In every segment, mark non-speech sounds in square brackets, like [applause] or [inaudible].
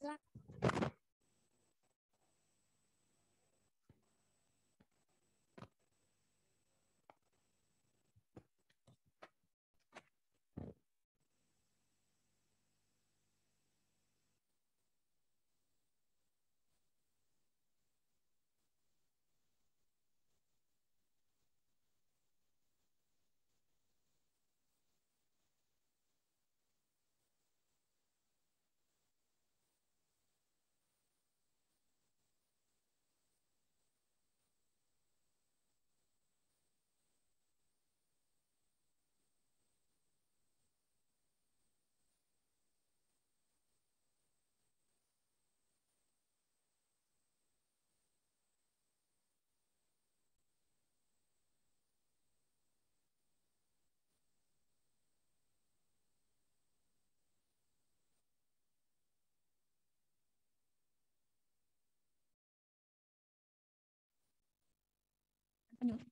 是啊。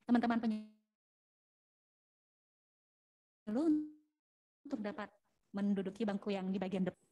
teman-teman penyuluh untuk dapat menduduki bangku yang di bagian depan.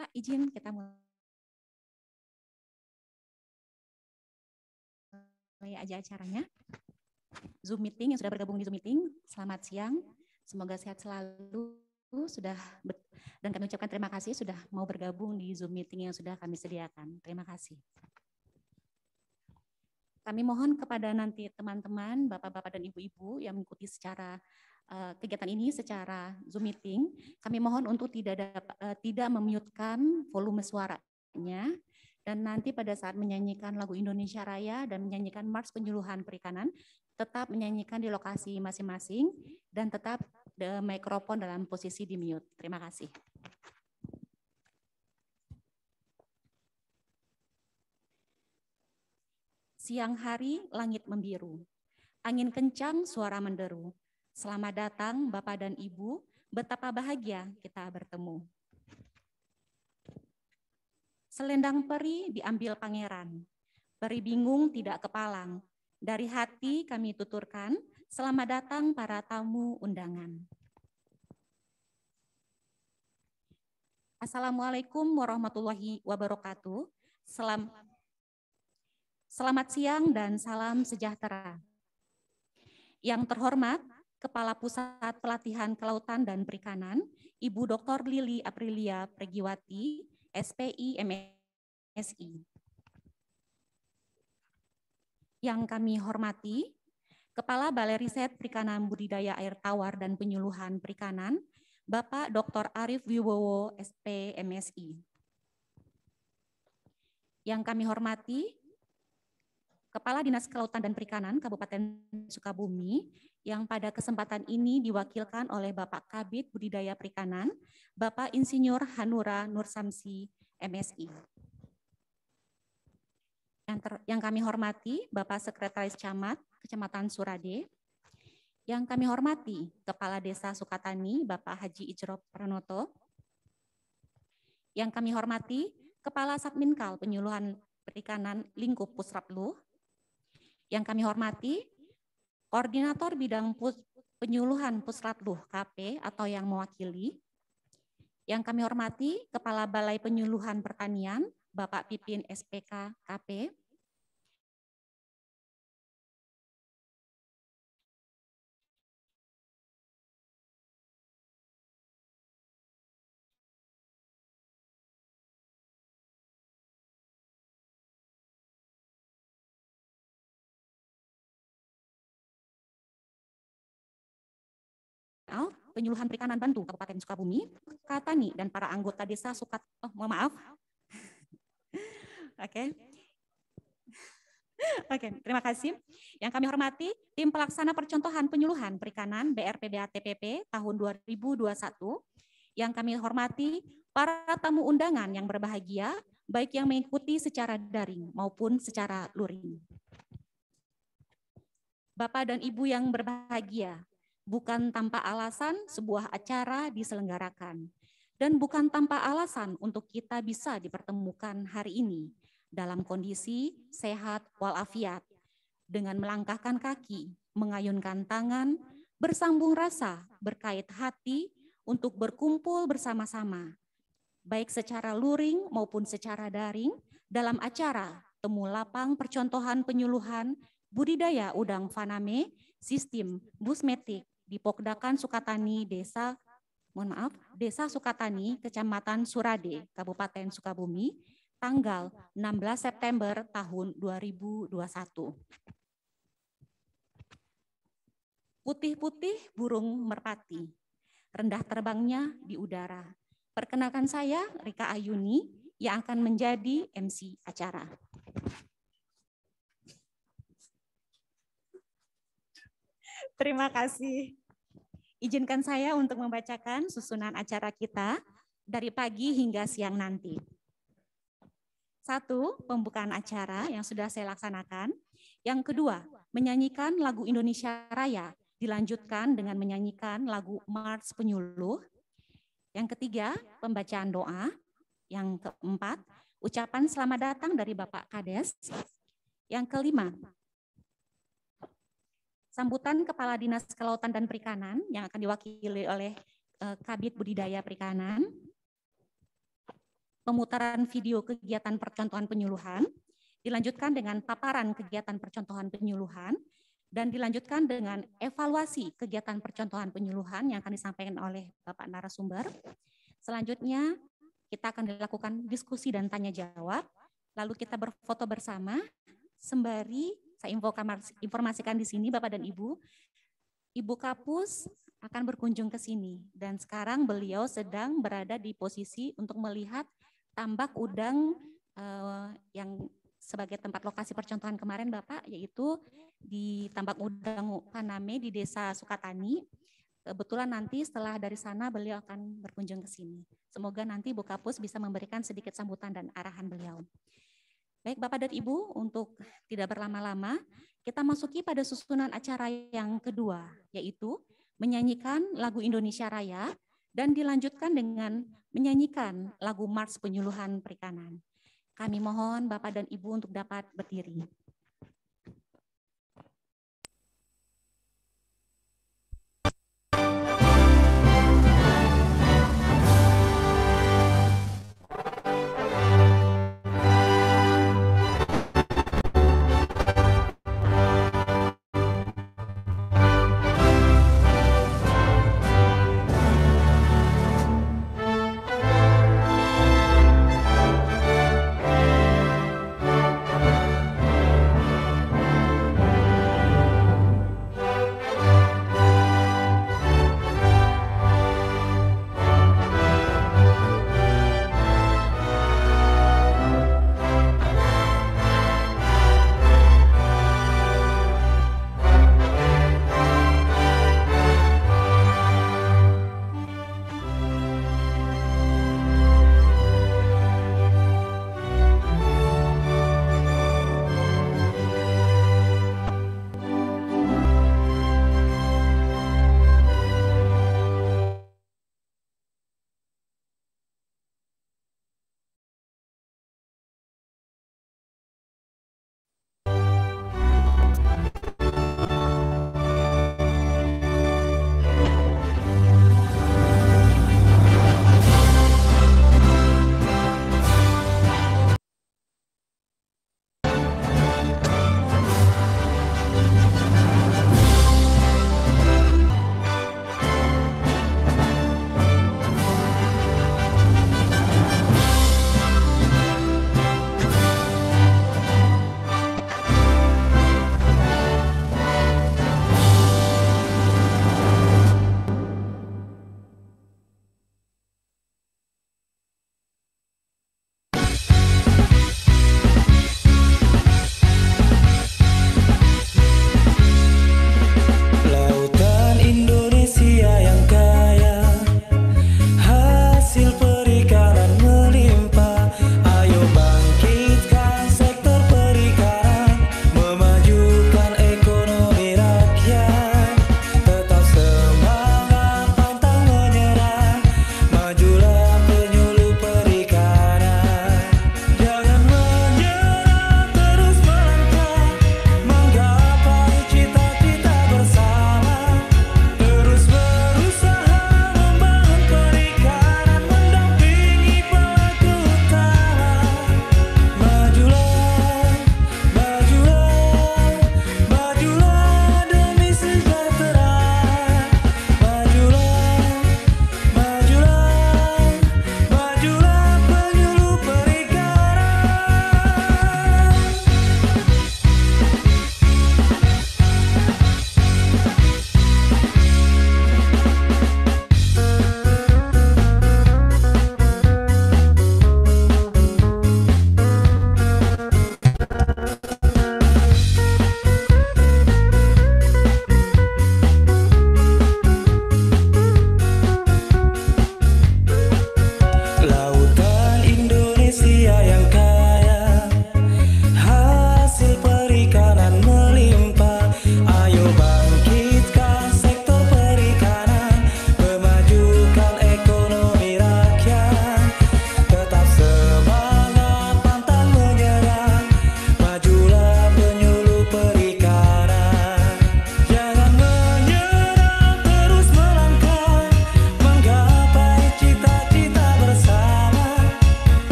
Pak, izin kita mulai aja acaranya. Zoom meeting yang sudah bergabung di Zoom meeting, selamat siang. Semoga sehat selalu. Sudah ber, dan kami ucapkan terima kasih sudah mau bergabung di Zoom meeting yang sudah kami sediakan. Terima kasih. Kami mohon kepada nanti teman-teman, bapak-bapak dan ibu-ibu yang mengikuti secara Eh, kegiatan ini secara Zoom meeting. Kami mohon untuk tidak eh, tidak memutekan volume suaranya dan nanti pada saat menyanyikan lagu Indonesia Raya dan menyanyikan Mars Penyuluhan Perikanan tetap menyanyikan di lokasi masing-masing dan tetap mikrofon dalam posisi di mute. Terima kasih. Siang hari langit membiru. Angin kencang suara menderu. Selamat datang Bapak dan Ibu, betapa bahagia kita bertemu. Selendang peri diambil pangeran, peri bingung tidak kepalang. Dari hati kami tuturkan, selamat datang para tamu undangan. Assalamualaikum warahmatullahi wabarakatuh. Selam, selamat siang dan salam sejahtera. Yang terhormat Kepala Pusat Pelatihan Kelautan dan Perikanan, Ibu Dr. Lili Aprilia Pregiwati, SPI MSI. Yang kami hormati, Kepala Balai Riset Perikanan Budidaya Air Tawar dan Penyuluhan Perikanan, Bapak Dr. Arief Wibowo, SP MSI. Yang kami hormati, Kepala Dinas Kelautan dan Perikanan Kabupaten Sukabumi, yang pada kesempatan ini diwakilkan oleh Bapak Kabit Budidaya Perikanan, Bapak Insinyur Hanura Nur Samsi, MSI. Yang, ter, yang kami hormati Bapak Sekretaris Camat Kecamatan Surade, yang kami hormati Kepala Desa Sukatani Bapak Haji Ijro Pranoto, yang kami hormati Kepala Satminkal Penyuluhan Perikanan Lingkup Pusraplu, yang kami hormati Koordinator Bidang Penyuluhan Puslatluh KP atau yang mewakili, yang kami hormati Kepala Balai Penyuluhan Pertanian, Bapak Pipin SPK KP, Penyuluhan Perikanan Bantu Kabupaten Sukabumi, Katani dan para anggota desa Sukat oh, mohon maaf. [laughs] Oke. okay. [laughs] Oke, okay, terima kasih. Yang kami hormati, tim pelaksana percontohan penyuluhan perikanan BRPBA TPP tahun 2021. Yang kami hormati, para tamu undangan yang berbahagia, baik yang mengikuti secara daring maupun secara luring. Bapak dan Ibu yang berbahagia, bukan tanpa alasan sebuah acara diselenggarakan, dan bukan tanpa alasan untuk kita bisa dipertemukan hari ini dalam kondisi sehat walafiat, dengan melangkahkan kaki, mengayunkan tangan, bersambung rasa, berkait hati untuk berkumpul bersama-sama, baik secara luring maupun secara daring, dalam acara Temu Lapang Percontohan Penyuluhan Budidaya Udang Faname, Sistem Busmetik di Pokdakan Sukatani, Desa mohon maaf, Desa Sukatani, Kecamatan Surade, Kabupaten Sukabumi, tanggal 16 September tahun 2021. Putih-putih burung merpati, rendah terbangnya di udara. Perkenalkan saya Rika Ayuni yang akan menjadi MC acara. Terima kasih. Izinkan saya untuk membacakan susunan acara kita dari pagi hingga siang nanti. Satu, pembukaan acara yang sudah saya laksanakan. Yang kedua, menyanyikan lagu Indonesia Raya, dilanjutkan dengan menyanyikan lagu Mars Penyuluh. Yang ketiga, pembacaan doa. Yang keempat, ucapan selamat datang dari Bapak Kades. Yang kelima, sambutan Kepala Dinas Kelautan dan Perikanan yang akan diwakili oleh eh, Kabit Budidaya Perikanan, pemutaran video kegiatan percontohan penyuluhan, dilanjutkan dengan paparan kegiatan percontohan penyuluhan, dan dilanjutkan dengan evaluasi kegiatan percontohan penyuluhan yang akan disampaikan oleh Bapak narasumber. Selanjutnya kita akan dilakukan diskusi dan tanya jawab, lalu kita berfoto bersama sembari saya informasikan di sini Bapak dan Ibu. Ibu Kapus akan berkunjung ke sini dan sekarang beliau sedang berada di posisi untuk melihat tambak udang eh, yang sebagai tempat lokasi percontohan kemarin Bapak yaitu di tambak udang Paname di Desa Sukatani. Kebetulan nanti setelah dari sana beliau akan berkunjung ke sini. Semoga nanti Bu Kapus bisa memberikan sedikit sambutan dan arahan beliau. Baik Bapak dan Ibu, untuk tidak berlama-lama, kita masuki pada susunan acara yang kedua, yaitu menyanyikan lagu Indonesia Raya dan dilanjutkan dengan menyanyikan lagu Mars Penyuluhan Perikanan. Kami mohon Bapak dan Ibu untuk dapat berdiri.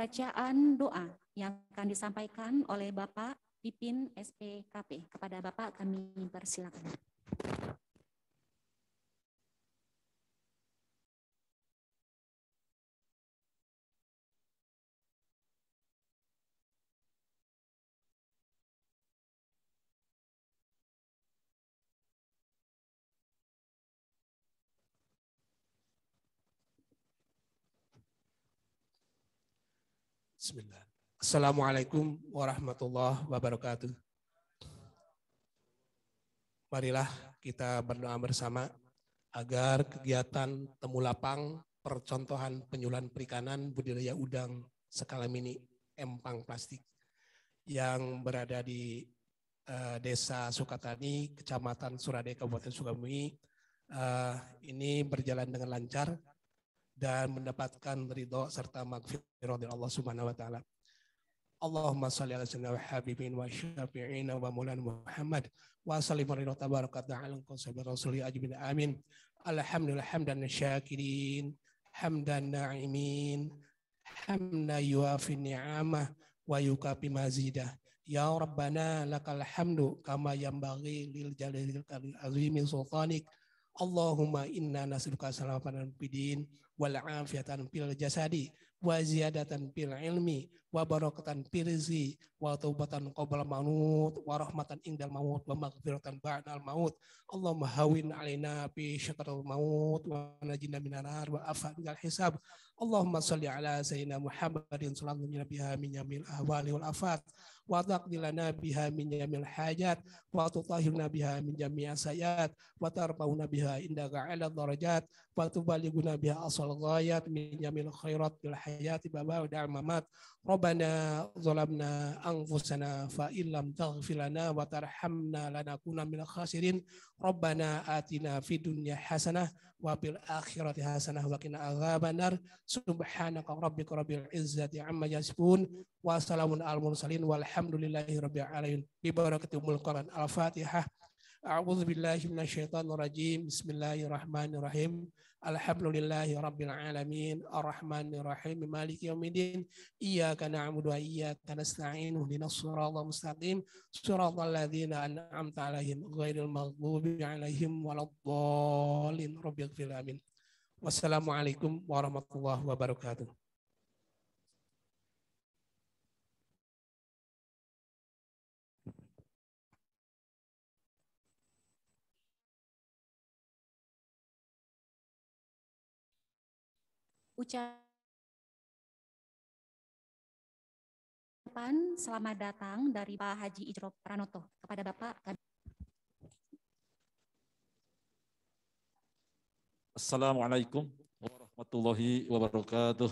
pembacaan doa yang akan disampaikan oleh Bapak Pipin SPKP. Kepada Bapak kami persilakan. Assalamualaikum warahmatullahi wabarakatuh. Marilah kita berdoa bersama agar kegiatan temu lapang percontohan penyuluhan perikanan budidaya udang skala mini empang plastik yang berada di uh, Desa Sukatani, Kecamatan Surade, Kabupaten Sukabumi uh, ini berjalan dengan lancar dan mendapatkan ridho serta maghfirah dari Allah Subhanahu wa taala. Allahumma salli ala sayyidina wa habibin wa syafi'in wa mulan Muhammad wa salli wa tabarakat tabarakata ala qasabir rasuli ya amin alhamdulillah hamdan syakirin hamdan na'imin hamna yuafi ni'amah wa yukafi mazidah Ya Rabbana lakal hamdu kama yambaghi lil jalil azimi sultanik Allahumma inna nas'aluka salafan fid din wal afiatan fil jasadi wa ziyadatan fil ilmi wa barakatan pirzi wa taubatan qabla maut wa rahmatan indal maut wa maghfiratan al maut Allahumma hawin alaina bi syakaril maut wa najina minan nar wa afadil hisab Allahumma salli ala sayyidina Muhammadin sallallahu alaihi biha min yamil ahwali wal afat wa taqdilana biha min yamil hajat wa tutahhirna biha ya min jami'a sayat wa tarbauna biha indaka ala darajat wa tubalighuna biha asal ghayat min yamil khairat bil hayati baba wa mamat rabbana zalamna anfusana fa illam taghfir lana wa tarhamna lanakunanna minal khasirin rabbana atina fid dunya hasanah wabil bil akhirati hasanah wa qina adzabannar subhanaka rabbika rabbil izzati amma yasifun wa salamun al mursalin walhamdulillahi rabbil alamin bi barakatil al fatihah a'udzu billahi minasyaitonir rajim bismillahirrahmanirrahim Alhamdulillahi rabbil alamin arrahmanir rahim maliki yaumiddin iyyaka na'budu wa iyyaka nasta'in ihdinas siratal mustaqim siratal ladzina an'amta alaihim ghairil maghdubi alaihim waladdallin rabbighfir amin Wassalamualaikum warahmatullahi wabarakatuh ucapan selamat datang dari Pak Haji Ijro Pranoto kepada Bapak Assalamualaikum warahmatullahi wabarakatuh.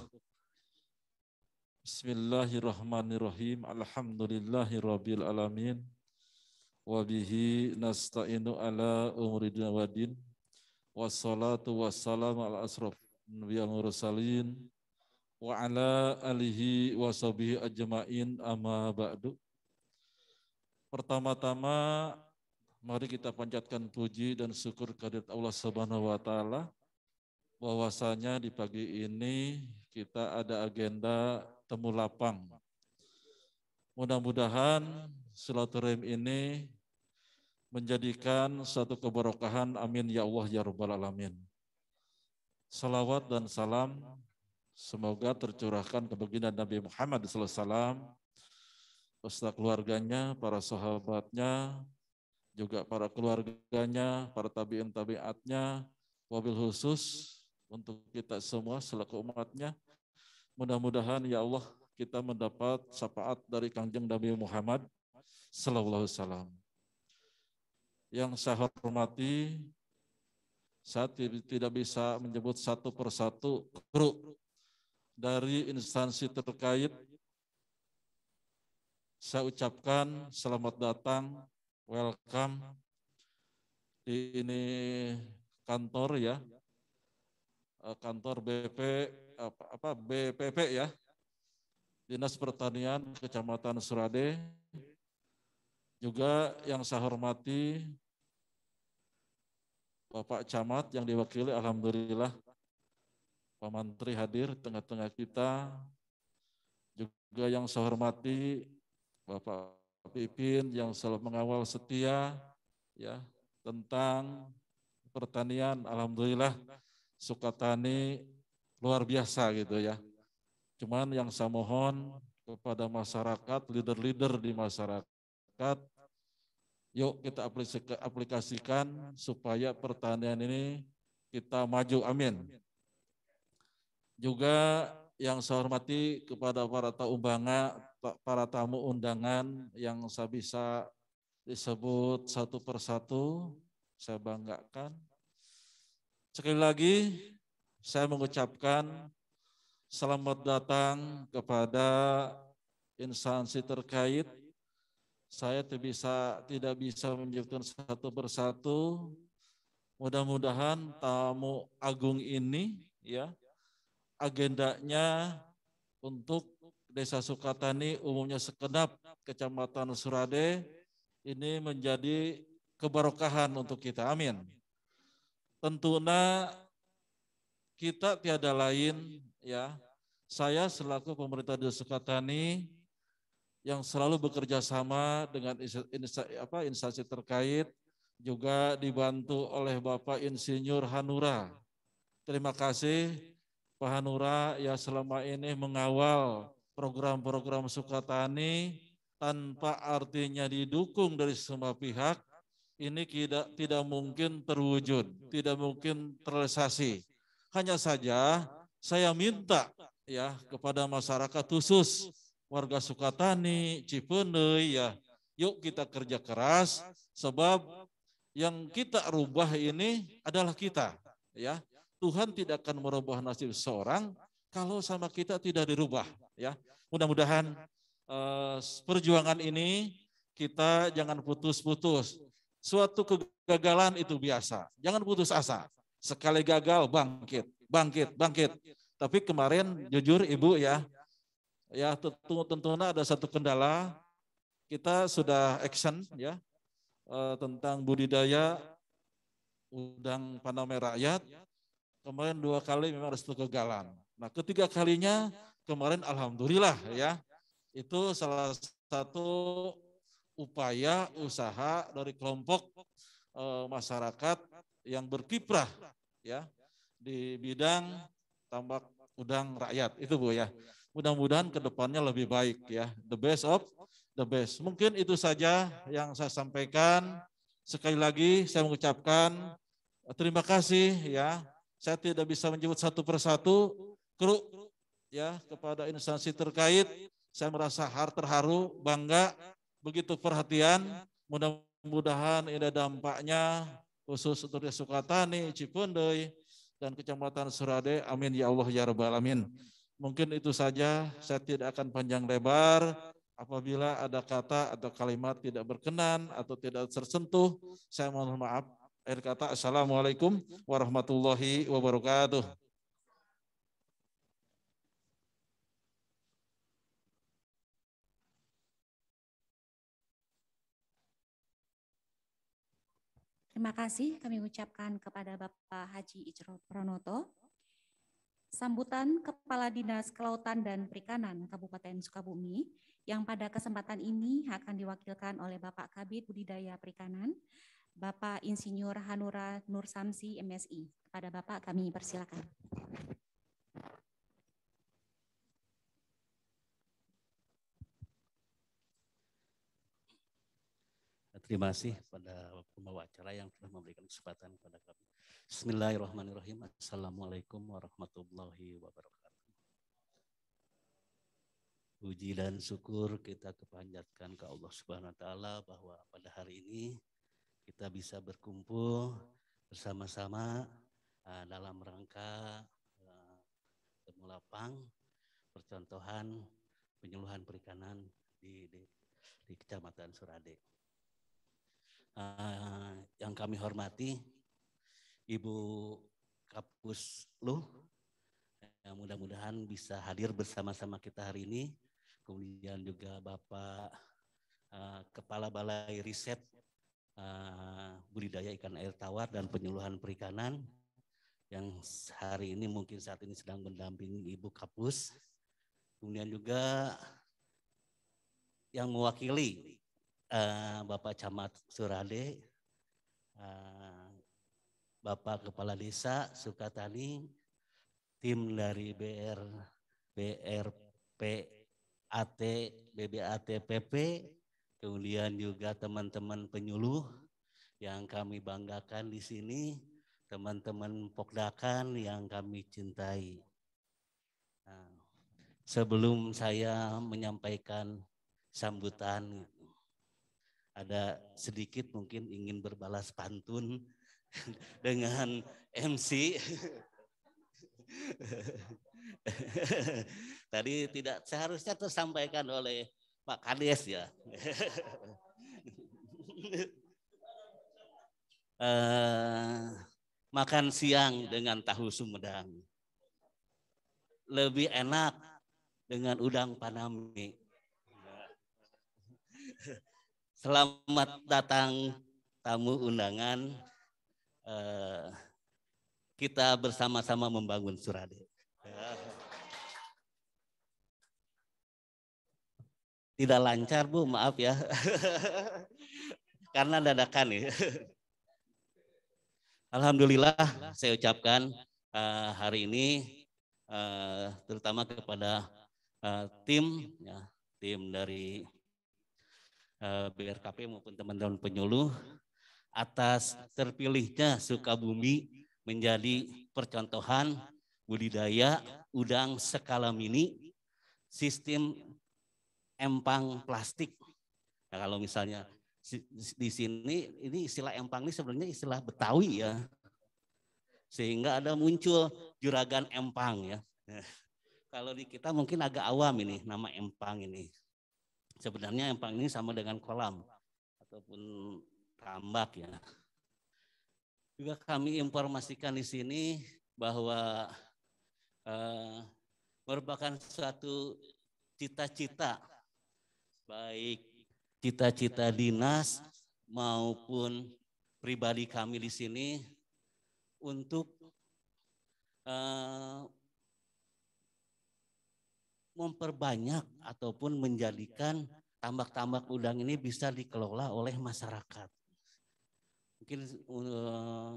Bismillahirrahmanirrahim. Alhamdulillahirabbil alamin. Wabihi nasta'inu ala wa din. Wassalatu wassalamu ala asrafil Nabi al-Mursalin wa ala alihi wa sahbihi ajma'in amma ba'du. Pertama-tama mari kita panjatkan puji dan syukur kehadirat Allah Subhanahu wa taala bahwasanya di pagi ini kita ada agenda temu lapang. Mudah-mudahan silaturahim ini menjadikan satu keberkahan. Amin ya Allah ya rabbal alamin. Salawat dan salam semoga tercurahkan ke baginda Nabi Muhammad SAW, beserta keluarganya, para sahabatnya, juga para keluarganya, para tabiin tabiatnya, wabil khusus untuk kita semua selaku umatnya. Mudah-mudahan ya Allah kita mendapat syafaat dari Kanjeng Nabi Muhammad Sallallahu Alaihi Wasallam. Yang saya hormati saya tidak bisa menyebut satu persatu kru dari instansi terkait. Saya ucapkan selamat datang, welcome di ini kantor ya, eh, kantor BP apa, apa BPP ya, Dinas Pertanian Kecamatan Surade. Juga yang saya hormati Bapak Camat yang diwakili Alhamdulillah Pak Menteri hadir tengah-tengah kita, juga yang saya hormati Bapak Pipin yang selalu mengawal setia ya tentang pertanian alhamdulillah suka tani luar biasa gitu ya. Cuman yang saya mohon kepada masyarakat, leader-leader di masyarakat Yuk kita aplikasikan supaya pertanian ini kita maju. Amin. Juga yang saya hormati kepada para undangan, para tamu undangan yang saya bisa disebut satu persatu, saya banggakan. Sekali lagi, saya mengucapkan selamat datang kepada instansi terkait saya tidak bisa tidak bisa menyebutkan satu persatu. Mudah-mudahan tamu agung ini ya agendanya untuk Desa Sukatani umumnya sekedap Kecamatan Surade ini menjadi keberkahan untuk kita. Amin. Tentunya kita tiada lain ya. Saya selaku pemerintah Desa Sukatani yang selalu bekerja sama dengan instansi, apa, instansi terkait, juga dibantu oleh Bapak Insinyur Hanura. Terima kasih Pak Hanura yang selama ini mengawal program-program Sukatani tanpa artinya didukung dari semua pihak, ini tidak tidak mungkin terwujud, tidak mungkin terrealisasi. Hanya saja saya minta ya kepada masyarakat khusus warga Sukatani, Cipeuneuy ya. Yuk kita kerja keras sebab yang kita rubah ini adalah kita ya. Tuhan tidak akan merubah nasib seorang kalau sama kita tidak dirubah ya. Mudah-mudahan uh, perjuangan ini kita jangan putus-putus. Suatu kegagalan itu biasa. Jangan putus asa. Sekali gagal bangkit, bangkit, bangkit. Tapi kemarin jujur Ibu ya, Ya, tentu tentunya ada satu kendala. Kita sudah action ya eh, tentang budidaya udang paname rakyat. Kemarin dua kali memang ada satu kegagalan. Nah, ketiga kalinya kemarin alhamdulillah ya. Itu salah satu upaya usaha dari kelompok e, masyarakat yang berkiprah ya di bidang tambak udang rakyat itu Bu ya mudah-mudahan kedepannya lebih baik ya. The best of the best. Mungkin itu saja yang saya sampaikan. Sekali lagi saya mengucapkan eh, terima kasih ya. Saya tidak bisa menyebut satu persatu kru ya kepada instansi terkait. Saya merasa har terharu, bangga, begitu perhatian. Mudah-mudahan ada dampaknya khusus untuk Sukatani, Cipendei, dan Kecamatan Surade. Amin ya Allah ya Rabbal Alamin. Mungkin itu saja, saya tidak akan panjang lebar. Apabila ada kata atau kalimat tidak berkenan atau tidak tersentuh, saya mohon maaf. Akhir kata, Assalamualaikum warahmatullahi wabarakatuh. Terima kasih kami ucapkan kepada Bapak Haji Ijro Pranoto. Sambutan Kepala Dinas Kelautan dan Perikanan Kabupaten Sukabumi yang pada kesempatan ini akan diwakilkan oleh Bapak Kabit Budidaya Perikanan, Bapak Insinyur Hanura Nur Samsi, MSI. Kepada Bapak kami persilakan. Terima kasih pada pembawa acara yang telah memberikan kesempatan kepada kami. Bismillahirrahmanirrahim. Assalamualaikum warahmatullahi wabarakatuh. Puji dan syukur kita kepanjatkan ke Allah Subhanahu wa taala bahwa pada hari ini kita bisa berkumpul bersama-sama uh, dalam rangka uh, temu lapang percontohan penyuluhan perikanan di, di, di Kecamatan Surade. Eh, yang kami hormati Ibu Kapus Lu. yang mudah-mudahan bisa hadir bersama-sama kita hari ini. Kemudian juga Bapak uh, Kepala Balai Riset uh, Budidaya Ikan Air Tawar dan Penyuluhan Perikanan yang hari ini mungkin saat ini sedang mendampingi Ibu Kapus. Kemudian juga yang mewakili Eh, Bapak Camat Surade, eh, Bapak Kepala Desa Sukatani, tim dari BR BRP BRPAT BBATPP, kemudian juga teman-teman penyuluh yang kami banggakan di sini, teman-teman pokdakan yang kami cintai. Nah, sebelum saya menyampaikan sambutan ada sedikit mungkin ingin berbalas pantun [laughs] dengan MC. [laughs] Tadi tidak seharusnya tersampaikan oleh Pak Kades ya. uh, [laughs] makan siang dengan tahu sumedang. Lebih enak dengan udang panami Selamat datang tamu undangan. Eh, kita bersama-sama membangun Surade. Tidak lancar Bu, maaf ya. [laughs] Karena dadakan ya. Alhamdulillah saya ucapkan eh, hari ini eh, terutama kepada tim ya, tim dari Eh, BRKP maupun teman-teman penyuluh atas terpilihnya Sukabumi menjadi percontohan budidaya udang skala mini sistem empang plastik. Nah, kalau misalnya di sini ini istilah empang ini sebenarnya istilah Betawi ya. Sehingga ada muncul juragan empang ya. [laughs] Kalau di kita mungkin agak awam ini nama empang ini. Sebenarnya empang ini sama dengan kolam ataupun tambak ya. Juga kami informasikan di sini bahwa eh, merupakan suatu cita-cita baik cita-cita dinas maupun pribadi kami di sini untuk eh, memperbanyak ataupun menjadikan tambak-tambak udang ini bisa dikelola oleh masyarakat. Mungkin eh,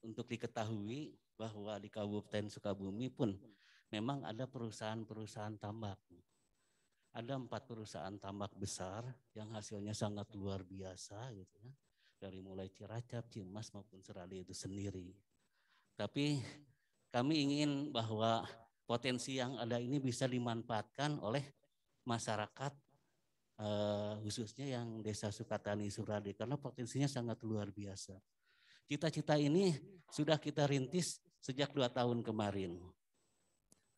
untuk diketahui bahwa di Kabupaten Sukabumi pun memang ada perusahaan-perusahaan tambak. Ada empat perusahaan tambak besar yang hasilnya sangat luar biasa gitu ya. Dari mulai Ciracap, Cimas maupun Serali itu sendiri. Tapi kami ingin bahwa potensi yang ada ini bisa dimanfaatkan oleh masyarakat eh, khususnya yang desa Sukatani Surade karena potensinya sangat luar biasa. Cita-cita ini sudah kita rintis sejak dua tahun kemarin.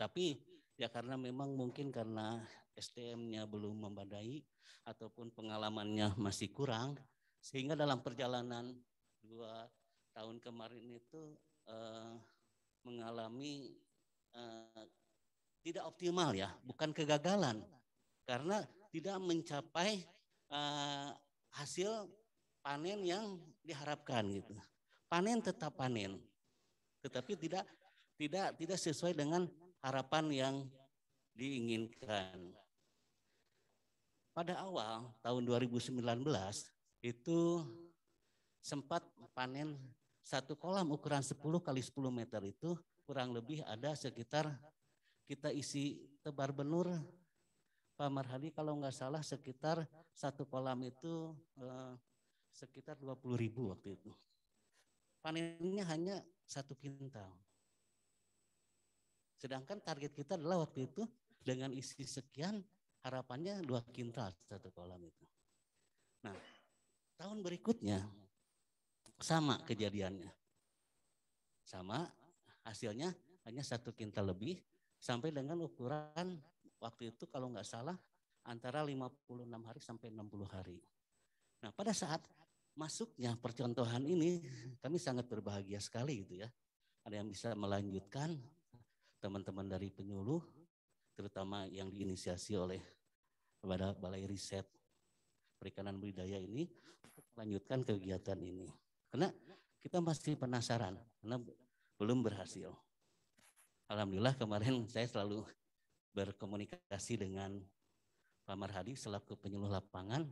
Tapi ya karena memang mungkin karena SDM-nya belum membadai ataupun pengalamannya masih kurang sehingga dalam perjalanan dua tahun kemarin itu eh, mengalami Eh, tidak optimal ya, bukan kegagalan karena tidak mencapai uh, hasil panen yang diharapkan gitu. Panen tetap panen, tetapi tidak tidak tidak sesuai dengan harapan yang diinginkan. Pada awal tahun 2019 itu sempat panen satu kolam ukuran 10 kali 10 meter itu kurang lebih ada sekitar kita isi tebar benur Pak Marhadi kalau nggak salah sekitar satu kolam itu eh, sekitar 20 ribu waktu itu. Panennya hanya satu kintal. Sedangkan target kita adalah waktu itu dengan isi sekian harapannya dua kintal satu kolam itu. Nah, tahun berikutnya sama kejadiannya. Sama hasilnya hanya satu kintal lebih sampai dengan ukuran waktu itu kalau nggak salah antara 56 hari sampai 60 hari. Nah, pada saat masuknya percontohan ini kami sangat berbahagia sekali gitu ya. Ada yang bisa melanjutkan teman-teman dari penyuluh terutama yang diinisiasi oleh kepada Balai Riset Perikanan Budidaya ini melanjutkan kegiatan ini. Karena kita masih penasaran karena belum berhasil. Alhamdulillah kemarin [laughs] saya selalu berkomunikasi dengan Pak Marhadi selaku penyuluh lapangan.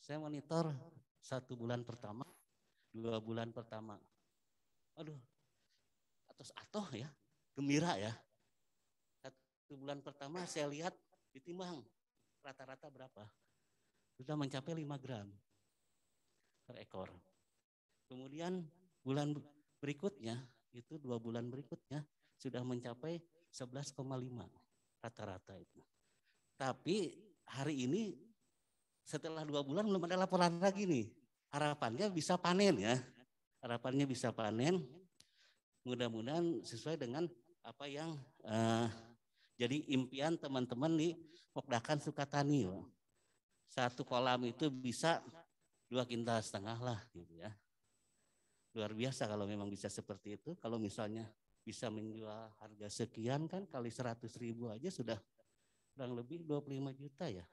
Saya monitor satu bulan pertama, dua bulan pertama. Aduh, atas atoh ya, gembira ya. Satu bulan pertama saya lihat ditimbang rata-rata berapa. Sudah mencapai lima gram per ekor. Kemudian bulan berikutnya itu dua bulan berikutnya sudah mencapai 11,5 rata-rata itu. Tapi hari ini setelah dua bulan belum ada laporan lagi nih. Harapannya bisa panen ya. Harapannya bisa panen. Mudah-mudahan sesuai dengan apa yang uh, jadi impian teman-teman di Pokdakan Sukatani. Satu kolam itu bisa dua kintal setengah lah gitu ya luar biasa kalau memang bisa seperti itu. Kalau misalnya bisa menjual harga sekian kan kali 100 ribu aja sudah kurang lebih 25 juta ya.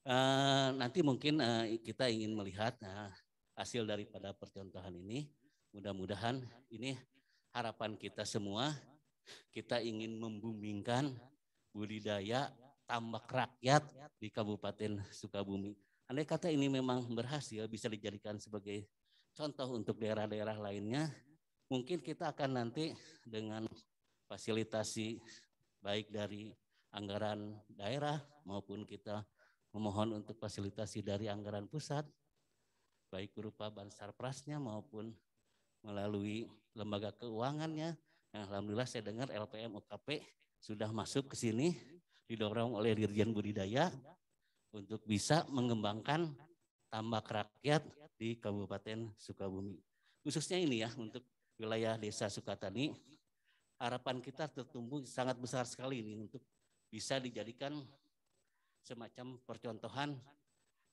Uh, nanti mungkin uh, kita ingin melihat uh, hasil daripada percontohan ini. Mudah-mudahan ini harapan kita semua. Kita ingin membumingkan budidaya tambak rakyat di Kabupaten Sukabumi. Andai kata ini memang berhasil bisa dijadikan sebagai contoh untuk daerah-daerah lainnya, mungkin kita akan nanti dengan fasilitasi baik dari anggaran daerah maupun kita memohon untuk fasilitasi dari anggaran pusat, baik berupa bansar Bansarprasnya maupun melalui lembaga keuangannya. Nah, Alhamdulillah saya dengar LPM OKP sudah masuk ke sini, didorong oleh Dirjen Budidaya untuk bisa mengembangkan tambak rakyat di Kabupaten Sukabumi. Khususnya ini ya untuk wilayah Desa Sukatani, harapan kita tertumbuh sangat besar sekali ini untuk bisa dijadikan semacam percontohan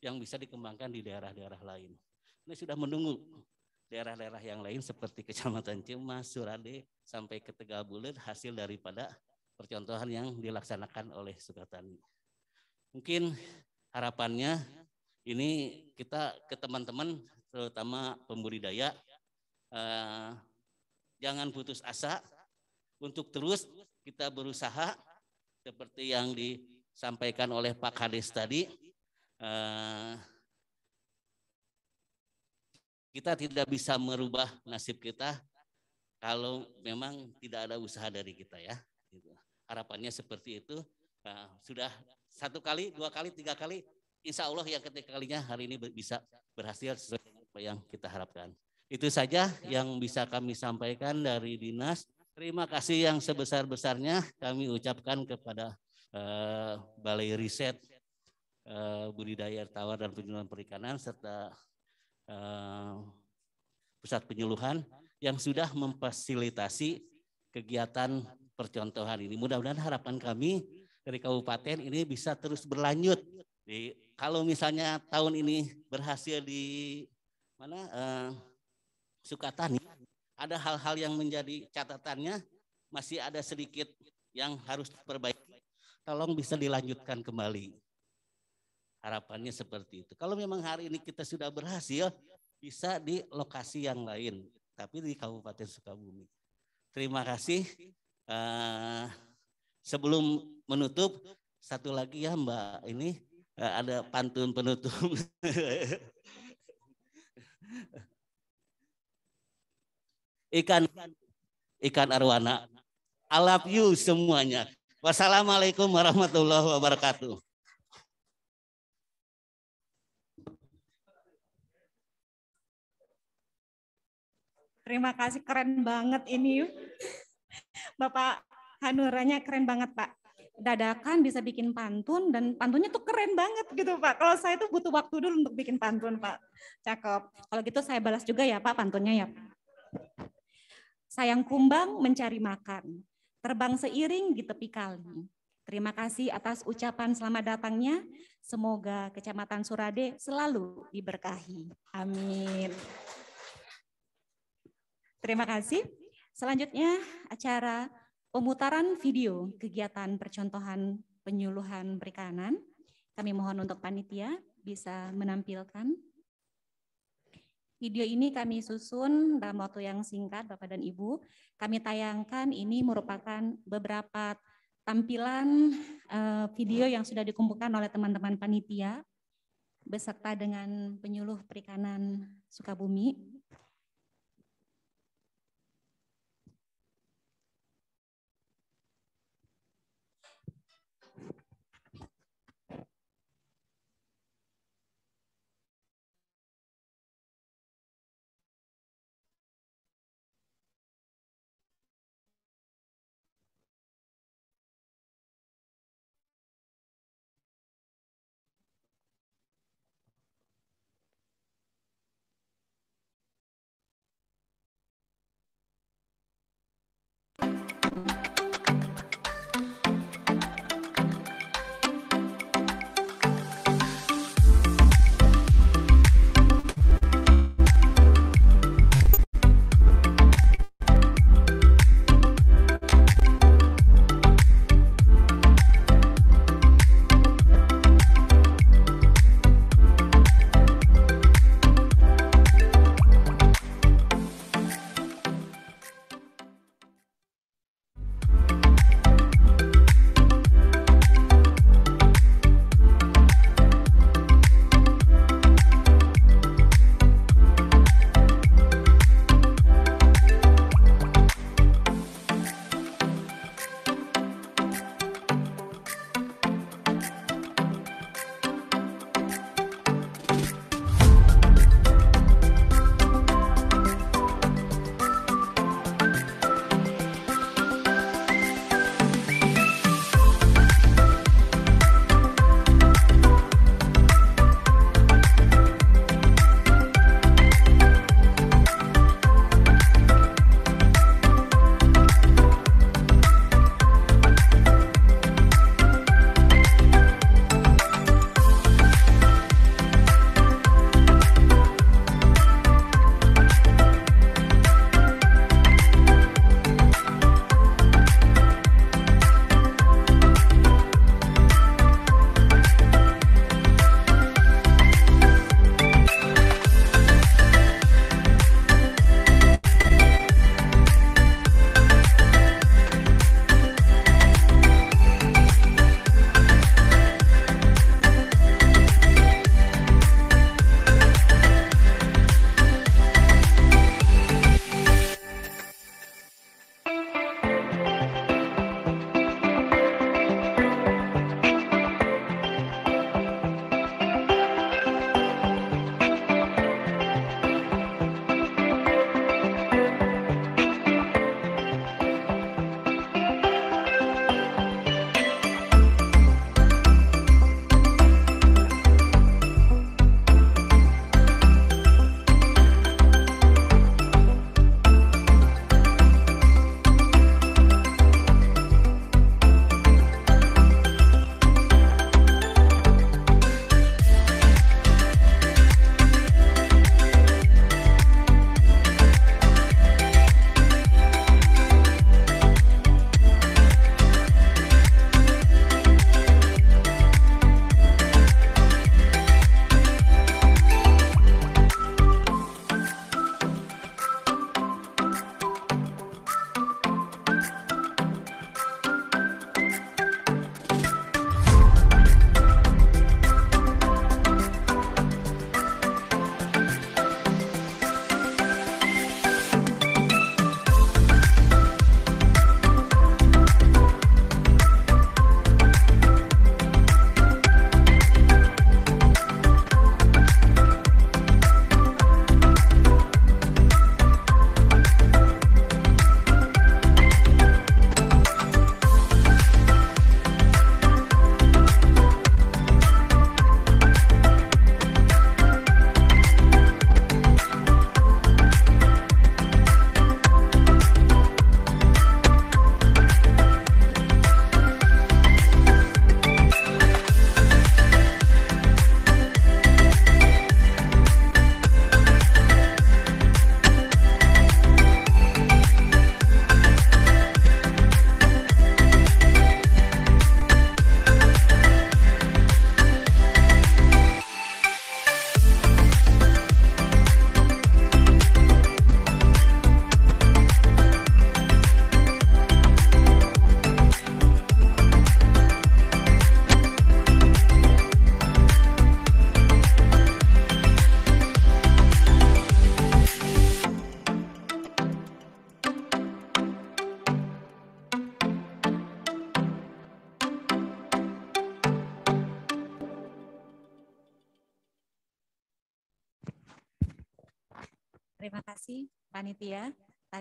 yang bisa dikembangkan di daerah-daerah lain. Ini sudah menunggu daerah-daerah yang lain seperti Kecamatan Cimas, Surade, sampai ke Tegal Bulir hasil daripada percontohan yang dilaksanakan oleh Sukatani. Mungkin harapannya ini kita ke teman-teman terutama pembudidaya eh, jangan putus asa untuk terus kita berusaha seperti yang disampaikan oleh Pak Kades tadi eh, kita tidak bisa merubah nasib kita kalau memang tidak ada usaha dari kita ya harapannya seperti itu eh, sudah satu kali, dua kali, tiga kali, insya Allah yang ketiga kalinya hari ini bisa berhasil sesuai dengan apa yang kita harapkan. Itu saja yang bisa kami sampaikan dari dinas. Terima kasih yang sebesar-besarnya kami ucapkan kepada uh, Balai Riset uh, Budidaya Tawar dan Penyuluhan Perikanan serta uh, Pusat Penyuluhan yang sudah memfasilitasi kegiatan percontohan ini. Mudah-mudahan harapan kami dari kabupaten ini bisa terus berlanjut. Di, kalau misalnya tahun ini berhasil di mana eh, Sukatani, ada hal-hal yang menjadi catatannya masih ada sedikit yang harus diperbaiki. Tolong bisa dilanjutkan kembali. Harapannya seperti itu. Kalau memang hari ini kita sudah berhasil, bisa di lokasi yang lain, tapi di Kabupaten Sukabumi. Terima kasih. Eh, sebelum menutup satu lagi ya Mbak, ini eh, ada pantun penutup. [laughs] ikan ikan arwana. I love you semuanya. Wassalamualaikum warahmatullahi wabarakatuh. Terima kasih keren banget ini. Bapak Hanuranya keren banget, Pak dadakan bisa bikin pantun dan pantunnya tuh keren banget gitu Pak. Kalau saya tuh butuh waktu dulu untuk bikin pantun Pak. Cakep. Kalau gitu saya balas juga ya Pak pantunnya ya. Sayang kumbang mencari makan, terbang seiring di tepi kali. Terima kasih atas ucapan selamat datangnya. Semoga Kecamatan Surade selalu diberkahi. Amin. Terima kasih. Selanjutnya acara Pemutaran video kegiatan percontohan penyuluhan perikanan, kami mohon untuk panitia bisa menampilkan. Video ini kami susun dalam waktu yang singkat, Bapak dan Ibu. Kami tayangkan ini merupakan beberapa tampilan eh, video yang sudah dikumpulkan oleh teman-teman panitia beserta dengan penyuluh perikanan Sukabumi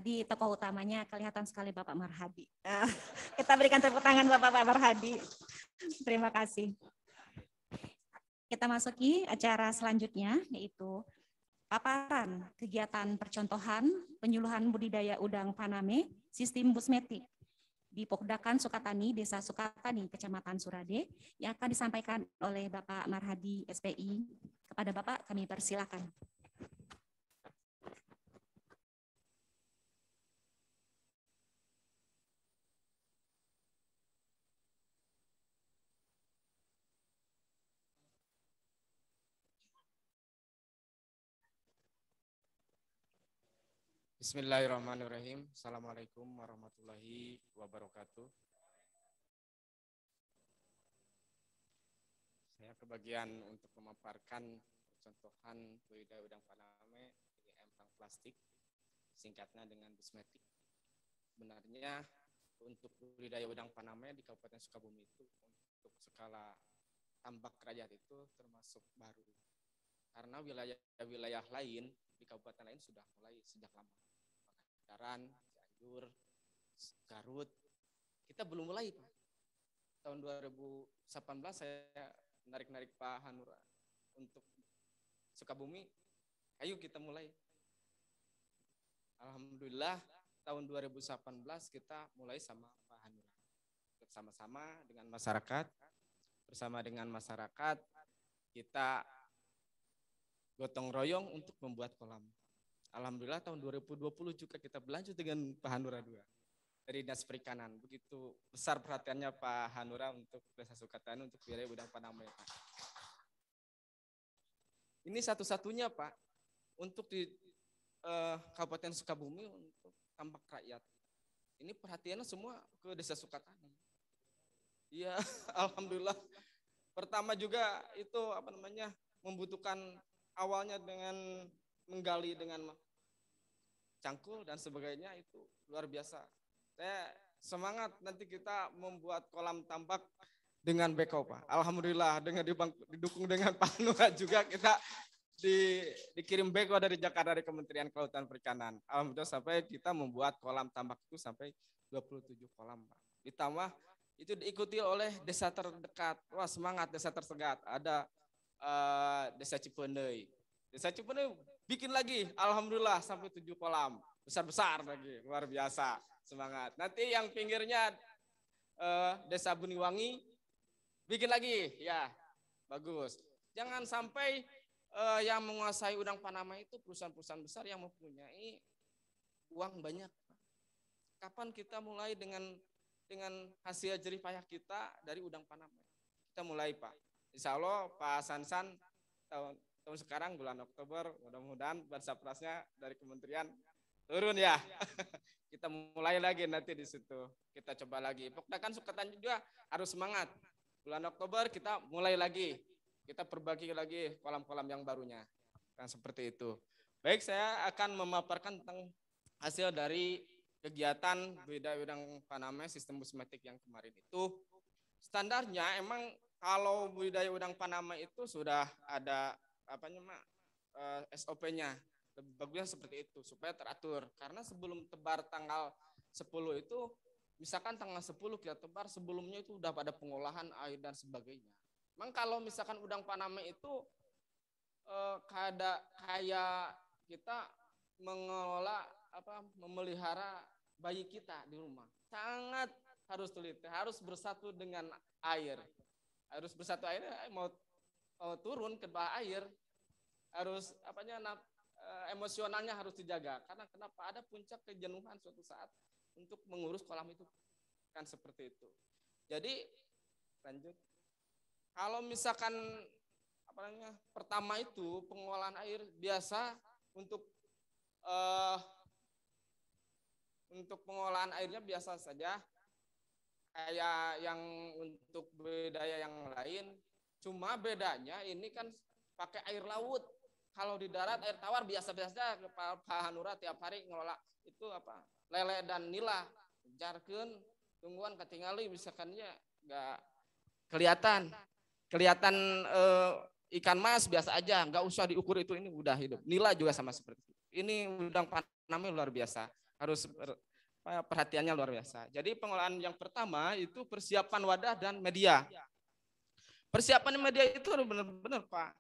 Marhadi, tokoh utamanya kelihatan sekali Bapak Marhadi. Eh, [laughs] kita berikan tepuk tangan Bapak, Pak Marhadi. Terima kasih. Kita masuki acara selanjutnya yaitu paparan kegiatan percontohan penyuluhan budidaya udang paname sistem busmetik di Pokdakan Sukatani, Desa Sukatani, Kecamatan Surade, yang akan disampaikan oleh Bapak Marhadi SPI. Kepada Bapak kami persilahkan. Bismillahirrahmanirrahim. Assalamualaikum warahmatullahi wabarakatuh. Saya kebagian untuk memaparkan percontohan Buida Udang Paname IM plastik, singkatnya dengan bismetik. Sebenarnya untuk budidaya udang Paname di Kabupaten Sukabumi itu untuk skala tambak kerajaan itu termasuk baru. Karena wilayah-wilayah lain di kabupaten lain sudah mulai sejak lama Jaran, Cianjur, Garut. Kita belum mulai, Pak. Tahun 2018 saya menarik narik Pak Hanura untuk Sukabumi. Ayo kita mulai. Alhamdulillah tahun 2018 kita mulai sama Pak Hanura. Bersama-sama dengan masyarakat, bersama dengan masyarakat kita gotong royong untuk membuat kolam Alhamdulillah tahun 2020 juga kita berlanjut dengan Pak Hanura 2 dari Dinas Perikanan. Begitu besar perhatiannya Pak Hanura untuk desa Sukatan untuk wilayah Udang Panama ya, Pak. Ini satu-satunya Pak untuk di eh, Kabupaten Sukabumi untuk tampak rakyat. Ini perhatiannya semua ke desa Sukatani. Iya, [laughs] alhamdulillah. Pertama juga itu apa namanya membutuhkan awalnya dengan menggali dengan cangkul dan sebagainya itu luar biasa. Saya semangat nanti kita membuat kolam tambak dengan pak Alhamdulillah dengan didukung dengan Pak Nuha juga kita di, dikirim beko dari Jakarta dari Kementerian Kelautan Perikanan. Alhamdulillah sampai kita membuat kolam tambak itu sampai 27 kolam, Pak. Ditambah itu diikuti oleh desa terdekat. Wah, semangat desa tersegat Ada uh, desa Cipendei. Desa Cipendei Bikin lagi, alhamdulillah sampai tujuh kolam. Besar-besar lagi, luar biasa. Semangat. Nanti yang pinggirnya eh, Desa Buniwangi, bikin lagi. Ya, bagus. Jangan sampai eh, yang menguasai udang Panama itu perusahaan-perusahaan besar yang mempunyai uang banyak. Kapan kita mulai dengan dengan hasil jerih payah kita dari udang Panama? Kita mulai, Pak. Insya Allah Pak Sansan tahun ketemu sekarang bulan Oktober. Mudah-mudahan persaprasnya dari kementerian turun ya. [laughs] kita mulai lagi nanti di situ. Kita coba lagi. Pokoknya kan sukatan juga harus semangat. Bulan Oktober kita mulai lagi. Kita perbaiki lagi kolam-kolam yang barunya. Kan seperti itu. Baik, saya akan memaparkan tentang hasil dari kegiatan beda bidang paname sistem busmetik yang kemarin itu standarnya emang kalau budidaya udang Panama itu sudah ada apanya mak uh, eh, SOP-nya lebih bagusnya seperti itu supaya teratur karena sebelum tebar tanggal 10 itu misalkan tanggal 10 kita tebar sebelumnya itu udah pada pengolahan air dan sebagainya Memang kalau misalkan udang Panama itu eh, kada kayak kita mengelola apa memelihara bayi kita di rumah sangat harus teliti harus bersatu dengan air harus bersatu air eh, mau uh, turun ke bawah air harus apanya naf, uh, eh, emosionalnya harus dijaga karena kenapa ada puncak kejenuhan suatu saat untuk mengurus kolam itu kan seperti itu. Jadi lanjut kalau misalkan apa namanya pertama itu pengolahan air biasa untuk uh, untuk pengolahan airnya biasa saja kayak yang untuk budaya yang lain Cuma bedanya ini kan pakai air laut. Kalau di darat air tawar biasa-biasa Pak Hanura tiap hari ngelola itu apa lele dan nila jarken tungguan misalkan ya nggak kelihatan kelihatan e, ikan mas biasa aja nggak usah diukur itu ini udah hidup nila juga sama seperti itu ini udang panami luar biasa harus perhatiannya luar biasa jadi pengolahan yang pertama itu persiapan wadah dan media Persiapan media itu benar-benar Pak.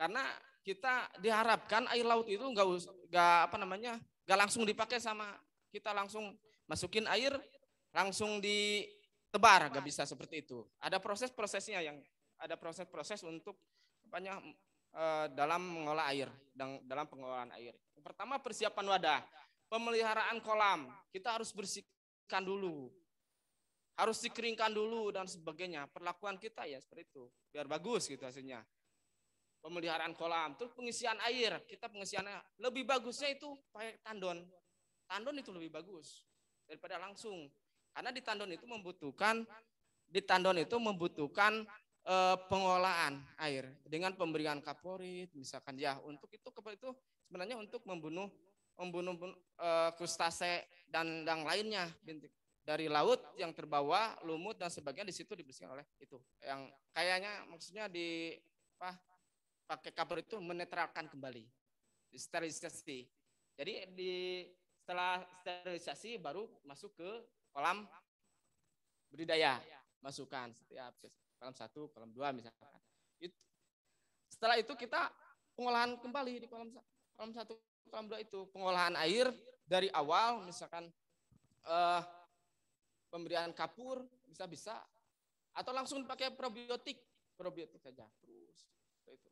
Karena kita diharapkan air laut itu nggak nggak apa namanya nggak langsung dipakai sama kita langsung masukin air langsung ditebar nggak bisa seperti itu ada proses prosesnya yang ada proses proses untuk banyak eh, dalam mengolah air dalam pengolahan air pertama persiapan wadah pemeliharaan kolam kita harus bersihkan dulu harus dikeringkan dulu dan sebagainya. Perlakuan kita ya seperti itu, biar bagus gitu hasilnya. Pemeliharaan kolam, terus pengisian air, kita pengisiannya lebih bagusnya itu pakai tandon. Tandon itu lebih bagus daripada langsung. Karena di tandon itu membutuhkan di tandon itu membutuhkan e, pengolahan air dengan pemberian kaporit misalkan ya untuk itu itu sebenarnya untuk membunuh membunuh e, krustase dan yang lainnya bintik dari laut yang terbawa, lumut dan sebagainya di situ dibersihkan oleh itu. Yang kayaknya maksudnya di apa pakai kapur itu menetralkan kembali, sterilisasi. Jadi di setelah sterilisasi baru masuk ke kolam budidaya, masukkan setiap kolam satu, kolam dua misalkan. Itu, setelah itu kita pengolahan kembali di kolam kolam satu, kolam dua itu pengolahan air dari awal misalkan eh, pemberian kapur bisa-bisa atau langsung pakai probiotik probiotik saja terus itu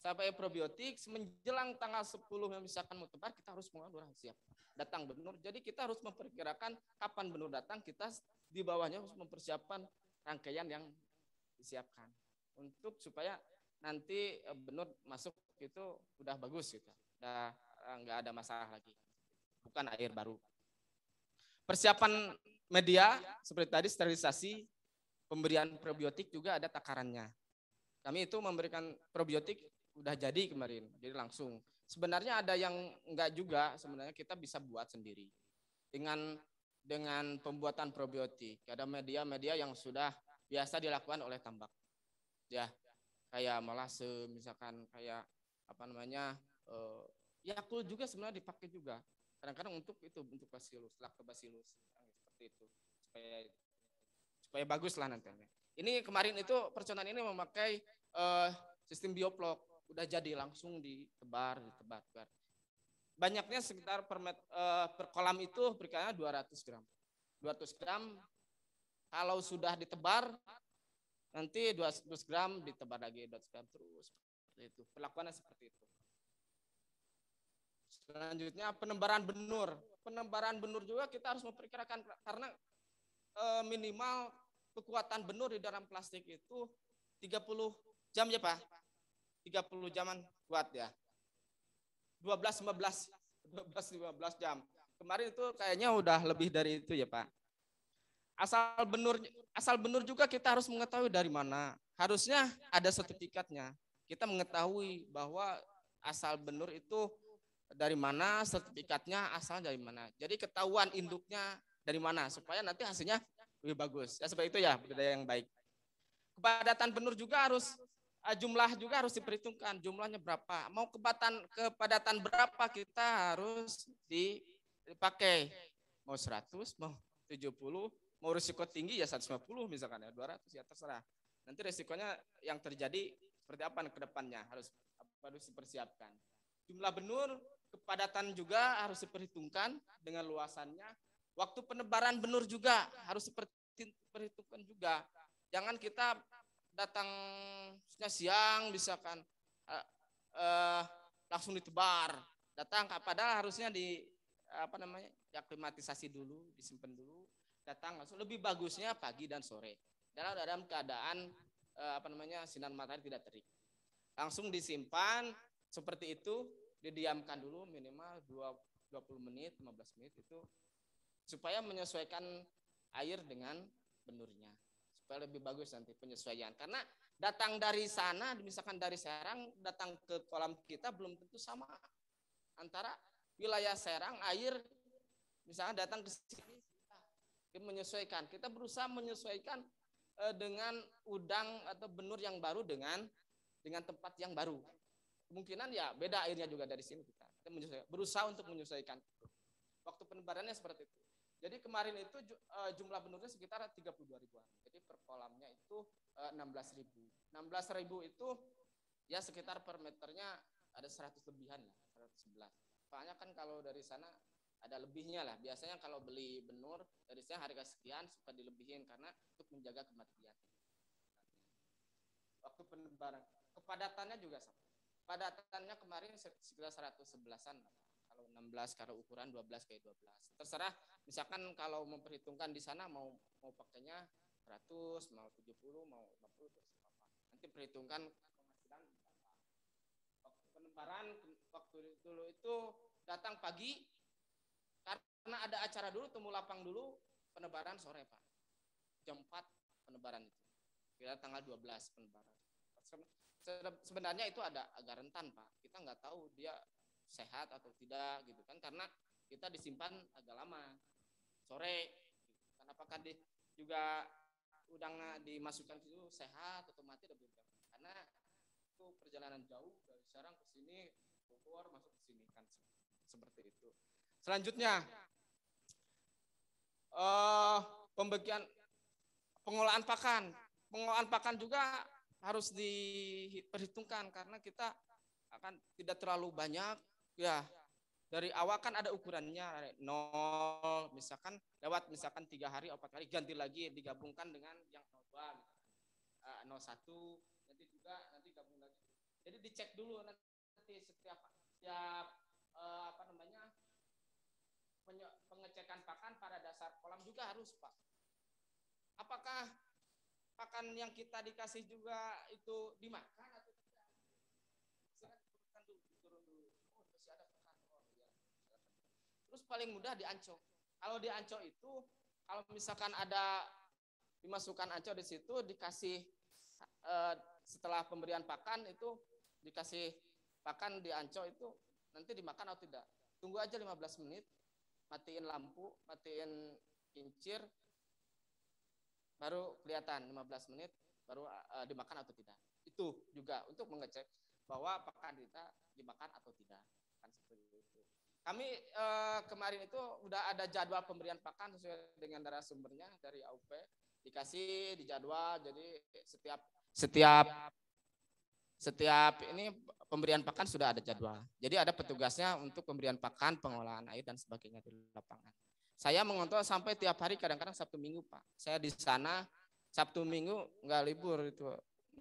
sampai probiotik menjelang tanggal 10 yang misalkan tebar kita harus mengaduh siap datang benur jadi kita harus memperkirakan kapan benur datang kita di bawahnya harus mempersiapkan rangkaian yang disiapkan untuk supaya nanti eh, benur masuk itu udah bagus gitu udah eh, nggak ada masalah lagi bukan air baru persiapan media seperti tadi sterilisasi, pemberian probiotik juga ada takarannya. Kami itu memberikan probiotik udah jadi kemarin, jadi langsung. Sebenarnya ada yang enggak juga, sebenarnya kita bisa buat sendiri. Dengan dengan pembuatan probiotik, ada media-media yang sudah biasa dilakukan oleh tambak. Ya, kayak malase misalkan kayak apa namanya? Eh, Yakul juga sebenarnya dipakai juga. Kadang-kadang untuk itu untuk bacillus, lactobacillus seperti itu supaya supaya bagus lah nanti. Ini kemarin itu percontohan ini memakai uh, sistem bioplok udah jadi langsung ditebar ditebar tebar. Banyaknya sekitar per, met, uh, per kolam itu berikannya 200 gram. 200 gram kalau sudah ditebar nanti 200 gram ditebar lagi 200 gram terus itu. Perlakuannya seperti itu. Selanjutnya penebaran benur. Penembaran benur juga kita harus memperkirakan karena e, minimal kekuatan benur di dalam plastik itu 30 jam ya Pak. 30 jaman kuat ya. 12 15 12 15 jam. Kemarin itu kayaknya udah lebih dari itu ya Pak. Asal benur asal benur juga kita harus mengetahui dari mana. Harusnya ada sertifikatnya. Kita mengetahui bahwa asal benur itu dari mana, sertifikatnya asal dari mana. Jadi ketahuan induknya dari mana supaya nanti hasilnya lebih bagus. Ya seperti itu ya budidaya yang baik. Kepadatan benur juga harus eh, jumlah juga harus diperhitungkan jumlahnya berapa. Mau kepadatan kepadatan berapa kita harus dipakai. Mau 100, mau 70, mau risiko tinggi ya 150 misalkan ya 200 ya terserah. Nanti risikonya yang terjadi seperti apa ke depannya harus harus dipersiapkan. Jumlah benur Kepadatan juga harus diperhitungkan dengan luasannya. Waktu penebaran benur juga harus diperhitungkan juga. Jangan kita datangnya siang misalkan uh, langsung ditebar. Datang padahal harusnya di apa namanya? diaklimatisasi dulu, disimpan dulu, datang langsung lebih bagusnya pagi dan sore. Dalam dalam keadaan uh, apa namanya? sinar matahari tidak terik. Langsung disimpan seperti itu didiamkan dulu minimal 20 menit, 15 menit itu supaya menyesuaikan air dengan benurnya. Supaya lebih bagus nanti penyesuaian. Karena datang dari sana, misalkan dari Serang, datang ke kolam kita belum tentu sama. Antara wilayah Serang, air misalnya datang ke sini, kita menyesuaikan. Kita berusaha menyesuaikan eh, dengan udang atau benur yang baru dengan dengan tempat yang baru kemungkinan ya beda airnya juga dari sini kita. kita berusaha untuk menyesuaikan waktu penebarannya seperti itu. Jadi kemarin itu eh, jumlah penduduknya sekitar 32 ribuan. Jadi per kolamnya itu 16 eh, ribu. 16 ribu itu ya sekitar per meternya ada 100 lebihan lah, 111. Soalnya kan kalau dari sana ada lebihnya lah. Biasanya kalau beli benur dari saya harga sekian suka dilebihin karena untuk menjaga kematian. Waktu penebaran kepadatannya juga sama padatannya kemarin sekitar 111-an kalau 16 kalau ukuran 12 kayak 12 terserah misalkan kalau memperhitungkan di sana mau mau pakainya 100 mau 70 mau 50 terus apa nanti perhitungkan penghasilan waktu waktu dulu itu datang pagi karena ada acara dulu temu lapang dulu penebaran sore pak jam 4 penebaran itu kira tanggal 12 penebaran sebenarnya itu ada agak rentan pak kita nggak tahu dia sehat atau tidak gitu kan karena kita disimpan agak lama sore gitu. kan apakah di, juga udang dimasukkan itu sehat atau mati atau belum karena itu perjalanan jauh dari Serang ke sini Bogor masuk ke sini kan seperti itu selanjutnya uh, pembagian pengolahan pakan pengolahan pakan juga harus diperhitungkan karena kita akan tidak terlalu banyak ya dari awal kan ada ukurannya nol misalkan lewat misalkan tiga hari empat hari ganti lagi digabungkan dengan yang dua gitu. eh, nol satu nanti juga nanti gabung lagi jadi dicek dulu nanti setiap setiap eh, apa namanya pengecekan pakan pada dasar kolam juga harus pak apakah makan yang kita dikasih juga itu dimakan atau tidak? Silakan dulu, turun dulu. Oh, masih ada Oh, ya. Terus paling mudah di ancol. Kalau di ancol itu, kalau misalkan ada dimasukkan ancol di situ, dikasih eh, setelah pemberian pakan itu dikasih pakan di ancol itu nanti dimakan atau tidak. Tunggu aja 15 menit, matiin lampu, matiin kincir, baru kelihatan 15 menit baru uh, dimakan atau tidak. Itu juga untuk mengecek bahwa apakah kita dimakan atau tidak. Kan seperti itu. Kami uh, kemarin itu udah ada jadwal pemberian pakan sesuai dengan darah sumbernya dari AUP. Dikasih di jadwal jadi setiap setiap setiap ini pemberian pakan sudah ada jadwal. Jadi ada petugasnya untuk pemberian pakan, pengolahan air dan sebagainya di lapangan. Saya mengontrol sampai tiap hari kadang-kadang Sabtu Minggu Pak. Saya di sana Sabtu Minggu nggak libur itu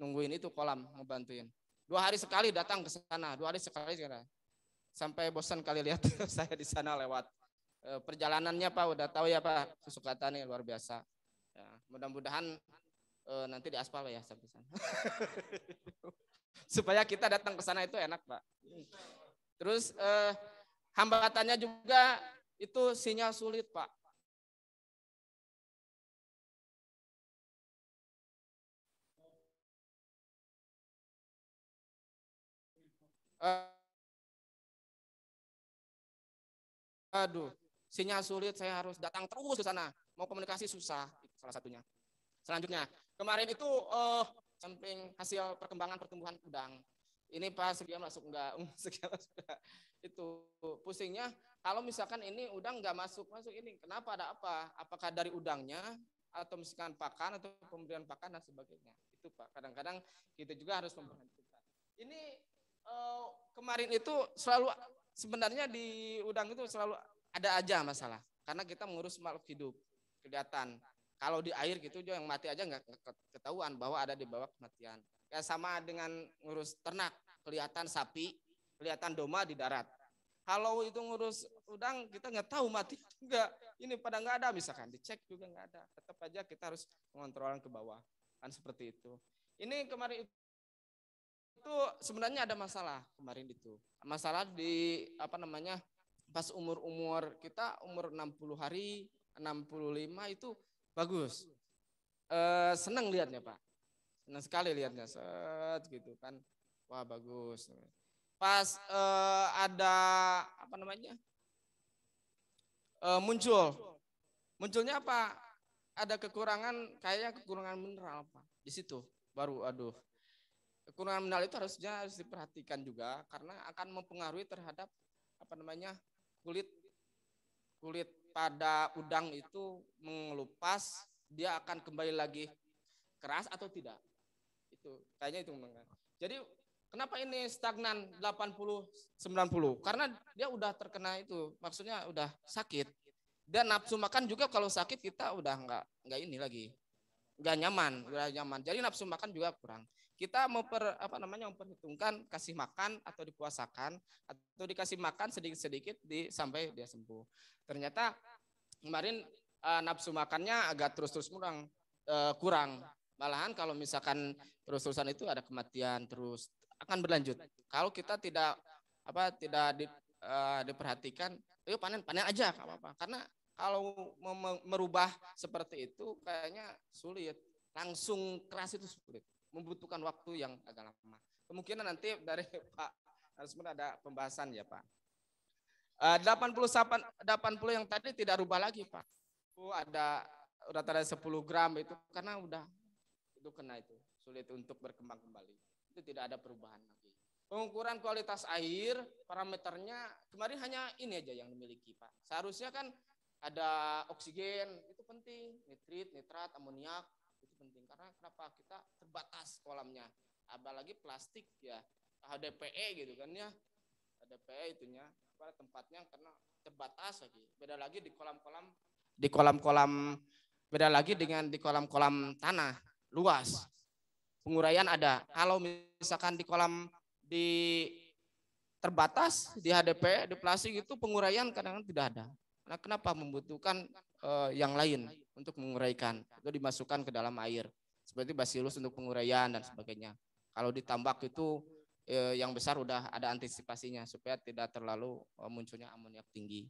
nungguin itu kolam ngebantuin. Dua hari sekali datang ke sana, dua hari sekali sekarang. Sampai bosan kali lihat [laughs] saya di sana lewat. E, perjalanannya Pak udah tahu ya Pak, kesukatan yang luar biasa. Ya, mudah-mudahan e, nanti di aspal ya sampai sana. [laughs] Supaya kita datang ke sana itu enak Pak. Terus eh, hambatannya juga itu sinyal sulit, Pak. Eh, aduh, sinyal sulit, saya harus datang terus ke sana. Mau komunikasi susah, salah satunya. Selanjutnya, kemarin itu uh, samping hasil perkembangan pertumbuhan udang ini pas sekian masuk enggak [laughs] sekian masuk enggak. itu pusingnya kalau misalkan ini udang enggak masuk masuk ini kenapa ada apa apakah dari udangnya atau misalkan pakan atau pemberian pakan dan sebagainya itu pak kadang-kadang kita juga harus memperhatikan ini eh, kemarin itu selalu sebenarnya di udang itu selalu ada aja masalah karena kita mengurus makhluk hidup kelihatan kalau di air gitu yang mati aja nggak ketahuan bahwa ada di bawah kematian ya sama dengan ngurus ternak, kelihatan sapi, kelihatan domba di darat. Kalau itu ngurus udang, kita nggak tahu mati juga. Ini pada nggak ada misalkan, dicek juga nggak ada. Tetap aja kita harus pengontrolan ke bawah. Kan seperti itu. Ini kemarin itu sebenarnya ada masalah kemarin itu. Masalah di apa namanya pas umur-umur kita umur 60 hari, 65 itu bagus. E, eh, senang lihatnya Pak senang sekali lihatnya set gitu kan wah bagus pas uh, ada apa namanya uh, muncul munculnya apa ada kekurangan kayaknya kekurangan mineral apa di situ baru aduh kekurangan mineral itu harusnya harus diperhatikan juga karena akan mempengaruhi terhadap apa namanya kulit kulit pada udang itu mengelupas dia akan kembali lagi keras atau tidak itu kayaknya itu menengah kan. jadi kenapa ini stagnan 80 90 karena dia udah terkena itu maksudnya udah sakit dan nafsu makan juga kalau sakit kita udah nggak nggak ini lagi nggak nyaman nggak nyaman jadi nafsu makan juga kurang kita mau per, apa namanya memperhitungkan kasih makan atau dipuasakan atau dikasih makan sedikit sedikit di sampai dia sembuh ternyata kemarin uh, nafsu makannya agak terus terus eh, kurang uh, kurang Malahan kalau misalkan terus-terusan itu ada kematian terus akan berlanjut. Kalau kita tidak apa tidak di, uh, diperhatikan, yuk panen panen aja apa-apa. Karena kalau merubah seperti itu kayaknya sulit. Langsung keras itu sulit. Membutuhkan waktu yang agak lama. Kemungkinan nanti dari [laughs] Pak Harusman ada pembahasan ya Pak. Uh, 80 80 yang tadi tidak rubah lagi Pak. Ada rata-rata 10 gram itu karena udah itu kena itu sulit untuk berkembang kembali itu tidak ada perubahan lagi pengukuran kualitas air parameternya kemarin hanya ini aja yang dimiliki pak seharusnya kan ada oksigen itu penting nitrit nitrat amoniak itu penting karena kenapa kita terbatas kolamnya apalagi plastik ya HDPE gitu kan ya HDPE itunya pada tempatnya karena terbatas lagi beda lagi di kolam-kolam di kolam-kolam beda lagi dengan di kolam-kolam tanah luas. Penguraian ada. Kalau misalkan di kolam di terbatas di HDP, di plastik itu penguraian kadang-kadang tidak ada. Nah, kenapa membutuhkan uh, yang lain untuk menguraikan? Itu dimasukkan ke dalam air. Seperti basilus untuk penguraian dan sebagainya. Kalau ditambak itu uh, yang besar udah ada antisipasinya supaya tidak terlalu uh, munculnya amoniak tinggi.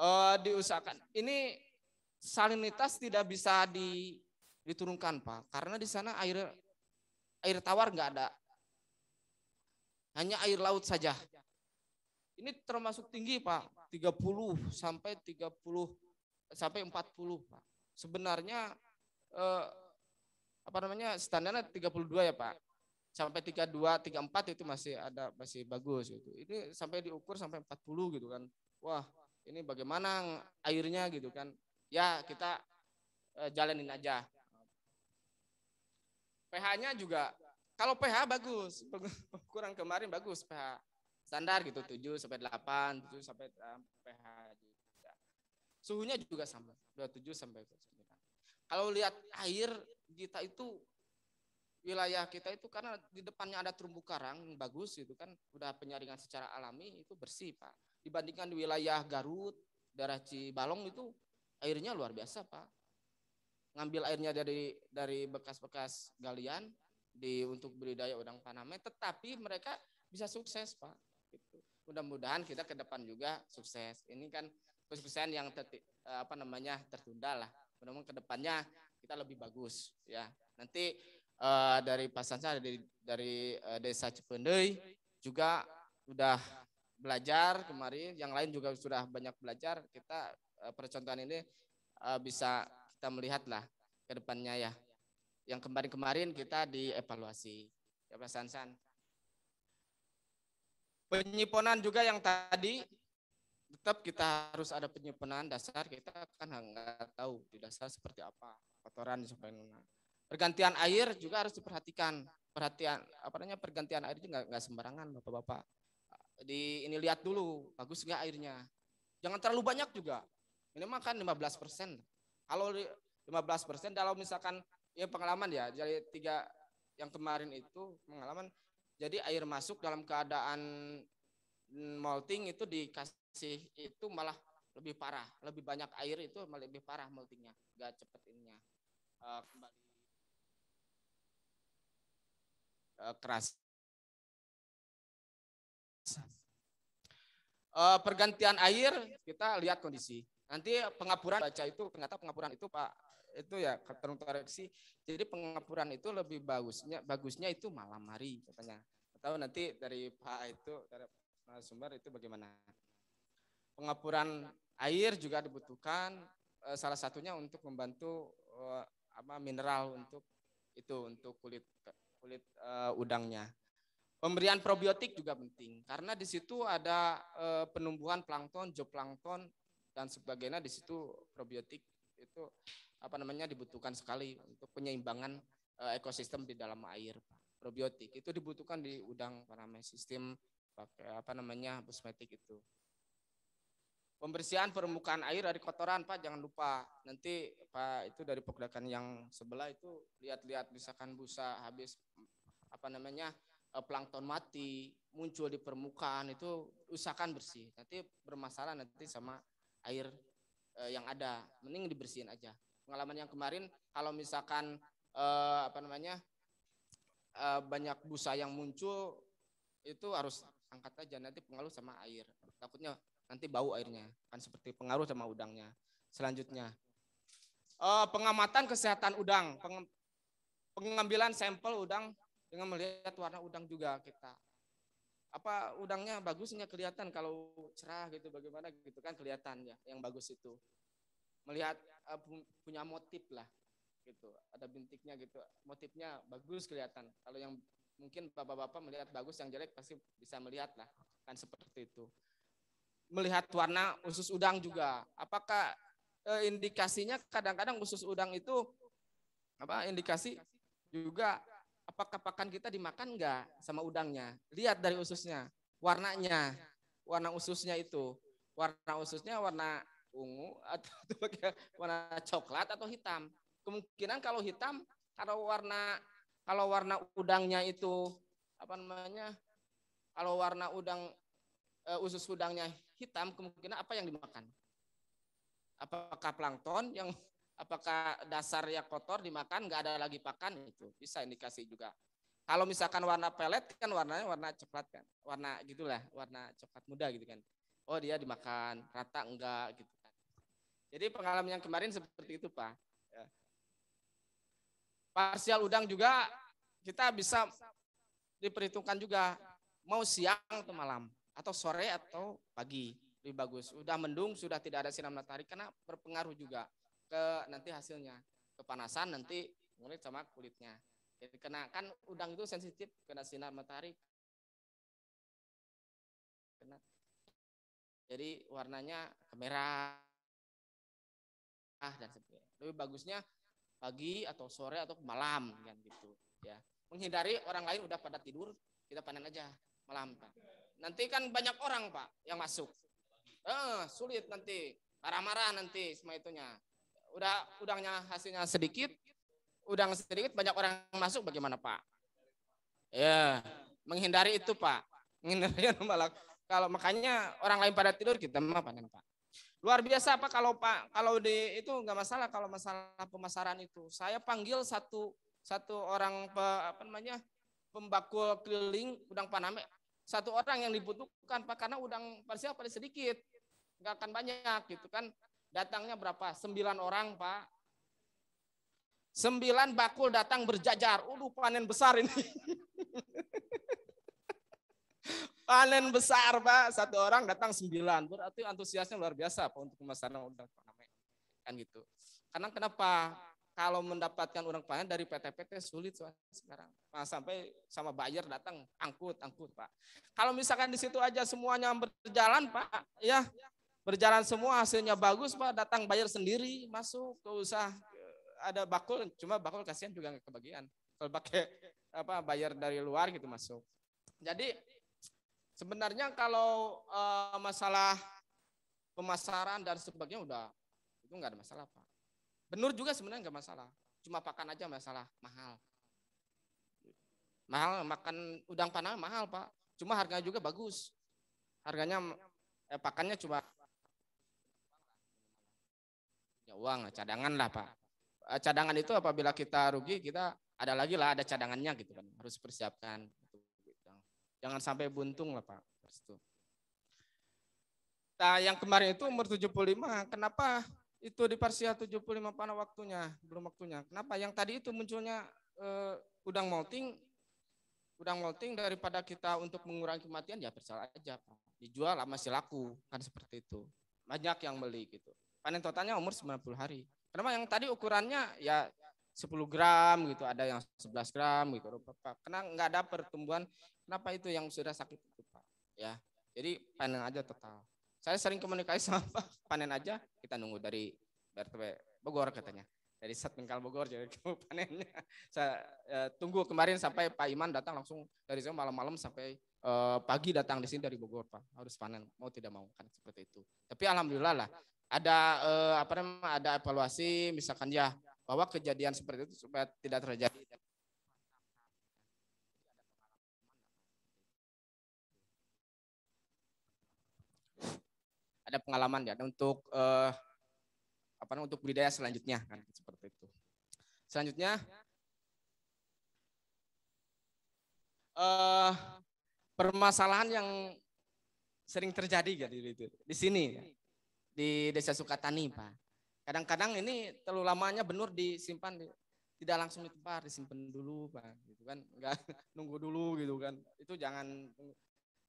Uh, diusahakan. Ini salinitas tidak bisa di diturunkan pak karena di sana air air tawar nggak ada hanya air laut saja ini termasuk tinggi pak 30 sampai 30 sampai 40 pak sebenarnya eh, apa namanya standarnya 32 ya pak sampai 32 34 itu masih ada masih bagus gitu ini sampai diukur sampai 40 gitu kan wah ini bagaimana airnya gitu kan ya kita eh, jalanin aja pH-nya juga kalau pH bagus, kurang kemarin bagus pH standar gitu 7 sampai 8, 7 sampai pH eh, juga. Suhunya juga sama, 27 sampai 29. Kalau lihat air kita itu wilayah kita itu karena di depannya ada terumbu karang bagus gitu kan udah penyaringan secara alami itu bersih Pak. Dibandingkan di wilayah Garut, daerah Cibalong itu airnya luar biasa Pak ngambil airnya dari dari bekas-bekas galian di untuk budidaya udang paname tetapi mereka bisa sukses pak gitu. mudah-mudahan kita ke depan juga sukses ini kan kesuksesan yang ter, eh, apa namanya tertunda lah mudah-mudahan ke depannya kita lebih bagus ya nanti uh, dari pasangan dari dari uh, desa Cipendei juga sudah belajar kemarin yang lain juga sudah banyak belajar kita uh, percontohan ini uh, bisa kita melihatlah ke depannya ya. Yang kemarin-kemarin kita dievaluasi. Ya Pak San? Penyiponan juga yang tadi tetap kita harus ada penyimpanan dasar kita kan nggak tahu di dasar seperti apa kotoran sampai pergantian air juga harus diperhatikan perhatian apa namanya pergantian air juga nggak sembarangan bapak-bapak di ini lihat dulu bagus nggak airnya jangan terlalu banyak juga Ini kan 15 persen kalau 15 persen, kalau misalkan ya pengalaman ya, jadi tiga yang kemarin itu pengalaman. Jadi air masuk dalam keadaan molting itu dikasih itu malah lebih parah, lebih banyak air itu malah lebih parah moltingnya, nggak cepet ininya. Eh, kembali eh, keras. Uh, pergantian air kita lihat kondisi. Nanti pengapuran baca itu ternyata pengapuran itu Pak itu ya tolong koreksi. Jadi pengapuran itu lebih bagusnya bagusnya itu malam hari katanya. Atau nanti dari Pak itu dari sumber itu bagaimana? Pengapuran air juga dibutuhkan eh, salah satunya untuk membantu eh, apa mineral untuk itu untuk kulit kulit uh, udangnya. Pemberian probiotik juga penting karena di situ ada uh, penumbuhan plankton, zooplankton, dan sebagainya di situ probiotik itu apa namanya dibutuhkan sekali untuk penyeimbangan uh, ekosistem di dalam air probiotik itu dibutuhkan di udang parameter sistem pakai apa namanya kosmetik itu pembersihan permukaan air dari kotoran Pak jangan lupa nanti Pak itu dari pergerakan yang sebelah itu lihat-lihat misalkan busa habis apa namanya eh, plankton mati muncul di permukaan itu usahakan bersih nanti bermasalah nanti sama air uh, yang ada. Mending dibersihin aja. Pengalaman yang kemarin kalau misalkan uh, apa namanya uh, banyak busa yang muncul itu harus angkat aja nanti pengaruh sama air. Takutnya nanti bau airnya kan seperti pengaruh sama udangnya. Selanjutnya uh, pengamatan kesehatan udang, peng, pengambilan sampel udang dengan melihat warna udang juga kita apa udangnya bagus nggak kelihatan kalau cerah gitu bagaimana gitu kan kelihatan ya yang bagus itu melihat uh, punya motif lah gitu ada bintiknya gitu motifnya bagus kelihatan kalau yang mungkin bapak-bapak melihat bagus yang jelek pasti bisa melihat lah kan seperti itu melihat warna usus udang juga apakah uh, indikasinya kadang-kadang usus udang itu apa indikasi juga apakah pakan kita dimakan enggak sama udangnya. Lihat dari ususnya, warnanya, warna ususnya itu. Warna ususnya warna ungu atau [laughs] warna coklat atau hitam. Kemungkinan kalau hitam, kalau warna kalau warna udangnya itu apa namanya? Kalau warna udang eh, usus udangnya hitam, kemungkinan apa yang dimakan? Apakah plankton yang apakah dasarnya kotor dimakan nggak ada lagi pakan itu bisa indikasi juga. Kalau misalkan warna pelet kan warnanya warna coklat kan, warna gitulah, warna coklat muda gitu kan. Oh dia dimakan rata enggak gitu kan. Jadi pengalaman yang kemarin seperti itu pak. Ya. Parsial udang juga kita bisa diperhitungkan juga mau siang atau malam atau sore atau pagi lebih bagus. Udah mendung, sudah tidak ada sinar matahari karena berpengaruh juga ke nanti hasilnya kepanasan nanti ngelit sama kulitnya jadi kena kan udang itu sensitif kena sinar matahari kena jadi warnanya merah ah dan sebagainya lebih bagusnya pagi atau sore atau malam kan gitu ya menghindari orang lain udah pada tidur kita panen aja malam pak nanti kan banyak orang pak yang masuk eh, sulit nanti marah-marah nanti semua itunya udah udangnya hasilnya sedikit, udang sedikit banyak orang masuk bagaimana Pak? Ya, menghindari itu Pak. Menghindari malah kalau makanya orang lain pada tidur kita mah panen Pak. Luar biasa Pak kalau Pak kalau di itu nggak masalah kalau masalah pemasaran itu. Saya panggil satu satu orang pe, apa namanya pembakul keliling udang paname satu orang yang dibutuhkan pak karena udang parsial paling sedikit nggak akan banyak gitu kan Datangnya berapa? Sembilan orang, Pak. Sembilan bakul datang berjajar. Udah panen besar ini. [laughs] panen besar, Pak. Satu orang datang sembilan. Berarti antusiasnya luar biasa, Pak, untuk pemasaran undang Pak. Kan gitu. Karena kenapa? Kalau mendapatkan undang panen dari PT-PT sulit Pak, sekarang. Nah, sampai sama bayar datang angkut, angkut, Pak. Kalau misalkan di situ aja semuanya berjalan, Pak, ya Berjalan semua hasilnya bagus Pak, datang bayar sendiri, masuk ke usah ada bakul, cuma bakul kasihan juga nggak kebagian. Kalau pakai apa bayar dari luar gitu masuk. Jadi sebenarnya kalau uh, masalah pemasaran dan sebagainya udah itu nggak ada masalah Pak. Benur juga sebenarnya nggak masalah. Cuma pakan aja masalah mahal. Mahal makan udang panas mahal Pak. Cuma harganya juga bagus. Harganya eh, pakannya cuma uang nah, cadangan lah pak eh, cadangan itu apabila kita rugi kita ada lagi lah ada cadangannya gitu kan harus persiapkan gitu. jangan sampai buntung lah pak nah yang kemarin itu umur 75 kenapa itu di parsia 75 panah waktunya belum waktunya kenapa yang tadi itu munculnya eh, udang molting udang molting daripada kita untuk mengurangi kematian ya bersalah aja pak dijual lah masih laku kan seperti itu banyak yang beli gitu panen totalnya umur 90 hari. Kenapa yang tadi ukurannya ya 10 gram gitu, ada yang 11 gram gitu. Karena nggak ada pertumbuhan, kenapa itu yang sudah sakit itu Pak? Ya, jadi panen aja total. Saya sering komunikasi sama [laughs] Pak, panen aja, kita nunggu dari BRTB Bogor katanya. Dari setengah Bogor jadi [laughs] panennya. Saya tunggu kemarin sampai Pak Iman datang langsung dari saya malam-malam sampai eh, pagi datang di sini dari Bogor Pak. Harus panen mau tidak mau kan seperti itu. Tapi alhamdulillah lah ada eh, apa namanya ada evaluasi misalkan ya bahwa kejadian seperti itu supaya tidak terjadi. Ada pengalaman ya untuk eh, apa namanya untuk budidaya selanjutnya kan seperti itu. Selanjutnya eh, permasalahan yang sering terjadi gitu, gitu di sini. Ya di Desa Sukatani, Pak. Kadang-kadang ini terlalu lamanya benur disimpan di, tidak langsung ditempar, disimpan dulu, Pak, gitu kan. Enggak [laughs] nunggu dulu gitu kan. Itu jangan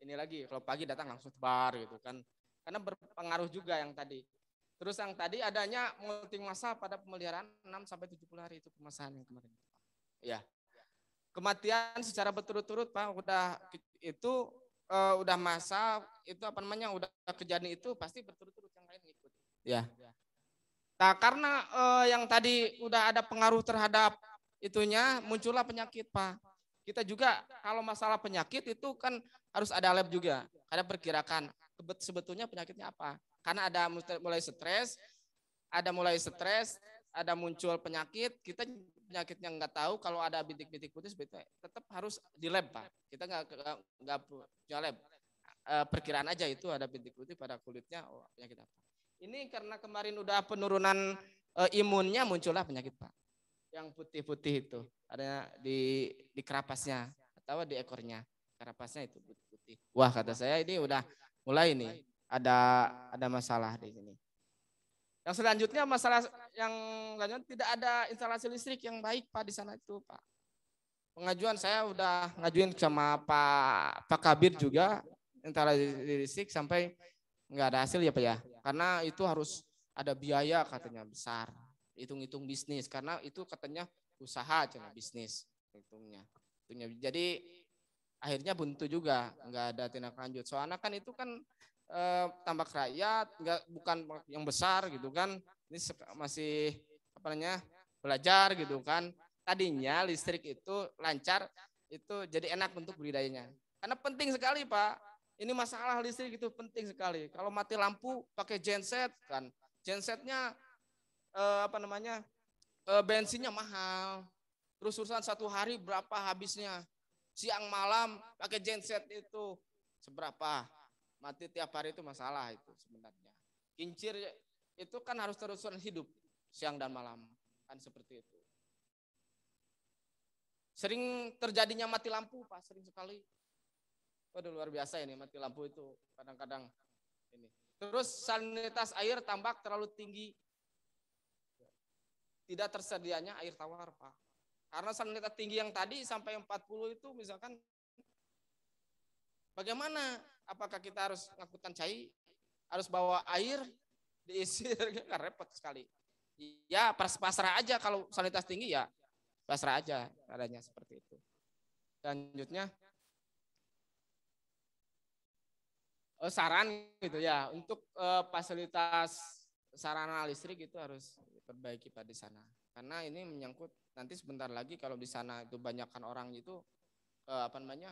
ini lagi kalau pagi datang langsung tebar gitu kan. Karena berpengaruh juga yang tadi. Terus yang tadi adanya molting masa pada pemeliharaan 6 sampai 70 hari itu permasalahan kemarin. Ya. Kematian secara berturut-turut Pak udah itu uh, udah masa itu apa namanya udah kejadian itu pasti berturut-turut Ya. Nah, karena eh, yang tadi udah ada pengaruh terhadap itunya muncullah penyakit, Pak. Kita juga kalau masalah penyakit itu kan harus ada lab juga, ada perkirakan sebetulnya penyakitnya apa. Karena ada mulai stres, ada mulai stres, ada muncul penyakit, kita penyakitnya nggak tahu kalau ada bintik-bintik putih sebetulnya tetap harus di lab pak kita nggak nggak punya lab eh, perkiraan aja itu ada bintik putih pada kulitnya oh, penyakit apa ini karena kemarin udah penurunan e, imunnya muncullah penyakit Pak. Yang putih-putih itu ada di di kerapasnya atau di ekornya. Kerapasnya itu putih-putih. Wah, kata saya ini udah mulai nih ada ada masalah di sini. Yang selanjutnya masalah yang selanjutnya tidak ada instalasi listrik yang baik Pak di sana itu Pak. Pengajuan saya udah ngajuin sama Pak Pak Kabir juga instalasi listrik sampai nggak ada hasil ya Pak ya. Karena itu harus ada biaya katanya besar. Hitung-hitung bisnis karena itu katanya usaha cuma bisnis hitungnya. Hitungnya. Jadi akhirnya buntu juga, nggak ada tindak lanjut. Soalnya kan itu kan e, tambak rakyat, nggak bukan yang besar gitu kan. Ini masih apa namanya belajar gitu kan. Tadinya listrik itu lancar, itu jadi enak untuk budidayanya. Karena penting sekali Pak ini masalah listrik itu penting sekali. Kalau mati lampu pakai genset kan. Gensetnya eh, apa namanya? Eh, bensinnya mahal. Terus urusan satu hari berapa habisnya? Siang malam pakai genset itu seberapa? Mati tiap hari itu masalah itu sebenarnya. Kincir itu kan harus terusan hidup siang dan malam. Kan seperti itu. Sering terjadinya mati lampu, Pak, sering sekali. Waduh luar biasa ini mati lampu itu kadang-kadang ini. Terus salinitas air tambak terlalu tinggi. Tidak tersedianya air tawar, Pak. Karena salinitas tinggi yang tadi sampai 40 itu misalkan bagaimana? Apakah kita harus ngakutan cai? Harus bawa air diisi [laughs] kan repot sekali. Ya, pasrah aja kalau sanitas tinggi ya pasrah aja adanya seperti itu. Selanjutnya Eh, saran gitu ya untuk uh, fasilitas sarana listrik itu harus diperbaiki pada sana karena ini menyangkut nanti sebentar lagi kalau di sana itu banyakkan orang itu uh, apa namanya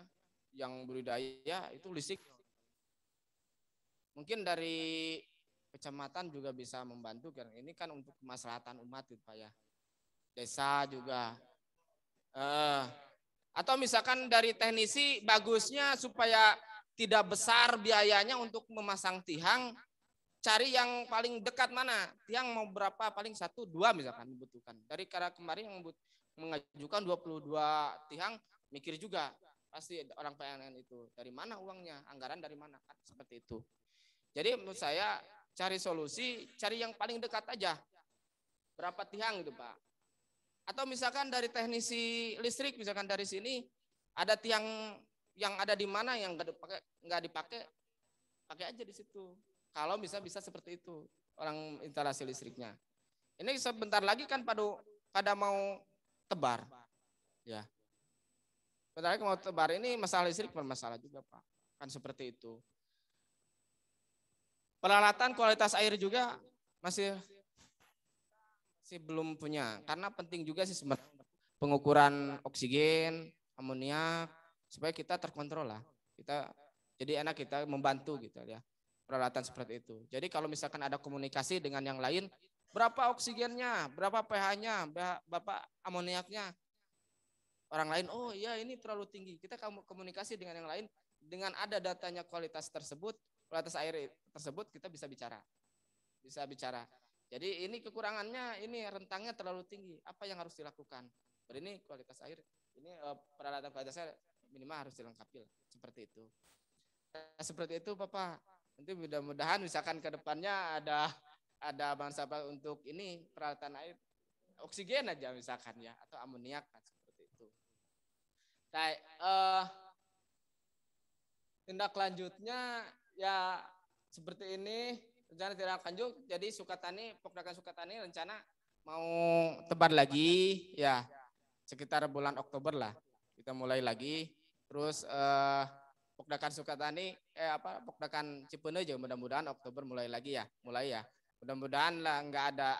yang budidaya itu listrik mungkin dari kecamatan juga bisa membantu karena ini kan untuk kemaslahatan umat gitu pak ya desa juga uh, atau misalkan dari teknisi bagusnya supaya tidak besar biayanya untuk memasang tiang, cari yang paling dekat mana. Tiang mau berapa? Paling satu, dua misalkan dibutuhkan. Dari cara kemarin yang mengajukan 22 tiang, mikir juga. Pasti orang PNN itu. Dari mana uangnya? Anggaran dari mana? Kan seperti itu. Jadi menurut saya cari solusi, cari yang paling dekat aja. Berapa tiang itu Pak. Atau misalkan dari teknisi listrik, misalkan dari sini, ada tiang yang ada di mana yang nggak dipakai nggak dipakai pakai aja di situ kalau bisa bisa seperti itu orang instalasi listriknya ini sebentar lagi kan pada pada mau tebar ya sebentar lagi mau tebar ini masalah listrik bermasalah juga pak kan seperti itu peralatan kualitas air juga masih masih belum punya karena penting juga sih sebenarnya pengukuran oksigen amoniak supaya kita terkontrol lah. Kita jadi enak kita membantu gitu ya. Peralatan seperti itu. Jadi kalau misalkan ada komunikasi dengan yang lain, berapa oksigennya, berapa pH-nya, bapak amoniaknya. Orang lain, oh iya ini terlalu tinggi. Kita komunikasi dengan yang lain, dengan ada datanya kualitas tersebut, kualitas air tersebut kita bisa bicara. Bisa bicara. Jadi ini kekurangannya, ini rentangnya terlalu tinggi. Apa yang harus dilakukan? Berarti ini kualitas air, ini eh, peralatan kualitas air minimal harus dilengkapi lah seperti itu nah, seperti itu papa nanti mudah-mudahan misalkan ke depannya ada ada bangsa untuk ini peralatan air oksigen aja misalkan ya atau amoniak kan seperti itu nah eh, tindak lanjutnya ya seperti ini rencana akan lanjut jadi Sukatani Pokdakan Sukatani rencana mau tebar lagi ya sekitar bulan Oktober lah kita mulai lagi Terus eh, Pokdakan Sukatani eh apa Pokdakan Cipeuneu juga mudah-mudahan Oktober mulai lagi ya, mulai ya. Mudah-mudahan lah nggak ada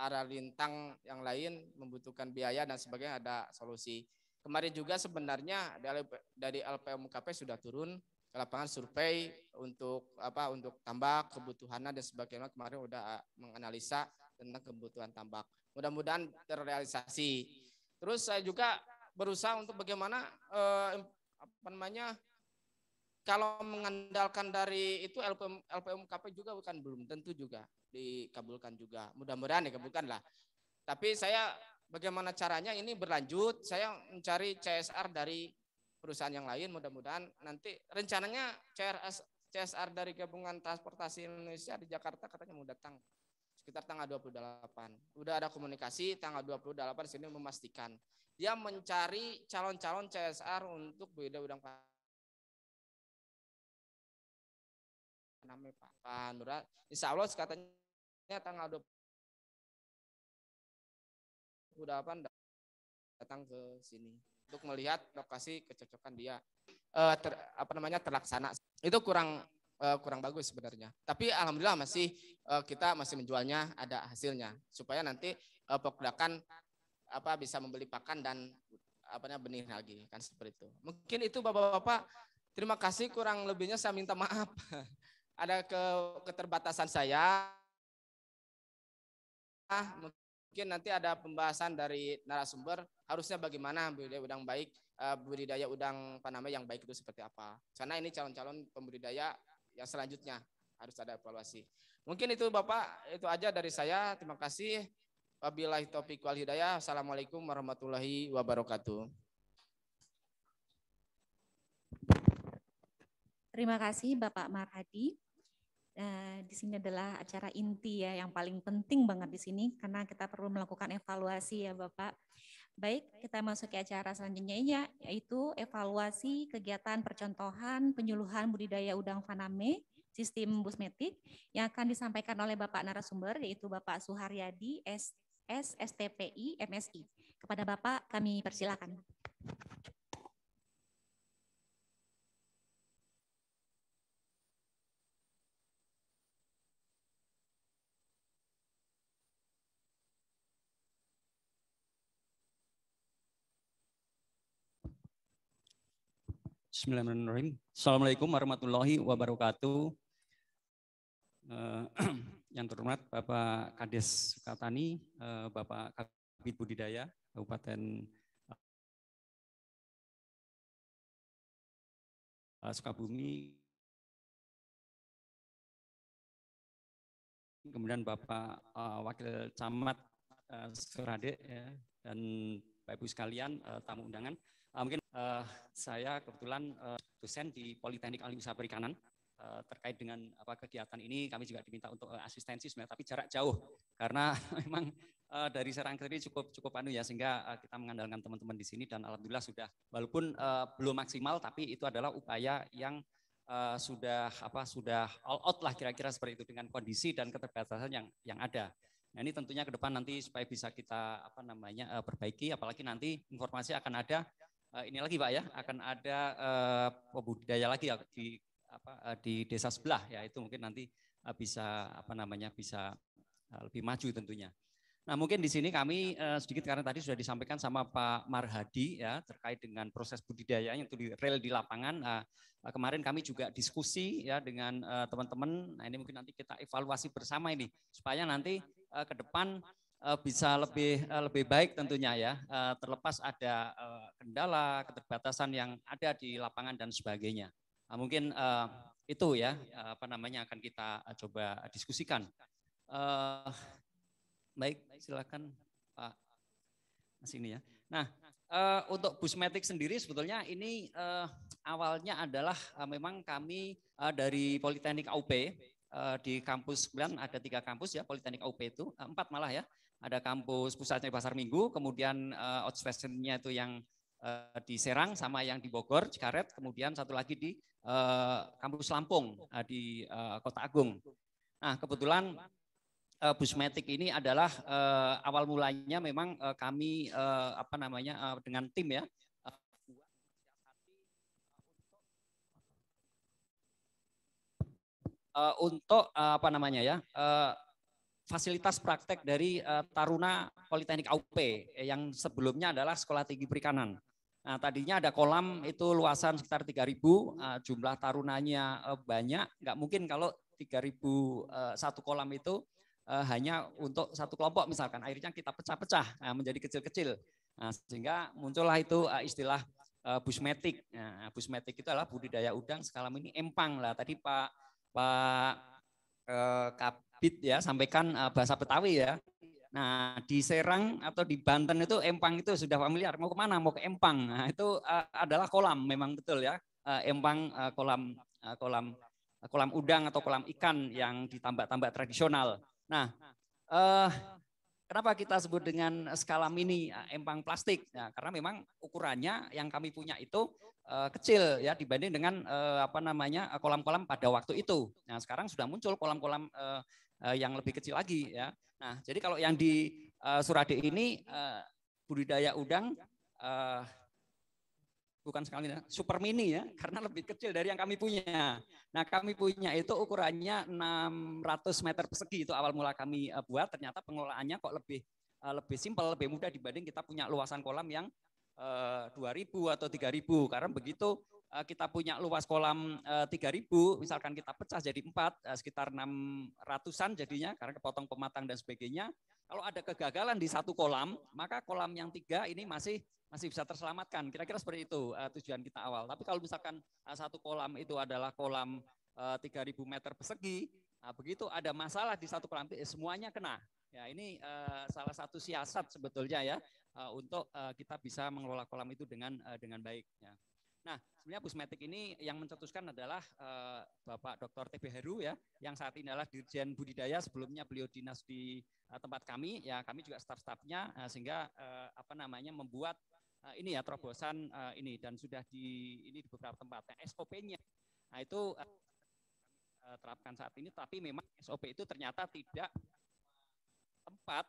arah lintang yang lain membutuhkan biaya dan sebagainya ada solusi. Kemarin juga sebenarnya dari dari LPMKP sudah turun ke lapangan survei untuk apa untuk tambak kebutuhannya dan sebagainya kemarin udah eh, menganalisa tentang kebutuhan tambak. Mudah-mudahan terrealisasi. Terus saya juga berusaha untuk bagaimana eh, apa namanya kalau mengandalkan dari itu LPM, LPMKP juga bukan belum tentu juga dikabulkan juga. Mudah-mudahan dikabulkan lah. Tapi saya bagaimana caranya ini berlanjut. Saya mencari CSR dari perusahaan yang lain. Mudah-mudahan nanti rencananya CRS, CSR dari gabungan transportasi Indonesia di Jakarta katanya mau datang sekitar tanggal 28. Udah ada komunikasi tanggal 28 sini memastikan. Dia mencari calon-calon CSR untuk beda udang namanya Pak Nur. Insya Allah katanya tanggal 28 datang ke sini untuk melihat lokasi kecocokan dia eh, ter, apa namanya terlaksana. Itu kurang uh, kurang bagus sebenarnya. Tapi alhamdulillah masih uh, kita masih menjualnya ada hasilnya supaya nanti uh, eh, pergerakan apa bisa membeli pakan dan apanya benih lagi kan seperti itu. Mungkin itu Bapak-bapak terima kasih kurang lebihnya saya minta maaf. [laughs] ada ke keterbatasan saya. Ah, mungkin nanti ada pembahasan dari narasumber harusnya bagaimana budidaya udang baik, budidaya udang panama yang baik itu seperti apa. Karena ini calon-calon pembudidaya yang selanjutnya harus ada evaluasi. Mungkin itu Bapak, itu aja dari saya. Terima kasih. Wabillahi taufiq wal hidayah. Assalamualaikum warahmatullahi wabarakatuh. Terima kasih Bapak Marhadi. Eh, di sini adalah acara inti ya yang paling penting banget di sini karena kita perlu melakukan evaluasi ya Bapak. Baik, kita masuk ke acara selanjutnya iya, yaitu evaluasi kegiatan percontohan penyuluhan budidaya udang faname sistem busmetik yang akan disampaikan oleh Bapak narasumber yaitu Bapak Suharyadi S STPI MSI. Kepada Bapak kami persilakan. Bismillahirrahmanirrahim. Assalamualaikum warahmatullahi wabarakatuh. Eh, [clears throat] yang terhormat Bapak Kades Sukatani, eh, Bapak Kabit Budidaya Kabupaten eh, Sukabumi, kemudian Bapak Wakil Camat uh, dan Bapak Ibu sekalian tamu undangan. Uh, mungkin uh, saya kebetulan uh, dosen di Politeknik Alim Usaha Perikanan uh, terkait dengan apa kegiatan ini kami juga diminta untuk uh, asistensi sebenarnya tapi jarak jauh karena [laughs] memang uh, dari Serang sendiri cukup cukup anu ya sehingga uh, kita mengandalkan teman-teman di sini dan alhamdulillah sudah walaupun uh, belum maksimal tapi itu adalah upaya yang uh, sudah apa sudah all out lah kira-kira seperti itu dengan kondisi dan keterbatasan yang yang ada. Nah, ini tentunya ke depan nanti supaya bisa kita apa namanya perbaiki apalagi nanti informasi akan ada Eh, ini lagi Pak ya, akan ada uh, pembudidaya lagi ya di apa uh, di desa sebelah ya itu mungkin nanti uh, bisa apa namanya bisa uh, lebih maju tentunya. Nah, mungkin di sini kami uh, sedikit karena tadi sudah disampaikan sama Pak Marhadi ya terkait dengan proses budidaya yang itu di rel di lapangan. Uh, kemarin kami juga diskusi ya dengan teman-teman. Uh, nah, ini mungkin nanti kita evaluasi bersama ini supaya nanti uh, ke depan Eh, bisa lebih eh, lebih baik tentunya ya eh, terlepas ada kendala keterbatasan yang ada di lapangan dan sebagainya mungkin itu ya apa namanya akan kita coba diskusikan baik silakan pak sini ya nah untuk busmetik sendiri sebetulnya ini awalnya adalah memang kami dari Politeknik UP di kampus 9 ada tiga kampus ya Politeknik UP itu empat malah ya ada kampus pusatnya Pasar Minggu, kemudian uh, eh, outstation-nya itu yang uh, di Serang sama yang di Bogor, Cikaret, kemudian satu lagi di uh, kampus Lampung uh, di uh, Kota Agung. Nah, kebetulan uh, Busmetik ini adalah uh, awal mulanya memang uh, kami uh, apa namanya uh, dengan tim ya uh, untuk uh, apa namanya ya uh, fasilitas praktek dari eh, Taruna Politeknik AUP eh, yang sebelumnya adalah Sekolah Tinggi Perikanan. Nah, tadinya ada kolam itu luasan sekitar 3000, uh, eh, jumlah tarunanya banyak, nggak mungkin kalau 3000 uh, satu kolam itu hanya untuk satu kelompok misalkan, akhirnya kita pecah-pecah menjadi kecil-kecil. Nah, sehingga muncullah itu istilah uh, busmetik. Nah, busmetik itu adalah budidaya udang skala mini empang lah. Tadi Pak Pak Kap, bit ya, sampaikan uh, bahasa Betawi ya. Nah, di Serang atau di Banten itu empang itu sudah familiar. Mau kemana? Mau ke empang. Nah, itu uh, adalah kolam memang betul ya. Uh, empang uh, kolam uh, kolam uh, kolam udang atau kolam ikan yang ditambak-tambak tradisional. Nah, uh, kenapa kita sebut dengan skala mini uh, empang plastik? Nah, karena memang ukurannya yang kami punya itu kecil ya dibanding dengan apa namanya kolam-kolam pada waktu itu. Nah, sekarang sudah muncul kolam -kolam, Eh, yang lebih kecil lagi ya. Nah, jadi kalau yang di uh, Surade ini uh, budidaya udang uh, bukan sekali ya, super mini ya, [laughs] karena lebih kecil dari yang kami punya. Nah, kami punya itu ukurannya 600 meter persegi itu awal mula kami uh, buat, ternyata pengelolaannya kok lebih uh, lebih simpel, lebih mudah dibanding kita punya luasan kolam yang uh, 2000 atau 3000 karena begitu Eh, kita punya luas kolam 3000 eh, misalkan kita pecah jadi empat eh, sekitar 600-an jadinya karena kepotong pematang dan sebagainya kalau ada kegagalan di satu kolam maka kolam yang tiga ini masih masih bisa terselamatkan kira-kira seperti itu tujuan kita awal tapi kalau misalkan satu kolam itu adalah kolam 3000 meter persegi nah, begitu ada masalah di satu kolam semuanya kena ya ini salah satu siasat sebetulnya ya untuk kita bisa mengelola kolam itu dengan dengan baik ya Nah, sebenarnya Busmetik ini yang mencetuskan adalah uh, Bapak Dr. TB Heru ya, yang saat ini adalah Dirjen Budidaya, sebelumnya beliau dinas di uh, tempat kami, ya kami juga staf-stafnya, uh, sehingga uh, apa namanya membuat uh, ini ya terobosan uh, ini dan sudah di ini di beberapa tempat. Nah, SOP-nya, nah itu uh, terapkan saat ini, tapi memang SOP itu ternyata tidak tempat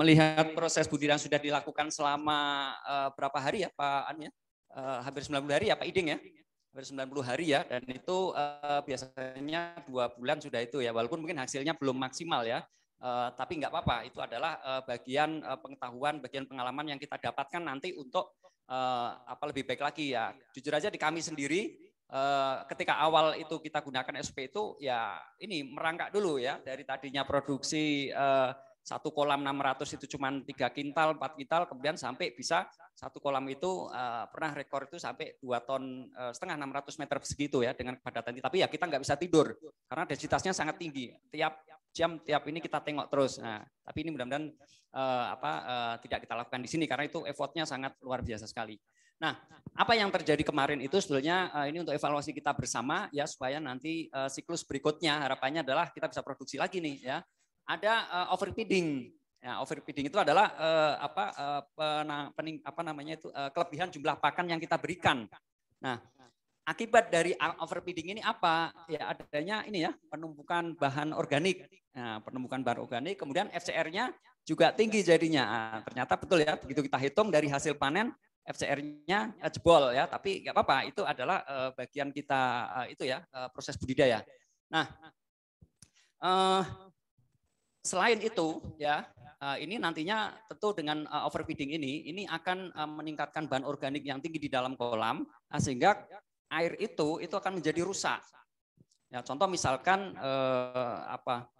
melihat proses yang sudah dilakukan selama uh, berapa hari ya Pak An ya? Uh, hampir 90 hari ya Pak Iding ya? Hampir 90 hari ya dan itu uh, biasanya dua bulan sudah itu ya walaupun mungkin hasilnya belum maksimal ya. Uh, tapi nggak apa-apa, itu adalah uh, bagian uh, pengetahuan, bagian pengalaman yang kita dapatkan nanti untuk uh, apa lebih baik lagi ya. Jujur aja di kami sendiri uh, ketika awal itu kita gunakan SP itu ya ini merangkak dulu ya dari tadinya produksi uh, satu kolam 600 itu cuma tiga kintal, empat kintal, kemudian sampai bisa satu kolam itu uh, pernah rekor itu sampai dua ton uh, setengah 600 meter persegi itu ya dengan kepadatan. Tapi ya kita nggak bisa tidur karena densitasnya sangat tinggi. Tiap jam tiap ini kita tengok terus. Nah, tapi ini mudah-mudahan uh, apa uh, tidak kita lakukan di sini karena itu effortnya sangat luar biasa sekali. Nah, apa yang terjadi kemarin itu sebetulnya uh, ini untuk evaluasi kita bersama ya supaya nanti uh, siklus berikutnya harapannya adalah kita bisa produksi lagi nih ya ada uh, overfeeding. Ya, overfeeding itu adalah uh, apa uh, pena, pening, apa namanya itu uh, kelebihan jumlah pakan yang kita berikan. Nah, akibat dari overfeeding ini apa? Ya adanya ini ya, penumpukan bahan organik. Nah, penumpukan bahan organik kemudian FCR-nya juga tinggi jadinya. Nah, ternyata betul ya, begitu kita hitung dari hasil panen FCR-nya jebol ya, tapi nggak apa-apa, itu adalah uh, bagian kita uh, itu ya, uh, proses budidaya. Nah, uh, selain itu ya eh, ini nantinya tentu dengan eh, overfeeding ini ini akan eh, meningkatkan bahan organik yang tinggi di dalam kolam sehingga air itu itu akan menjadi rusak. Ya contoh misalkan eh, apa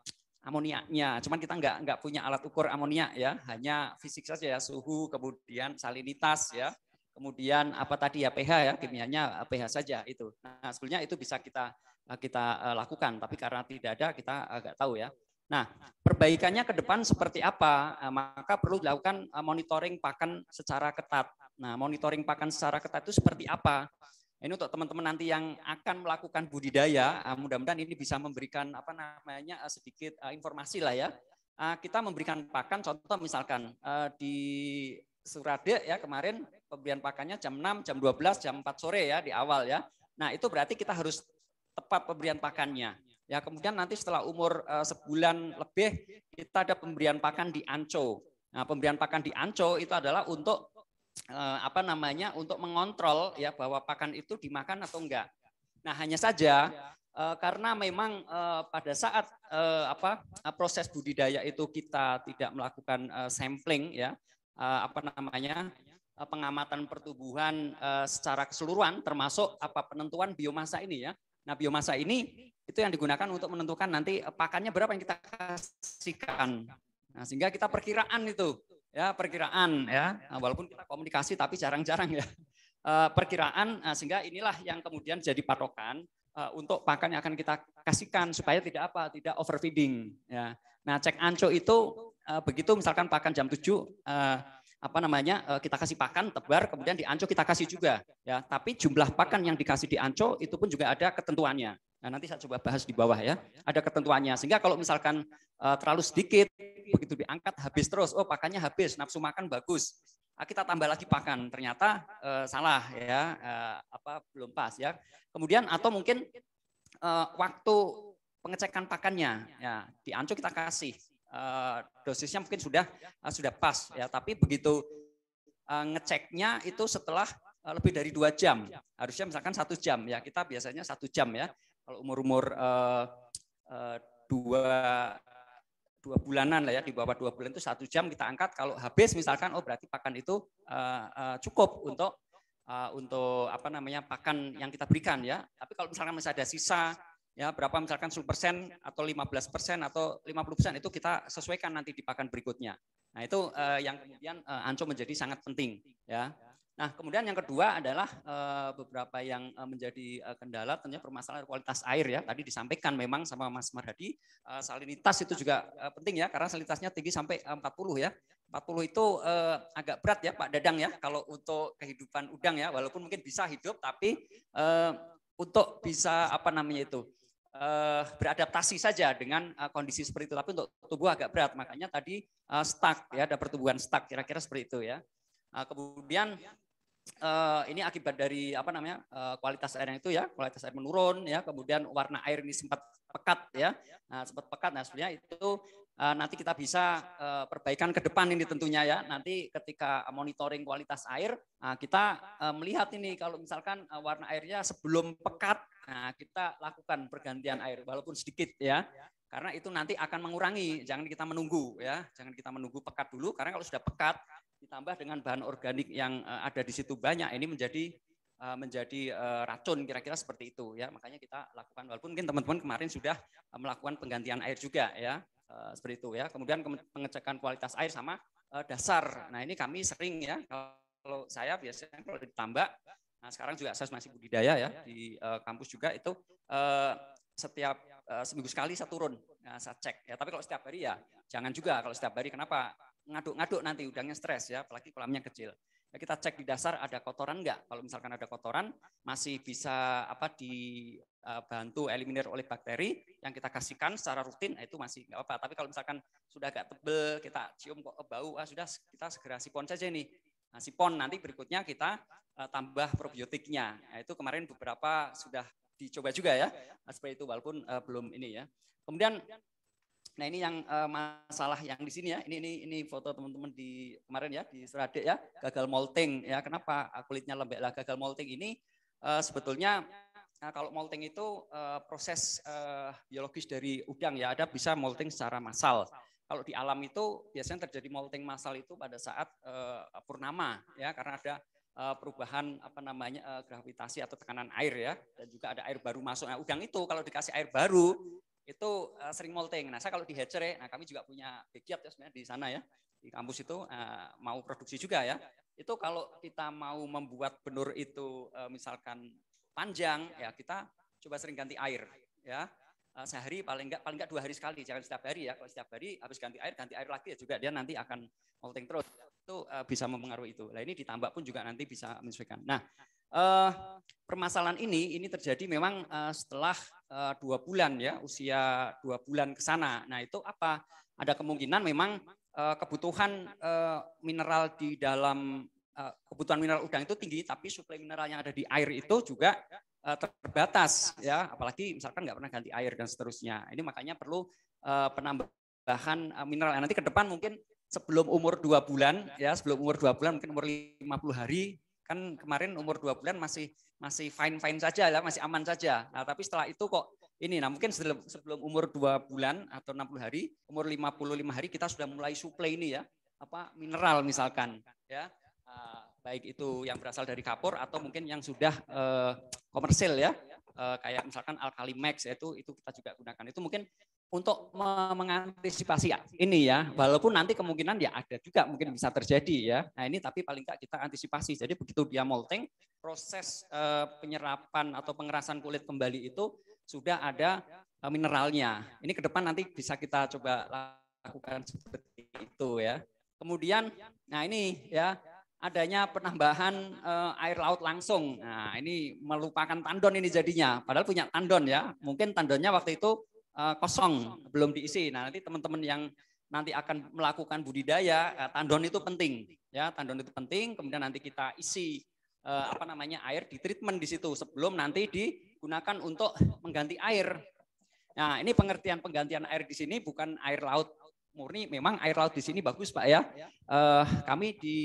amoniaknya, cuman kita nggak nggak punya alat ukur amoniak ya, hanya fisik saja ya suhu kemudian salinitas ya kemudian apa tadi ya pH ya kimianya pH saja itu. Nah, sebenarnya itu bisa kita kita lakukan, tapi karena tidak ada kita agak tahu ya. Nah, perbaikannya ke depan seperti apa? Eh, maka perlu dilakukan eh, monitoring pakan secara ketat. Nah, monitoring pakan secara ketat itu seperti apa? Ini untuk teman-teman nanti yang akan melakukan budidaya, eh, mudah-mudahan ini bisa memberikan apa namanya sedikit informasi lah ya. Kita memberikan pakan, contoh misalkan di Surade ya kemarin pemberian pakannya jam 6, jam 12, jam 4 sore ya di awal ya. Nah itu berarti kita harus tepat pemberian pakannya. Ya, kemudian nanti setelah umur uh, sebulan lebih kita ada pemberian pakan di anco. Nah, pemberian pakan di anco itu adalah untuk uh, apa namanya? untuk mengontrol ya bahwa pakan itu dimakan atau enggak. Nah, hanya saja uh, karena memang uh, pada saat uh, apa proses budidaya itu kita tidak melakukan uh, sampling ya, uh, apa namanya? pengamatan pertumbuhan uh, secara keseluruhan termasuk apa penentuan biomasa ini ya. Nah, biomasa ini itu yang digunakan untuk menentukan nanti eh, pakannya berapa yang kita kasihkan. Nah, sehingga kita perkiraan itu, ya perkiraan ya. Nah, walaupun kita komunikasi tapi jarang-jarang ya. [laughs] Eh, perkiraan nah, sehingga inilah yang kemudian jadi patokan eh, untuk pakan yang akan kita kasihkan supaya tidak apa, tidak overfeeding ya. Nah, cek anco itu begitu misalkan pakan jam 7 apa namanya kita kasih pakan tebar kemudian di anco kita kasih juga ya tapi jumlah pakan yang dikasih di anco itu pun juga ada ketentuannya Nah, nanti saya coba bahas di bawah ya. Ada ketentuannya. Sehingga kalau misalkan uh, terlalu sedikit, begitu diangkat habis terus. Oh, pakannya habis, nafsu makan bagus. Nah, kita tambah lagi pakan, ternyata uh, salah ya, uh, apa belum pas ya. Kemudian atau mungkin uh, waktu pengecekan pakannya ya di Ancu kita kasih uh, dosisnya mungkin sudah uh, sudah pas ya, tapi begitu uh, ngeceknya itu setelah lebih dari dua jam. Harusnya misalkan satu jam ya kita biasanya satu jam ya kalau umur-umur uh, uh, dua dua bulanan lah ya di bawah dua bulan itu satu jam kita angkat kalau habis misalkan oh berarti pakan itu uh, uh, cukup untuk uh, untuk apa namanya pakan yang kita berikan ya tapi kalau misalkan masih ada sisa ya berapa misalkan 10% atau 15% atau 50% itu kita sesuaikan nanti di pakan berikutnya nah itu uh, yang kemudian uh, anco menjadi sangat penting ya Nah, kemudian yang kedua adalah eh, beberapa yang eh, menjadi eh, kendala tentunya permasalahan kualitas air ya. Tadi disampaikan memang sama Mas Marhadi, salinitas itu juga penting ya karena salinitasnya tinggi sampai 40 ya. 40 itu agak berat ya Pak Dadang ya kalau untuk kehidupan udang ya, walaupun mungkin bisa hidup tapi untuk bisa apa namanya itu beradaptasi saja dengan kondisi seperti itu. Tapi untuk tubuh agak berat, makanya tadi stuck ya, ada pertumbuhan stuck kira-kira seperti itu ya. Nah, kemudian uh, ini akibat dari apa namanya uh, kualitas air itu ya kualitas air menurun ya kemudian warna air ini sempat pekat ya nah, sempat pekat nah sebenarnya itu uh, nanti kita bisa uh, perbaikan ke depan ini tentunya ya nanti ketika monitoring kualitas air nah, kita uh, melihat ini kalau misalkan uh, warna airnya sebelum pekat nah, kita lakukan pergantian air walaupun sedikit ya karena itu nanti akan mengurangi jangan kita menunggu ya jangan kita menunggu pekat dulu karena kalau sudah pekat ditambah dengan bahan organik yang eh, ada di situ banyak ini menjadi eh, menjadi eh, racun kira-kira seperti itu ya makanya kita lakukan walaupun mungkin teman-teman kemarin sudah melakukan penggantian air juga ya seperti itu ya kemudian pengecekan kualitas air sama dasar nah ini kami sering ya kalau saya biasanya kalau ditambah nah sekarang juga saya masih budidaya ya di kampus juga itu setiap seminggu sekali saya turun nah, saya cek ya tapi kalau setiap hari ya jangan juga kalau setiap hari kenapa ngaduk-ngaduk nanti udangnya stres ya, apalagi kolamnya kecil. Ya, kita cek di dasar ada kotoran enggak. Kalau misalkan ada kotoran, masih bisa apa dibantu eh, eliminir oleh bakteri yang kita kasihkan secara rutin nah, itu masih enggak apa. apa Tapi kalau misalkan sudah agak tebel, kita cium kok bau, ah, sudah kita segera sipon saja nih. Nah, sipon nanti berikutnya kita eh, tambah probiotiknya. Nah, itu kemarin beberapa sudah dicoba juga ya. Nah, seperti itu walaupun eh, belum ini ya. Kemudian Nah ini yang uh, masalah yang di sini ya. Ini ini ini foto teman-teman di kemarin ya di Seradek ya gagal molting ya. Kenapa kulitnya lembek lah gagal molting ini uh, sebetulnya nah, kalau molting itu uh, proses uh, biologis dari udang ya. Ada bisa molting secara massal. Kalau di alam itu biasanya terjadi molting massal itu pada saat uh, purnama ya karena ada perubahan apa namanya gravitasi atau tekanan air ya dan juga ada air baru masuk. Nah, udang itu kalau dikasih air baru itu uh, sering molting. Nah, saya kalau di Hatcher, ya, nah kami juga punya backyard ya sebenarnya di sana ya, di kampus itu uh, mau produksi juga ya. Itu kalau kita mau membuat benur itu uh, misalkan panjang, ya kita coba sering ganti air ya. Uh, sehari paling enggak paling enggak dua hari sekali jangan setiap hari ya kalau setiap hari habis ganti air ganti air lagi ya juga dia nanti akan molting terus itu uh, bisa mempengaruhi itu nah ini ditambah pun juga nanti bisa menyesuaikan nah uh, permasalahan ini ini terjadi memang uh, setelah uh, dua bulan ya usia dua bulan ke sana. Nah itu apa? Ada kemungkinan memang uh, kebutuhan uh, mineral di dalam uh, kebutuhan mineral udang itu tinggi, tapi suplai mineral yang ada di air itu juga uh, terbatas ya. Apalagi misalkan nggak pernah ganti air dan seterusnya. Nah, ini makanya perlu uh, penambahan uh, mineral. Nah, nanti ke depan mungkin sebelum umur dua bulan ya sebelum umur dua bulan mungkin umur 50 hari Kan kemarin umur dua bulan masih masih fine-fine saja lah, masih aman saja. Nah, tapi setelah itu kok ini nah mungkin sebelum, sebelum umur dua bulan atau 60 hari, umur 55 hari kita sudah mulai suplai ini ya, apa mineral misalkan ya. Ah, baik itu yang berasal dari kapur atau mungkin yang sudah uh, komersil ya. Uh, kayak misalkan alkali max ya, itu itu kita juga gunakan. Itu mungkin untuk mengantisipasi ya. ini ya, walaupun nanti kemungkinan ya ada juga mungkin bisa terjadi ya. Nah ini tapi paling tidak kita antisipasi. Jadi begitu dia molting, proses eh, penyerapan atau pengerasan kulit kembali itu sudah ada eh, mineralnya. Ini ke depan nanti bisa kita coba lakukan seperti itu ya. Kemudian, nah ini ya adanya penambahan eh, air laut langsung. Nah ini melupakan tandon ini jadinya. Padahal punya tandon ya. Mungkin tandonnya waktu itu Eh, kosong, belum diisi. Nah, nanti teman-teman yang nanti akan melakukan budidaya eh, tandon itu penting, ya tandon itu penting. Kemudian nanti kita isi eh, apa namanya air di treatment di situ sebelum nanti digunakan untuk mengganti air. Nah, ini pengertian penggantian air di sini bukan air laut murni. Memang air laut di sini bagus, Pak ya. Uh, kami di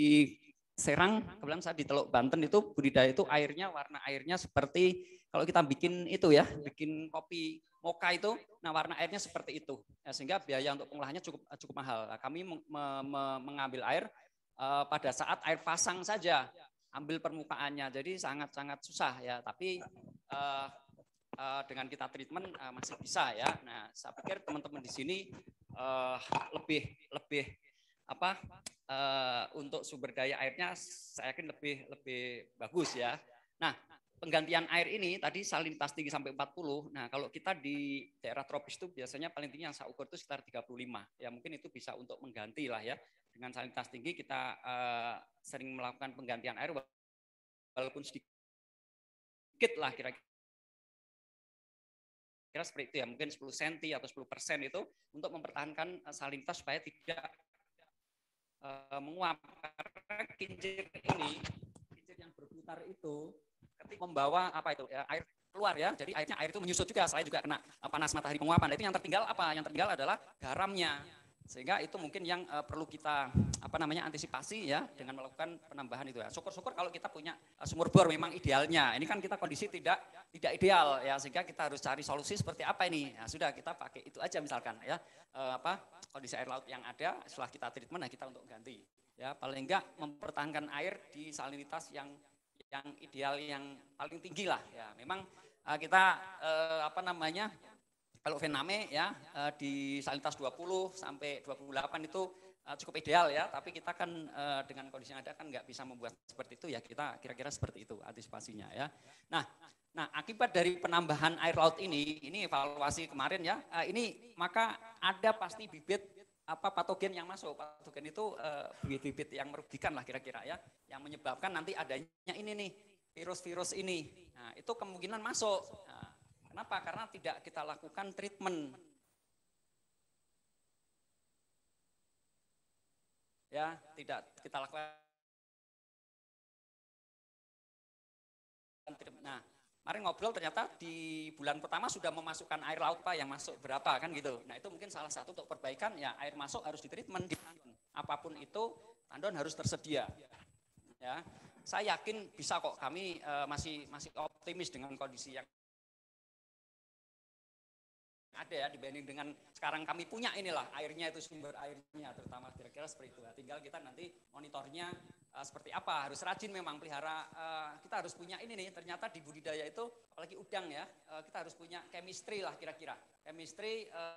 Serang, kebetulan saya di Teluk Banten itu budidaya itu airnya warna airnya seperti kalau kita bikin itu ya, bikin kopi moka itu nah warna airnya seperti itu ya, sehingga biaya untuk pengolahannya cukup eh, cukup mahal nah, kami me, me, mengambil air uh, pada saat air pasang saja ambil permukaannya jadi sangat sangat susah ya tapi uh, uh, dengan kita treatment uh, masih bisa ya nah saya pikir teman-teman di sini uh, lebih lebih apa uh, untuk sumber daya airnya saya yakin lebih lebih bagus ya nah penggantian air ini tadi salinitas tinggi sampai 40. Nah, kalau kita di daerah tropis itu biasanya paling tinggi yang saya ukur itu sekitar 35. Ya mungkin itu bisa untuk mengganti lah ya. Dengan salinitas tinggi kita uh, sering melakukan penggantian air walaupun sedikit lah kira-kira kira seperti itu ya mungkin 10 cm atau 10 persen itu untuk mempertahankan eh, salinitas supaya tidak uh, menguap karena kincir ini kincir yang berputar itu ketika membawa apa itu ya, air keluar ya. Jadi airnya air itu menyusut juga saya juga kena eh, panas matahari penguapan. Nah, itu yang tertinggal apa? Yang tertinggal adalah garamnya. Sehingga itu mungkin yang uh, perlu kita apa namanya antisipasi ya dengan melakukan penambahan itu ya. Syukur-syukur kalau kita punya uh, sumur bor memang idealnya. Ini kan kita kondisi tidak tidak ideal ya sehingga kita harus cari solusi seperti apa ini. ya sudah kita pakai itu aja misalkan ya uh, apa kondisi air laut yang ada setelah kita treatment nah kita untuk ganti ya paling enggak mempertahankan air di salinitas yang yang ideal yang paling tinggi lah ya. Memang uh, kita uh, apa namanya kalau Vename ya uh, di salinitas 20 sampai 28 itu uh, cukup ideal ya, tapi kita kan uh, dengan kondisi yang ada kan nggak bisa membuat seperti itu ya kita kira-kira seperti itu antisipasinya ya. Nah, nah akibat dari penambahan air laut ini, ini evaluasi kemarin ya, uh, ini maka ada pasti bibit apa patogen yang masuk. Patogen itu eh, bibit-bibit yang merugikan lah kira-kira ya, yang menyebabkan nanti adanya ini nih virus-virus ini. Nah, itu kemungkinan masuk. Nah, kenapa? Karena tidak kita lakukan treatment. Ya, tidak kita lakukan treatment. Nah, Mari ngobrol ternyata di bulan pertama sudah memasukkan air laut Pak yang masuk berapa kan gitu. Nah itu mungkin salah satu untuk perbaikan ya air masuk harus ditreatment di tandon. Apapun itu tandon harus tersedia. Ya, saya yakin bisa kok kami e, masih masih optimis dengan kondisi yang ada ya dibanding dengan sekarang kami punya inilah airnya itu sumber airnya terutama kira-kira seperti itu. Tinggal kita nanti monitornya Eh, seperti apa. Harus rajin memang pelihara. Uh, kita harus punya ini nih. Ternyata di budidaya itu apalagi udang ya. Uh, kita harus punya chemistry lah kira-kira. Chemistry uh,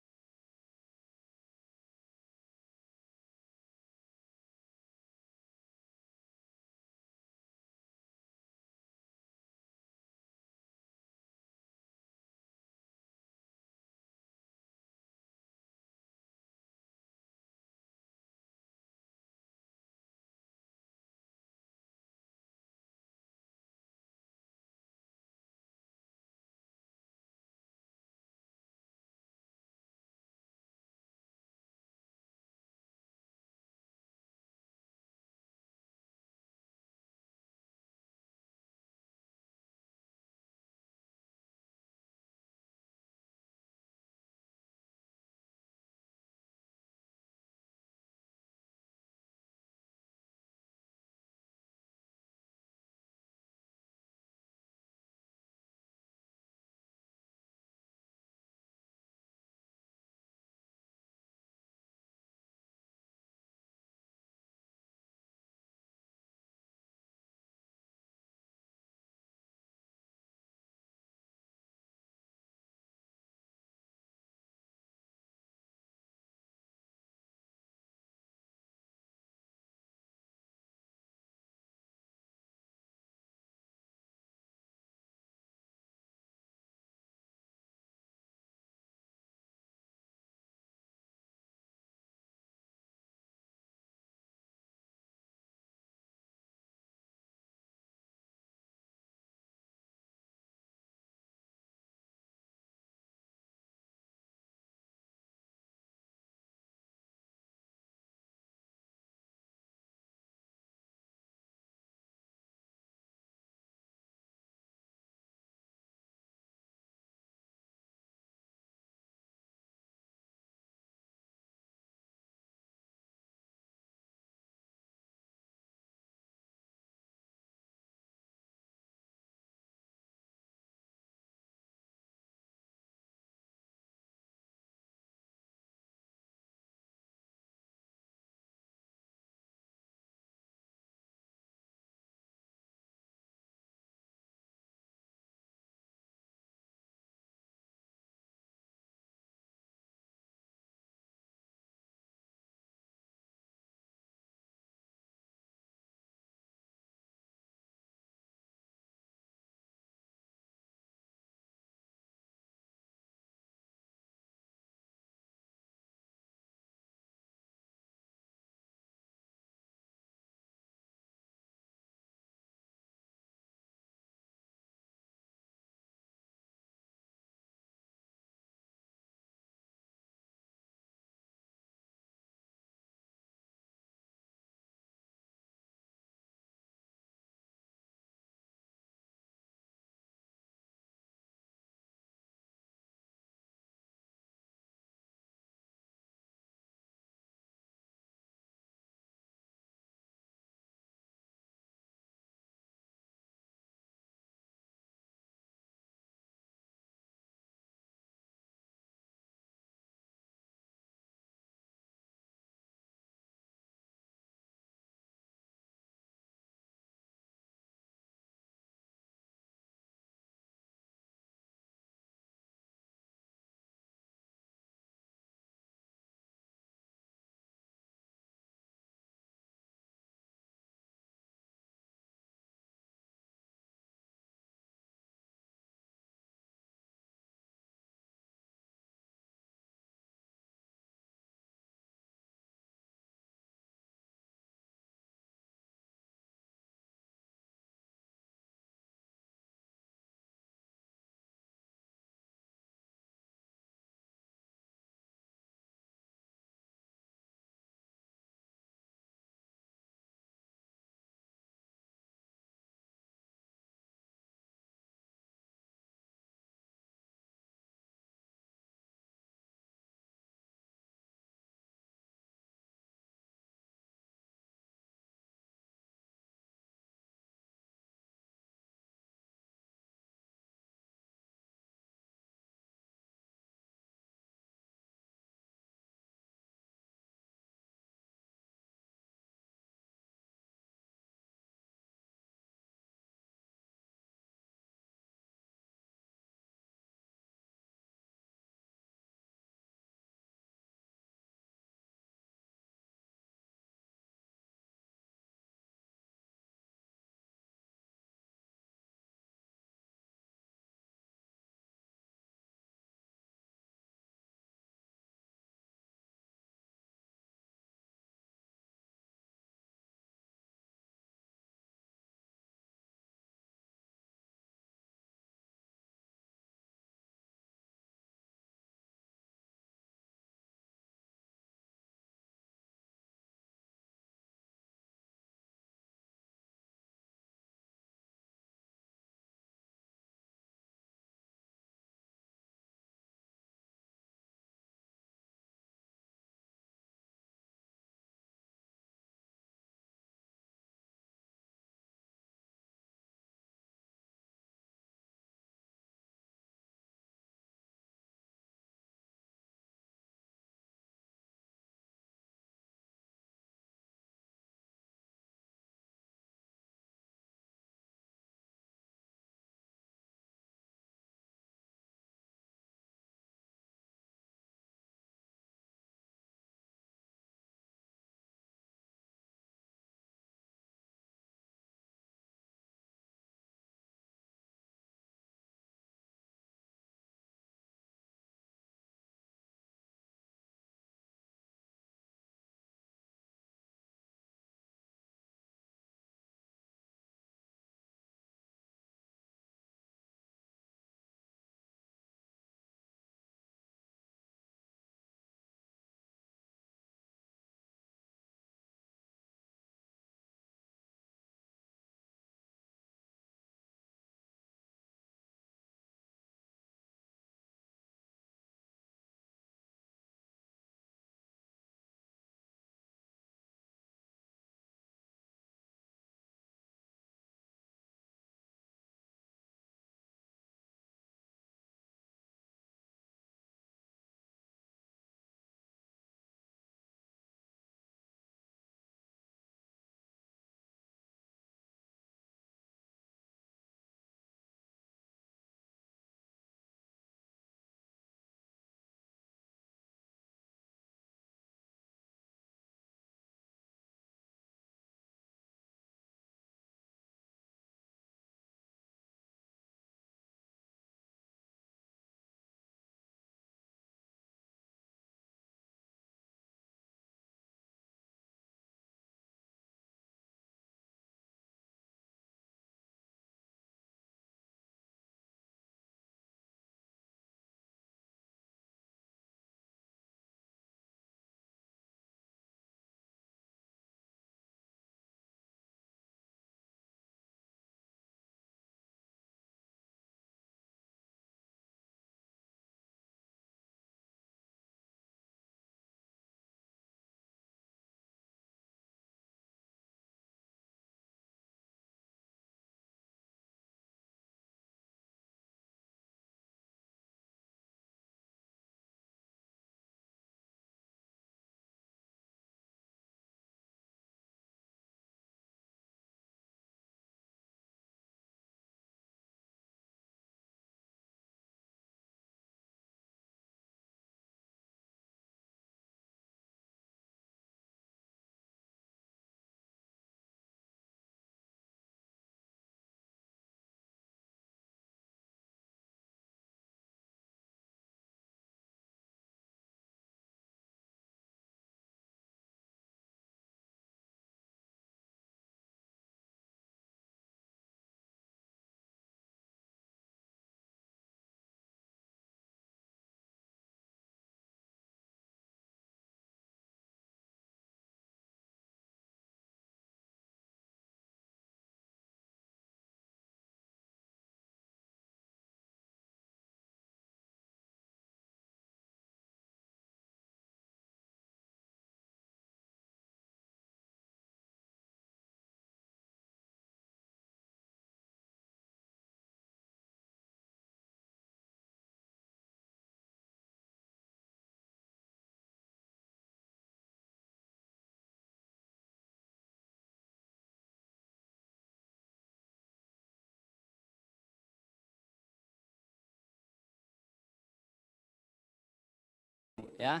ya.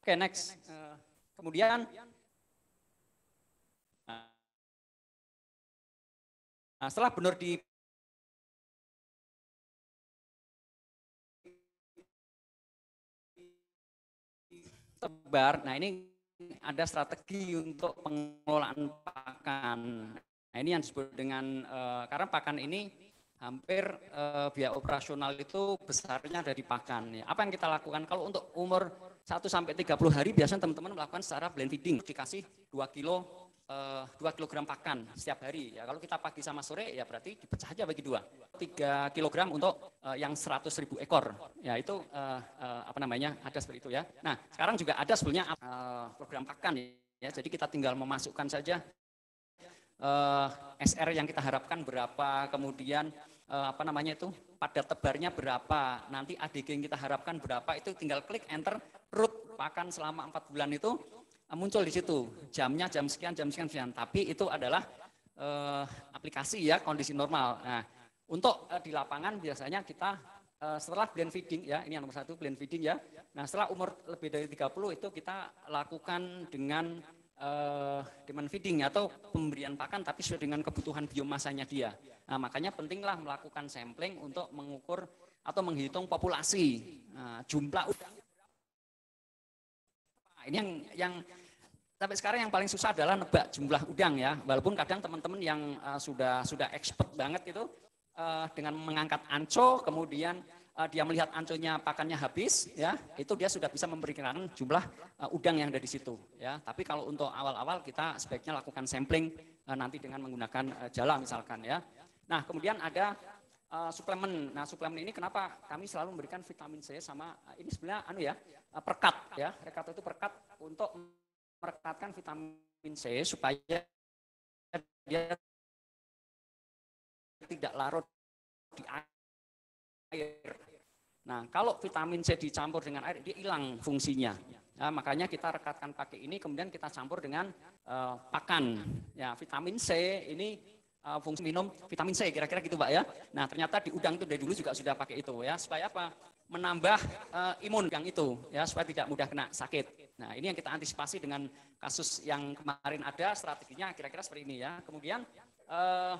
Oke, okay, next. Eh, kemudian Nah, setelah benar di tebar, nah ini ada strategi untuk pengelolaan pakan. Nah, ini yang disebut dengan uh, karena pakan ini hampir uh, biaya operasional itu besarnya dari pakan. Ya. Apa yang kita lakukan? Kalau untuk umur 1 sampai 30 hari biasanya teman-teman melakukan secara blend feeding, dikasih 2 kilo eh, dua 2 kilogram pakan setiap hari. Ya, kalau kita pagi sama sore ya berarti dipecah aja bagi dua. 3 kilogram untuk uh, yang 100 ribu ekor. Ya itu uh, uh, apa namanya? ada seperti itu ya. Nah, sekarang juga ada sebenarnya uh, program pakan ya. Jadi kita tinggal memasukkan saja Uh, SR yang kita harapkan berapa, kemudian Eh, apa namanya itu pada tebarnya berapa nanti adik yang kita harapkan berapa itu tinggal klik enter root pakan selama empat bulan itu eh, muncul di situ jamnya jam sekian jam sekian sekian tapi itu adalah uh, aplikasi ya kondisi normal nah untuk uh, di lapangan biasanya kita setelah blend feeding ya ini yang nomor satu blend feeding ya nah setelah umur lebih dari 30 itu kita lakukan dengan uh, demand feeding atau pemberian pakan tapi sesuai dengan kebutuhan biomasanya dia. Nah, makanya pentinglah melakukan sampling untuk mengukur atau menghitung populasi uh, jumlah udang. Nah, ini yang yang sampai sekarang yang paling susah adalah nebak jumlah udang ya. Walaupun kadang teman-teman yang uh, sudah sudah expert banget itu uh, dengan mengangkat anco kemudian uh, dia melihat anconya pakannya habis ya itu dia sudah bisa memberikan jumlah uh, udang yang ada di situ ya tapi kalau untuk awal-awal kita sebaiknya lakukan sampling uh, nanti dengan menggunakan uh, jala misalkan ya nah kemudian ada uh, suplemen nah suplemen ini kenapa kami selalu memberikan vitamin C sama uh, ini sebenarnya anu ya uh, perkat ya perkat itu perkat untuk merekatkan vitamin C supaya dia tidak larut di air air. Nah, kalau vitamin C dicampur dengan air, dia hilang fungsinya. Nah, makanya kita rekatkan pakai ini, kemudian kita campur dengan uh, pakan. Ya, vitamin C ini uh, fungsi minum vitamin C, kira-kira gitu, Pak ya. Nah, ternyata di udang itu dari dulu juga sudah pakai itu ya. Supaya apa? Menambah uh, imun yang itu, ya, supaya tidak mudah kena sakit. Nah, ini yang kita antisipasi dengan kasus yang kemarin ada, strateginya kira-kira seperti ini ya. Kemudian uh,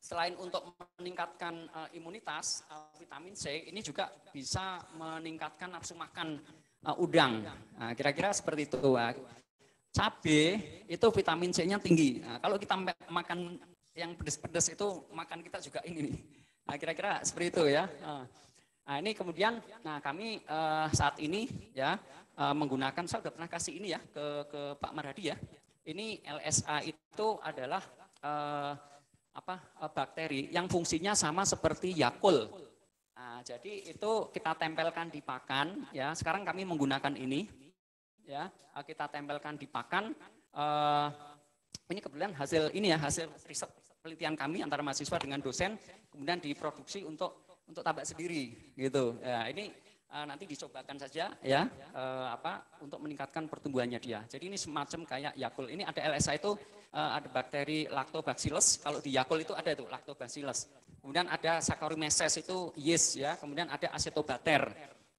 selain untuk meningkatkan uh, imunitas uh, vitamin C ini juga bisa meningkatkan nafsu makan uh, udang nah, kira-kira seperti itu uh. cabe itu vitamin C-nya tinggi nah, kalau kita makan yang pedes-pedes itu makan kita juga ini nah, kira-kira seperti itu ya nah ini kemudian nah kami uh, saat ini ya uh, menggunakan saya sudah pernah kasih ini ya ke ke Pak Maradi ya ini LSA itu adalah uh, apa eh, bakteri yang fungsinya sama seperti yakul. Nah, jadi itu kita tempelkan di pakan ya. Sekarang kami menggunakan ini ya. Eh, kita tempelkan di pakan Uh, ini kebetulan hasil ini ya hasil riset penelitian kami antara mahasiswa dengan dosen kemudian diproduksi untuk untuk tabak sendiri gitu. Ya, ini uh, nanti dicobakan saja ya uh, apa untuk meningkatkan pertumbuhannya dia. Jadi ini semacam kayak yakul. Ini ada LSA itu uh, ada bakteri lactobacillus. Kalau di Yakult itu ada tuh lactobacillus. Kemudian ada Saccharomyces itu yeast ya. Kemudian ada Acetobacter.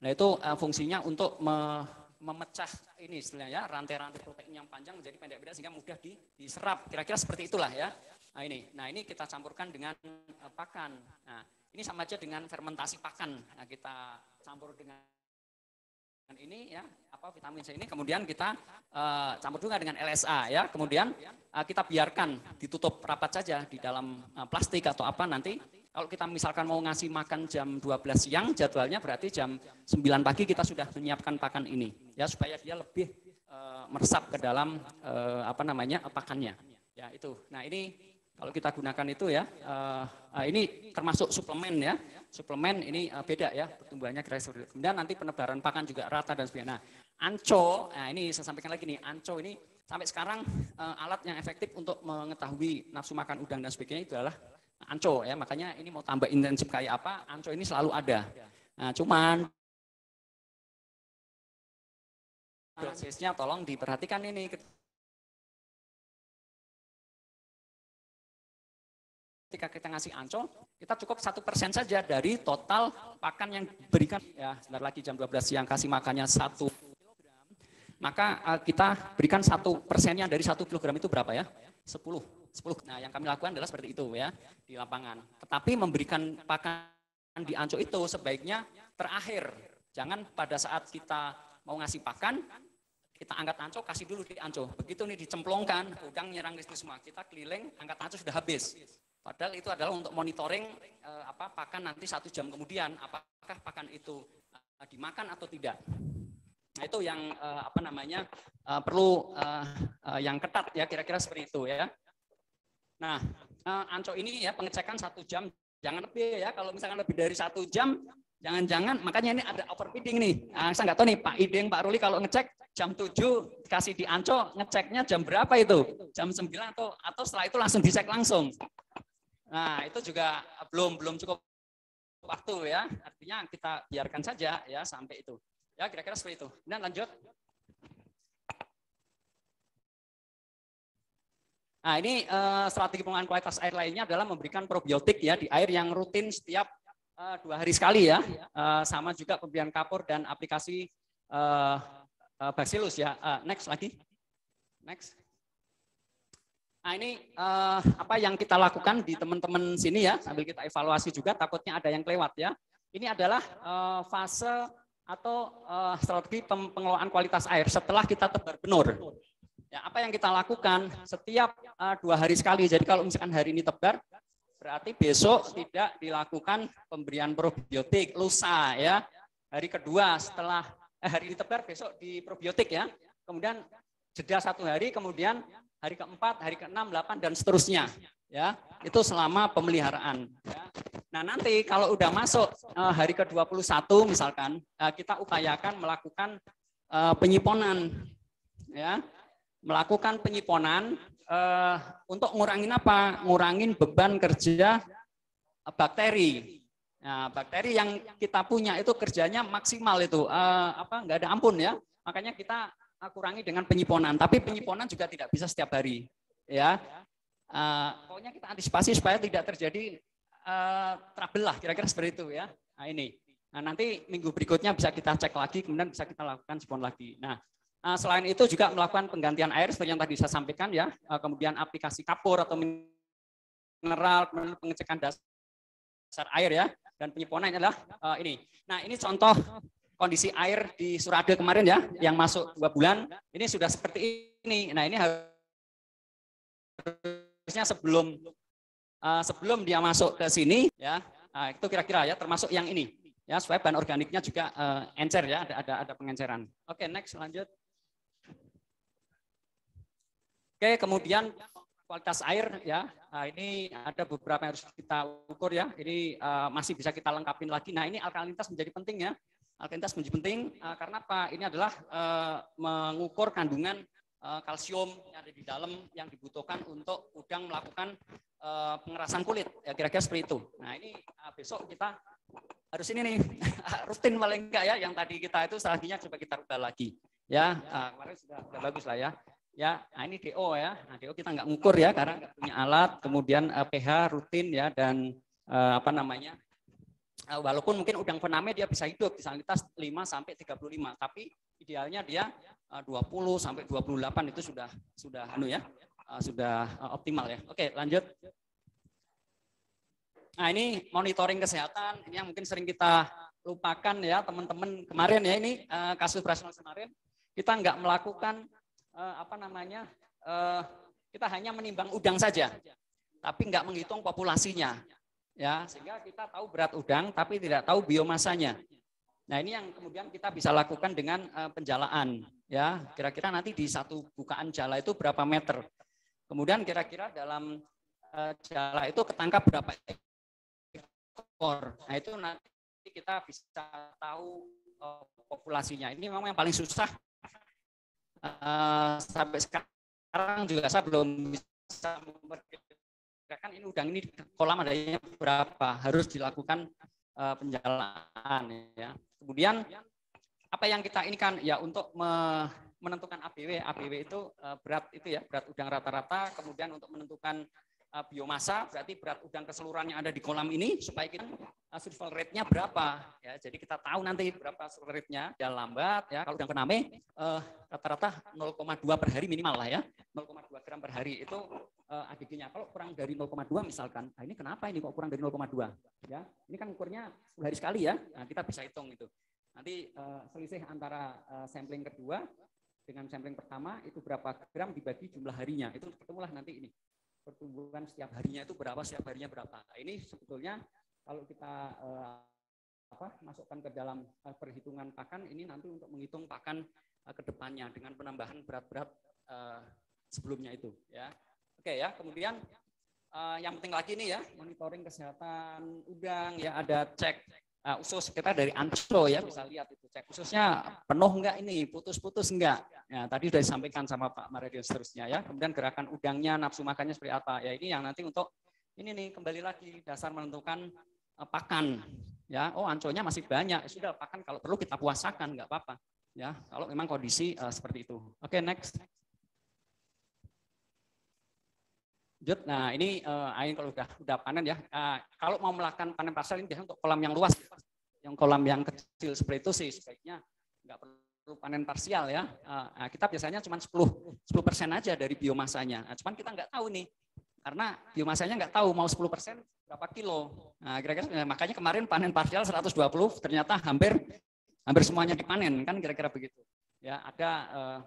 Nah itu uh, fungsinya untuk me memecah ini istilahnya rantai-rantai protein yang panjang menjadi pendek-pendek sehingga mudah di, diserap. Kira-kira seperti itulah ya. Nah ini, nah ini kita campurkan dengan uh, pakan. Nah ini sama aja dengan fermentasi pakan. Nah kita campur dengan ini ya apa vitamin C ini kemudian kita uh, campur juga dengan LSA ya kemudian uh, kita biarkan ditutup rapat saja di dalam uh, plastik atau apa nanti kalau kita misalkan mau ngasih makan jam 12 siang jadwalnya berarti jam 9 pagi kita sudah menyiapkan pakan ini ya supaya dia lebih uh, meresap ke dalam uh, apa namanya pakannya ya itu nah ini kalau kita gunakan itu ya, uh, ini termasuk suplemen ya. Suplemen ini uh, beda ya, pertumbuhannya kira Kemudian nanti penebaran pakan juga rata dan sebagainya. Nah, anco, nah ini saya sampaikan lagi nih, anco ini sampai sekarang uh, alat yang efektif untuk mengetahui nafsu makan udang dan sebagainya itu adalah anco ya. Makanya ini mau tambah intensif kayak apa, anco ini selalu ada. Nah, cuman prosesnya tolong diperhatikan ini ketika kita ngasih ancol, kita cukup satu persen saja dari total pakan yang berikan. Ya, sebentar lagi jam 12 siang kasih makannya satu kilogram, maka eh, kita berikan satu persennya dari satu kilogram itu berapa ya? Sepuluh. Sepuluh. Nah, yang kami lakukan adalah seperti itu ya di lapangan. Tetapi memberikan pakan di ancol itu sebaiknya terakhir. Jangan pada saat kita mau ngasih pakan, kita angkat anco, kasih dulu di anco. Begitu nih dicemplungkan, udang nyerang itu semua. Kita keliling, angkat anco sudah habis. Padahal itu adalah untuk monitoring eh, apa pakan nanti satu jam kemudian apakah pakan itu uh, dimakan atau tidak. Nah itu yang uh, apa namanya uh, perlu eh, uh, yang ketat ya kira-kira seperti itu ya. Nah eh, anco ini ya pengecekan satu jam jangan lebih ya kalau misalkan lebih dari satu jam jangan-jangan makanya ini ada overfeeding nih. Nah, saya nggak tahu nih Pak Ideng Pak Ruli kalau ngecek jam 7 kasih di anco ngeceknya jam berapa itu? Jam 9 atau atau setelah itu langsung dicek langsung. Nah, itu juga belum belum cukup waktu ya. Artinya kita biarkan saja ya sampai itu. Ya, kira-kira seperti itu. Dan nah, lanjut. Nah, ini eh, strategi pengolahan kualitas air lainnya adalah memberikan probiotik ya di air yang rutin setiap eh, dua hari sekali ya. Eh, sama juga pemberian kapur dan aplikasi eh, eh, bacillus ya. Eh, next lagi. Next. Nah ini uh, apa yang kita lakukan di teman-teman sini ya, sambil kita evaluasi juga, takutnya ada yang kelewat ya. Ini adalah uh, fase atau uh, strategi pengelolaan kualitas air setelah kita tebar benur. Ya, apa yang kita lakukan setiap uh, dua hari sekali. Jadi kalau misalkan hari ini tebar, berarti besok tidak dilakukan pemberian probiotik lusa ya. Hari kedua setelah eh, hari ini tebar, besok di probiotik ya. Kemudian jeda satu hari, kemudian hari keempat, hari keenam, delapan dan seterusnya. Ya, itu selama pemeliharaan. Nah nanti kalau udah masuk eh, hari ke-21 misalkan, eh, kita upayakan melakukan eh, penyiponan, ya, melakukan penyiponan untuk ngurangin apa? Ngurangin beban kerja bakteri. Nah, bakteri yang kita punya itu kerjanya maksimal itu apa nggak ada ampun ya. Makanya kita kurangi dengan penyiponan. Tapi penyiponan juga tidak bisa setiap hari. Ya, uh, pokoknya kita antisipasi supaya tidak terjadi uh, trouble lah, kira-kira seperti itu ya. Nah ini, nah, nanti minggu berikutnya bisa kita cek lagi, kemudian bisa kita lakukan sipon lagi. Nah, uh, selain itu juga melakukan penggantian air seperti yang tadi saya sampaikan ya, uh, kemudian aplikasi kapur atau mineral, kemudian pengecekan dasar air ya, dan penyiponan adalah uh, ini. Nah ini contoh kondisi air di Surade kemarin ya, yang masuk dua bulan, ini sudah seperti ini. Nah ini harusnya sebelum uh, sebelum dia masuk ke sini ya, nah, itu kira-kira ya, termasuk yang ini ya supaya bahan organiknya juga uh, encer ya, ada ada ada pengenceran. Oke okay, next lanjut. Oke okay, kemudian kualitas air ya. Nah, ini ada beberapa yang harus kita ukur ya. Ini uh, masih bisa kita lengkapin lagi. Nah, ini alkalinitas menjadi penting ya. Alkalinitas menjadi penting uh, karena apa? Ini adalah uh, mengukur kandungan uh, kalsium yang ada di dalam yang dibutuhkan untuk udang melakukan uh, pengerasan kulit. Ya kira-kira seperti itu. Nah ini uh, besok kita harus ini nih [laughs] rutin paling enggak ya yang tadi kita itu strateginya coba kita rubah lagi. Ya, uh, kemarin sudah, sudah bagus lah ya. Ya, nah ini DO ya. Nah, DO kita nggak ngukur ya karena nggak punya alat. Kemudian uh, pH rutin ya dan uh, apa namanya Eh, walaupun mungkin udang pename dia bisa hidup di sanitas 5 sampai 35, tapi idealnya dia 20 eh, sampai 28 itu sudah sudah anu ya, eh, sudah optimal ya. Oke, lanjut. Nah, ini monitoring kesehatan ini yang mungkin sering kita lupakan ya teman-teman kemarin ya ini kasus rasional kemarin kita nggak melakukan apa namanya kita hanya menimbang udang saja tapi nggak menghitung populasinya Ya, sehingga kita tahu berat udang tapi tidak tahu biomasanya. Nah, ini yang kemudian kita bisa lakukan dengan eh, penjalaan, ya. Kira-kira nanti di satu bukaan jala itu berapa meter. Kemudian kira-kira dalam eh, jala itu ketangkap berapa ekor. Nah, itu nanti kita bisa tahu eh, populasinya. Ini memang yang paling susah. Uh, sampai sekarang juga saya belum bisa memperkirakan kan ini udang ini kolam adanya berapa harus dilakukan uh, penjalaan ya. Kemudian apa yang kita ini kan ya untuk me menentukan apw apw itu uh, berat itu ya berat udang rata-rata. Kemudian untuk menentukan uh, biomasa, berarti berat udang keseluruhannya ada di kolam ini, supaya kita uh, survival rate-nya berapa. Ya, jadi kita tahu nanti berapa survival rate-nya. Ya lambat, ya kalau udang kename uh, eh, rata-rata 0,2 per hari minimal lah ya. 0,2 gram per hari itu uh, adg Kalau kurang dari 0,2 misalkan, nah ini kenapa ini kok kurang dari 0,2? Ya, ini kan ukurnya hari sekali ya. Nah, kita bisa hitung itu. Nanti uh, selisih antara uh, sampling kedua dengan sampling pertama itu berapa gram dibagi jumlah harinya. Itu ketemulah nanti ini pertumbuhan setiap harinya itu berapa, setiap harinya berapa. Ini sebetulnya kalau kita eh, apa, masukkan ke dalam eh, perhitungan pakan ini nanti untuk menghitung pakan eh, ke depannya dengan penambahan berat-berat eh, sebelumnya itu ya. Oke ya, kemudian eh, yang penting lagi ini ya, monitoring kesehatan udang ya ada cek Nah, usus kita dari ANSO ya bisa lihat itu cek ususnya penuh enggak ini putus-putus enggak ya tadi sudah disampaikan sama Pak Maredio seterusnya ya kemudian gerakan udangnya nafsu makannya seperti apa ya ini yang nanti untuk ini nih kembali lagi dasar menentukan uh, pakan ya oh anconya masih banyak ya, sudah pakan kalau perlu kita puasakan enggak apa-apa ya kalau memang kondisi uh, seperti itu oke okay, next Lanjut. nah ini uh, eh, air kalau sudah udah panen ya. Uh, kalau mau melakukan panen pasar ini biasanya untuk kolam yang luas, yang kolam yang kecil seperti itu sih sebaiknya nggak perlu panen parsial ya. Uh, kita biasanya cuma 10 sepuluh persen aja dari biomasanya. Nah, cuman kita nggak tahu nih karena biomasanya nggak tahu mau 10 persen berapa kilo. Nah, kira-kira makanya kemarin panen parsial 120 ternyata hampir hampir semuanya dipanen kan kira-kira begitu. Ya ada uh,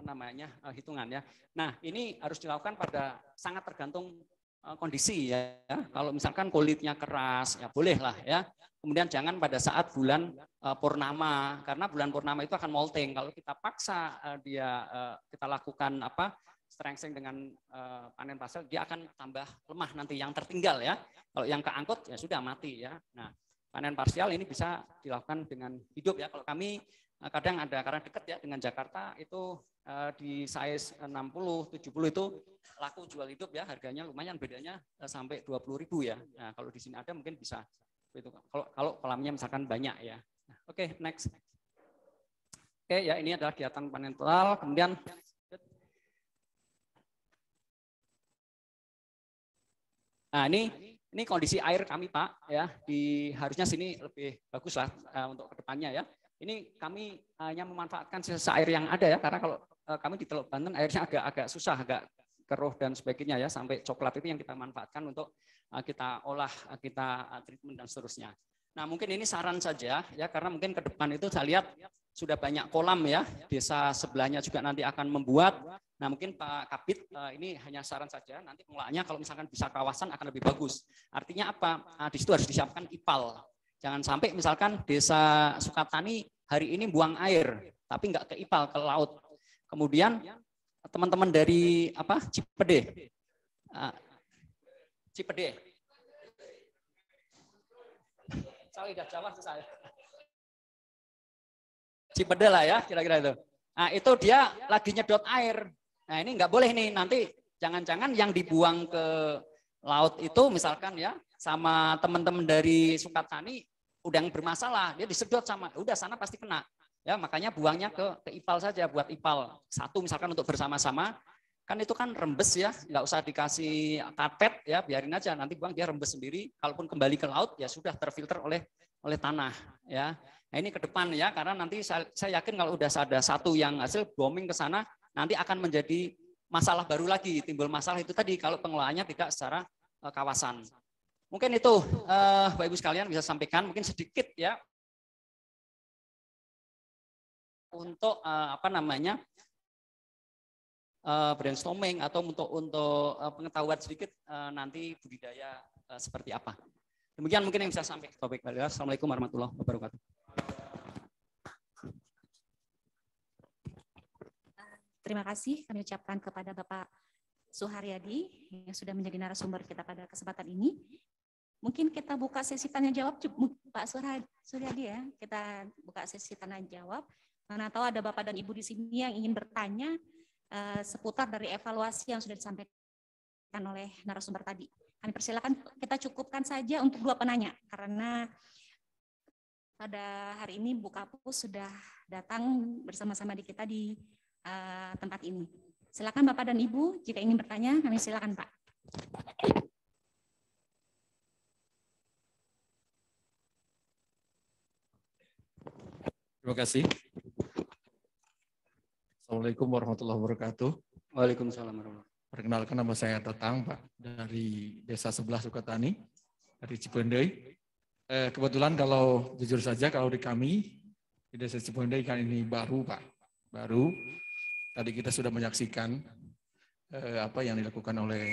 apa namanya uh, hitungan ya. Nah ini harus dilakukan pada sangat tergantung uh, kondisi ya. Kalau misalkan kulitnya keras ya bolehlah ya. Kemudian jangan pada saat bulan uh, purnama karena bulan purnama itu akan molting. Kalau kita paksa uh, dia uh, kita lakukan apa strengthening dengan uh, panen pasir dia akan tambah lemah nanti yang tertinggal ya. Kalau yang keangkut ya sudah mati ya. Nah, panen parsial ini bisa dilakukan dengan hidup ya. Kalau kami Nah, kadang ada karena dekat ya dengan Jakarta itu eh, di size 60 eh, 70 itu laku jual hidup ya harganya lumayan bedanya eh, dua sampai ribu ya. Nah, kalau di sini ada mungkin bisa itu kalau kalau kolamnya misalkan banyak ya. Nah, oke, okay, next. Oke, okay, ya ini adalah kegiatan panen total. Kemudian Nah, ini ini kondisi air kami, Pak, ya. Di harusnya sini lebih bagus lah untuk kedepannya ya ini kami eh, hanya memanfaatkan sisa air yang ada ya, karena kalau eh, kami di Teluk Banten airnya agak-agak susah, agak keruh dan sebagainya ya, sampai coklat itu yang kita manfaatkan untuk eh, kita olah, kita treatment dan seterusnya. Nah mungkin ini saran saja ya, karena mungkin ke depan itu saya lihat sudah banyak kolam ya, desa sebelahnya juga nanti akan membuat. Nah mungkin Pak Kapit ini hanya saran saja, nanti pengelolaannya kalau misalkan bisa kawasan akan lebih bagus. Artinya apa? Nah, di situ harus disiapkan IPAL Jangan sampai misalkan desa Sukatani hari ini buang air, tapi nggak ke Ipal, ke laut. Kemudian teman-teman dari apa Cipede, ah, Cipede, saya jawab saya. Cipede lah ya, kira-kira itu. Nah itu dia lagi nyedot air. Nah ini nggak boleh nih, nanti jangan-jangan yang dibuang ke laut itu misalkan ya sama teman-teman dari Sukatani udang bermasalah, dia disedot sama, udah sana pasti kena. Ya, makanya buangnya ke, ke ipal saja, buat ipal. Satu misalkan untuk bersama-sama, kan itu kan rembes ya, nggak usah dikasih karpet ya, biarin aja nanti buang dia rembes sendiri. Kalaupun kembali ke laut ya sudah terfilter oleh oleh tanah ya. Nah ini ke depan ya, karena nanti saya, saya yakin kalau udah ada satu yang hasil bombing ke sana, nanti akan menjadi masalah baru lagi timbul masalah itu tadi kalau pengelolaannya tidak secara eh, kawasan. Mungkin itu uh, Bapak Ibu sekalian bisa sampaikan mungkin sedikit ya untuk uh, apa namanya uh, brainstorming atau untuk untuk uh, pengetahuan sedikit uh, nanti budidaya uh, seperti apa. Demikian mungkin yang bisa sampaikan Bapak Assalamualaikum warahmatullahi wabarakatuh. Terima kasih kami ucapkan kepada Bapak Suharyadi yang sudah menjadi narasumber kita pada kesempatan ini. Mungkin kita buka sesi tanya jawab Pak Suryadi ya. Kita buka sesi tanya jawab. Mana tahu ada Bapak dan Ibu di sini yang ingin bertanya uh, seputar dari evaluasi yang sudah disampaikan oleh narasumber tadi. Kami persilakan kita cukupkan saja untuk dua penanya karena pada hari ini Buka Pus sudah datang bersama-sama di kita di uh, tempat ini. Silakan Bapak dan Ibu jika ingin bertanya, kami silakan Pak. Terima kasih. Assalamualaikum warahmatullahi wabarakatuh. Waalaikumsalam warahmatullahi wabarakatuh. Perkenalkan nama saya Tatang, Pak, dari desa sebelah Sukatani, dari Cipendei. Eh, kebetulan kalau jujur saja, kalau di kami, di desa Cipendei kan ini baru, Pak. Baru. Tadi kita sudah menyaksikan eh, apa yang dilakukan oleh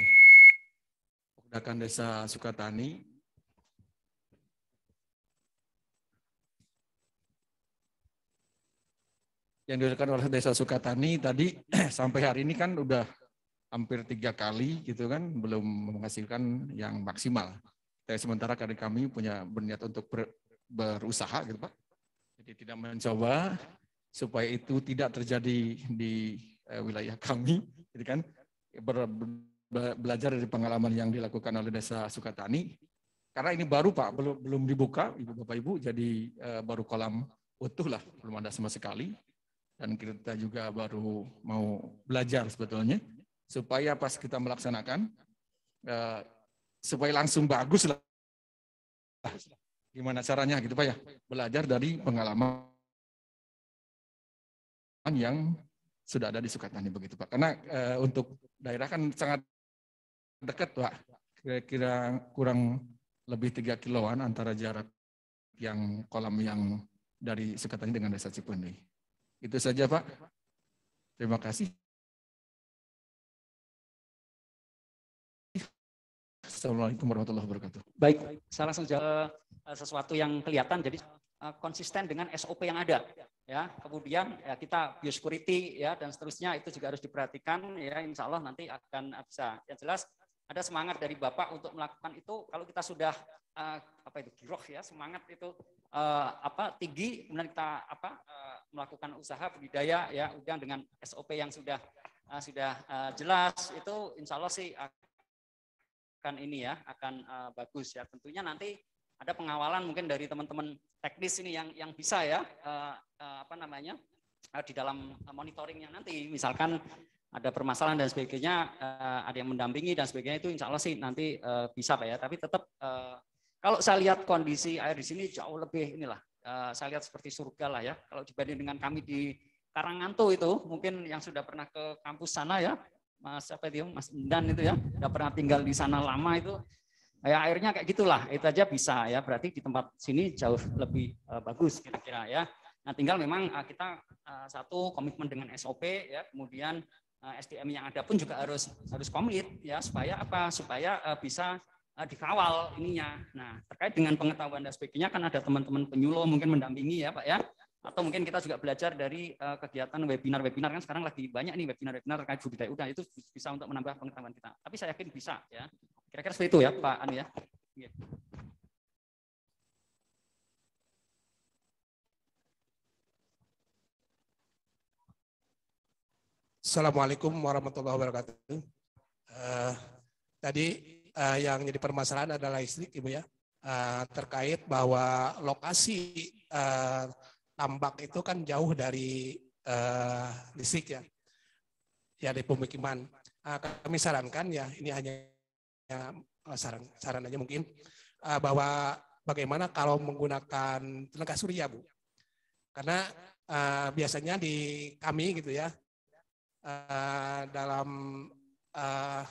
Pokdakan Desa Sukatani yang diadakan oleh Desa Sukatani tadi [clears throat] sampai hari ini kan udah hampir tiga kali gitu kan belum menghasilkan yang maksimal. Tapi sementara kami kami punya berniat untuk ber, berusaha gitu Pak. Jadi tidak mencoba supaya itu tidak terjadi di eh, wilayah [laughs] kami gitu kan. Ber, be, belajar dari pengalaman yang dilakukan oleh Desa Sukatani. Karena ini baru Pak, belum belum dibuka Ibu Bapak Ibu jadi eh, baru kolam utuh lah, belum ada sama sekali dan kita juga baru mau belajar sebetulnya supaya pas kita melaksanakan uh, supaya langsung bagus lah gimana caranya gitu pak ya belajar dari pengalaman yang sudah ada di Sukatani begitu pak karena uh, untuk daerah kan sangat dekat pak kira-kira kurang lebih tiga kiloan antara jarak yang kolam yang dari Sukatani dengan desa Cipundi. Itu saja Pak. Terima kasih. Assalamualaikum warahmatullahi wabarakatuh. Baik, saya langsung jawab eh, sesuatu yang kelihatan. Jadi eh, konsisten dengan SOP yang ada. Ya, kemudian ya, kita biosecurity ya dan seterusnya itu juga harus diperhatikan ya insya Allah nanti akan bisa. Yang jelas ada semangat dari Bapak untuk melakukan itu kalau kita sudah uh, apa itu giroh ya semangat itu uh, apa tinggi kemudian kita apa uh, melakukan usaha budidaya ya udang dengan SOP yang sudah uh, sudah uh, jelas itu insya Allah sih akan ini ya akan uh, bagus ya tentunya nanti ada pengawalan mungkin dari teman-teman teknis ini yang yang bisa ya uh, uh, apa namanya uh, di dalam monitoringnya nanti misalkan ada permasalahan dan sebagainya uh, ada yang mendampingi dan sebagainya itu insya Allah sih nanti uh, bisa pak ya tapi tetap uh, kalau saya lihat kondisi air di sini jauh lebih inilah Eh, saya lihat seperti surga lah ya. Kalau dibanding dengan kami di Karanganto itu, mungkin yang sudah pernah ke kampus sana ya, Mas apa itu, ya, Mas Indan itu ya, sudah pernah tinggal di sana lama itu, ya airnya kayak gitulah, itu aja bisa ya. Berarti di tempat sini jauh lebih eh, bagus kira-kira ya. Nah, tinggal memang eh, kita satu komitmen dengan SOP ya, kemudian SDM yang ada pun juga harus harus komit ya supaya apa supaya bisa Eh, dikawal ininya. Nah, terkait dengan pengetahuan dan sebagainya kan ada teman-teman penyuluh mungkin mendampingi ya, Pak ya. Atau mungkin kita juga belajar dari uh, kegiatan webinar-webinar kan sekarang lagi banyak nih webinar-webinar terkait budidaya udang itu bisa untuk menambah pengetahuan kita. Tapi saya yakin bisa ya. Kira-kira seperti itu ya, Pak Anu ya. Yeah. Assalamualaikum warahmatullahi wabarakatuh. Uh, tadi uh, yang jadi permasalahan adalah listrik, Ibu ya. Uh, terkait bahwa lokasi uh, tambak itu kan jauh dari uh, listrik ya, ya dari pemukiman. Uh, kami sarankan ya, ini hanya ya, saran saran aja mungkin uh, bahwa bagaimana kalau menggunakan tenaga surya, Bu? Karena uh, biasanya di kami gitu ya, uh, dalam uh,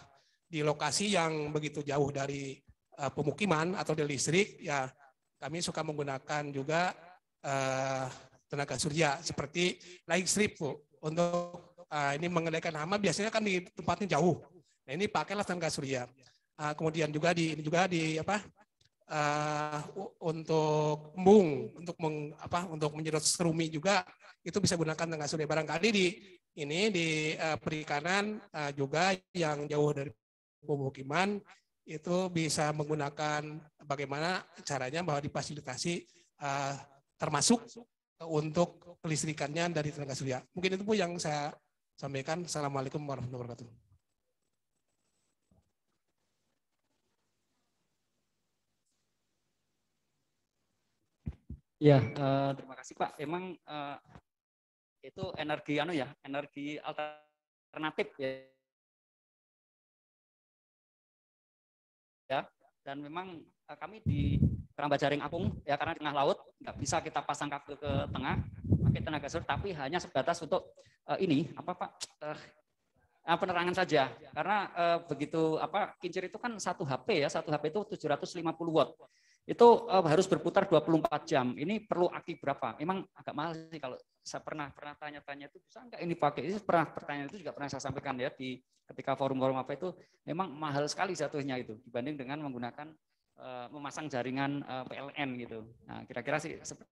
di lokasi yang begitu jauh dari uh, pemukiman atau dari listrik, ya kami suka menggunakan juga uh, tenaga surya seperti light strip bu untuk uh, ini mengendalikan hama biasanya kan di tempatnya jauh. Nah ini pakailah tenaga surya. Uh, kemudian juga di ini juga di apa uh, untuk embung untuk meng, apa untuk menyedot serumi juga itu bisa gunakan tenaga surya barangkali di ini di uh, perikanan uh, juga yang jauh dari pemukiman itu bisa menggunakan bagaimana caranya bahwa difasilitasi uh, termasuk untuk kelistrikannya dari tenaga surya. Mungkin itu Bu yang saya sampaikan. Assalamualaikum warahmatullahi wabarakatuh. Ya, uh, terima kasih Pak. Emang uh, itu energi anu ya, energi alternatif ya ya dan memang eh, kami di keramba jaring apung ya karena di tengah laut nggak bisa kita pasang kabel ke tengah pakai tenaga surut tapi hanya sebatas untuk uh, ini apa pak uh, penerangan saja karena uh, begitu apa kincir itu kan satu HP ya satu HP itu 750 watt itu eh, harus berputar 24 jam. Ini perlu aki berapa? Emang agak mahal sih kalau saya pernah pernah tanya-tanya itu bisa enggak ini pakai? Ini pernah pertanyaan itu juga pernah saya sampaikan ya di ketika forum-forum apa itu memang mahal sekali satunya itu dibanding dengan menggunakan eh, memasang jaringan eh, PLN gitu. Nah, kira-kira sih seperti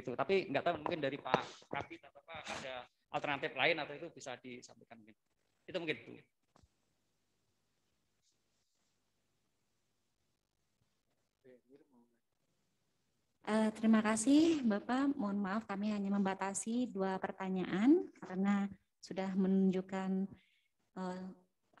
itu. Tapi enggak tahu mungkin dari Pak Kapit atau Pak ada alternatif lain atau itu bisa disampaikan mungkin. Itu mungkin. Uh, terima kasih Bapak. Mohon maaf kami hanya membatasi dua pertanyaan karena sudah menunjukkan uh,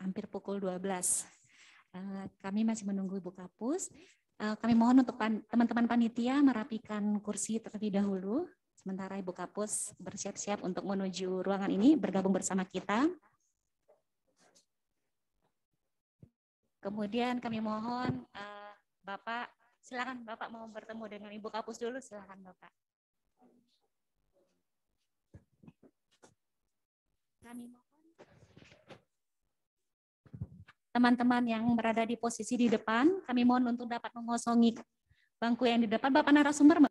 hampir pukul 12. Uh, eh, kami masih menunggu Ibu Kapus. Uh, kami mohon untuk teman-teman pan panitia merapikan kursi terlebih dahulu. Sementara Ibu Kapus bersiap-siap untuk menuju ruangan ini bergabung bersama kita. Kemudian kami mohon uh, Bapak Silakan Bapak mau bertemu dengan Ibu Kapus dulu, silakan Bapak. Kami mohon teman-teman yang berada di posisi di depan, kami mohon untuk dapat mengosongi bangku yang di depan. Bapak narasumber,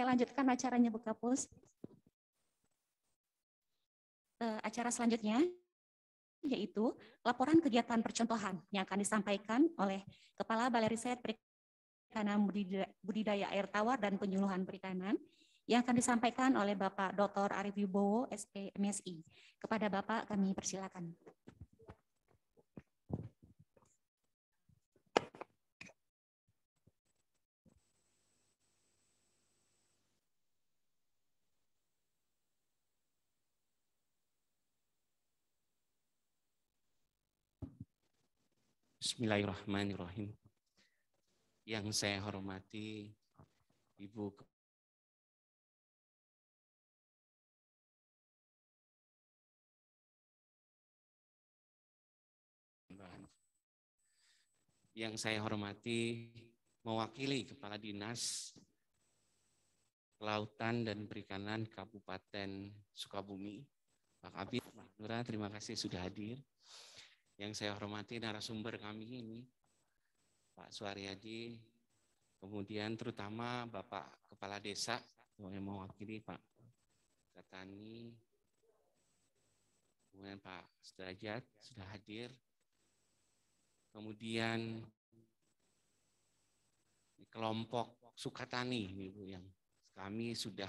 saya lanjutkan acaranya Bu Kapus. Eh, acara selanjutnya yaitu laporan kegiatan percontohan yang akan disampaikan oleh Kepala Balai Riset Perikanan Budidaya Air Tawar dan Penyuluhan Perikanan yang akan disampaikan oleh Bapak Dr. Arif Yubowo, SP MSI. Kepada Bapak kami persilakan. Bismillahirrahmanirrahim. Yang saya hormati Ibu yang saya hormati mewakili Kepala Dinas Kelautan dan Perikanan Kabupaten Sukabumi, Pak Abid, Pak Nura, terima kasih sudah hadir. Yang saya hormati narasumber kami ini, Pak Suaryadi, kemudian terutama Bapak Kepala Desa yang mewakili Pak Katani, kemudian Pak Sudrajat sudah hadir, kemudian kelompok Sukatani, Ibu yang kami sudah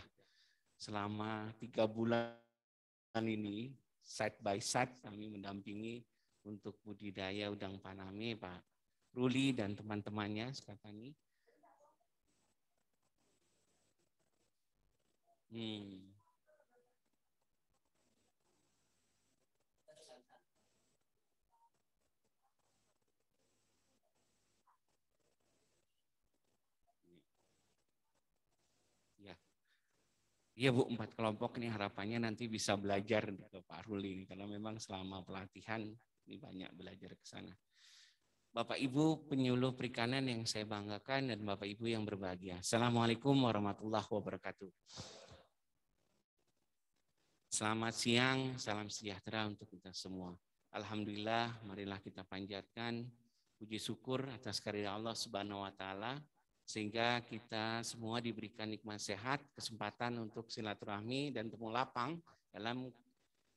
selama tiga bulan ini side by side kami mendampingi untuk budidaya udang paname Pak Ruli dan teman-temannya ini, Hmm. Ya. Iya Bu, empat kelompok ini harapannya nanti bisa belajar ke gitu, Pak Ruli karena memang selama pelatihan ini banyak belajar ke sana. Bapak Ibu penyuluh perikanan yang saya banggakan dan Bapak Ibu yang berbahagia. Assalamualaikum warahmatullahi wabarakatuh. Selamat siang, salam sejahtera untuk kita semua. Alhamdulillah, marilah kita panjatkan puji syukur atas karya Allah Subhanahu wa taala sehingga kita semua diberikan nikmat sehat, kesempatan untuk silaturahmi dan temu lapang dalam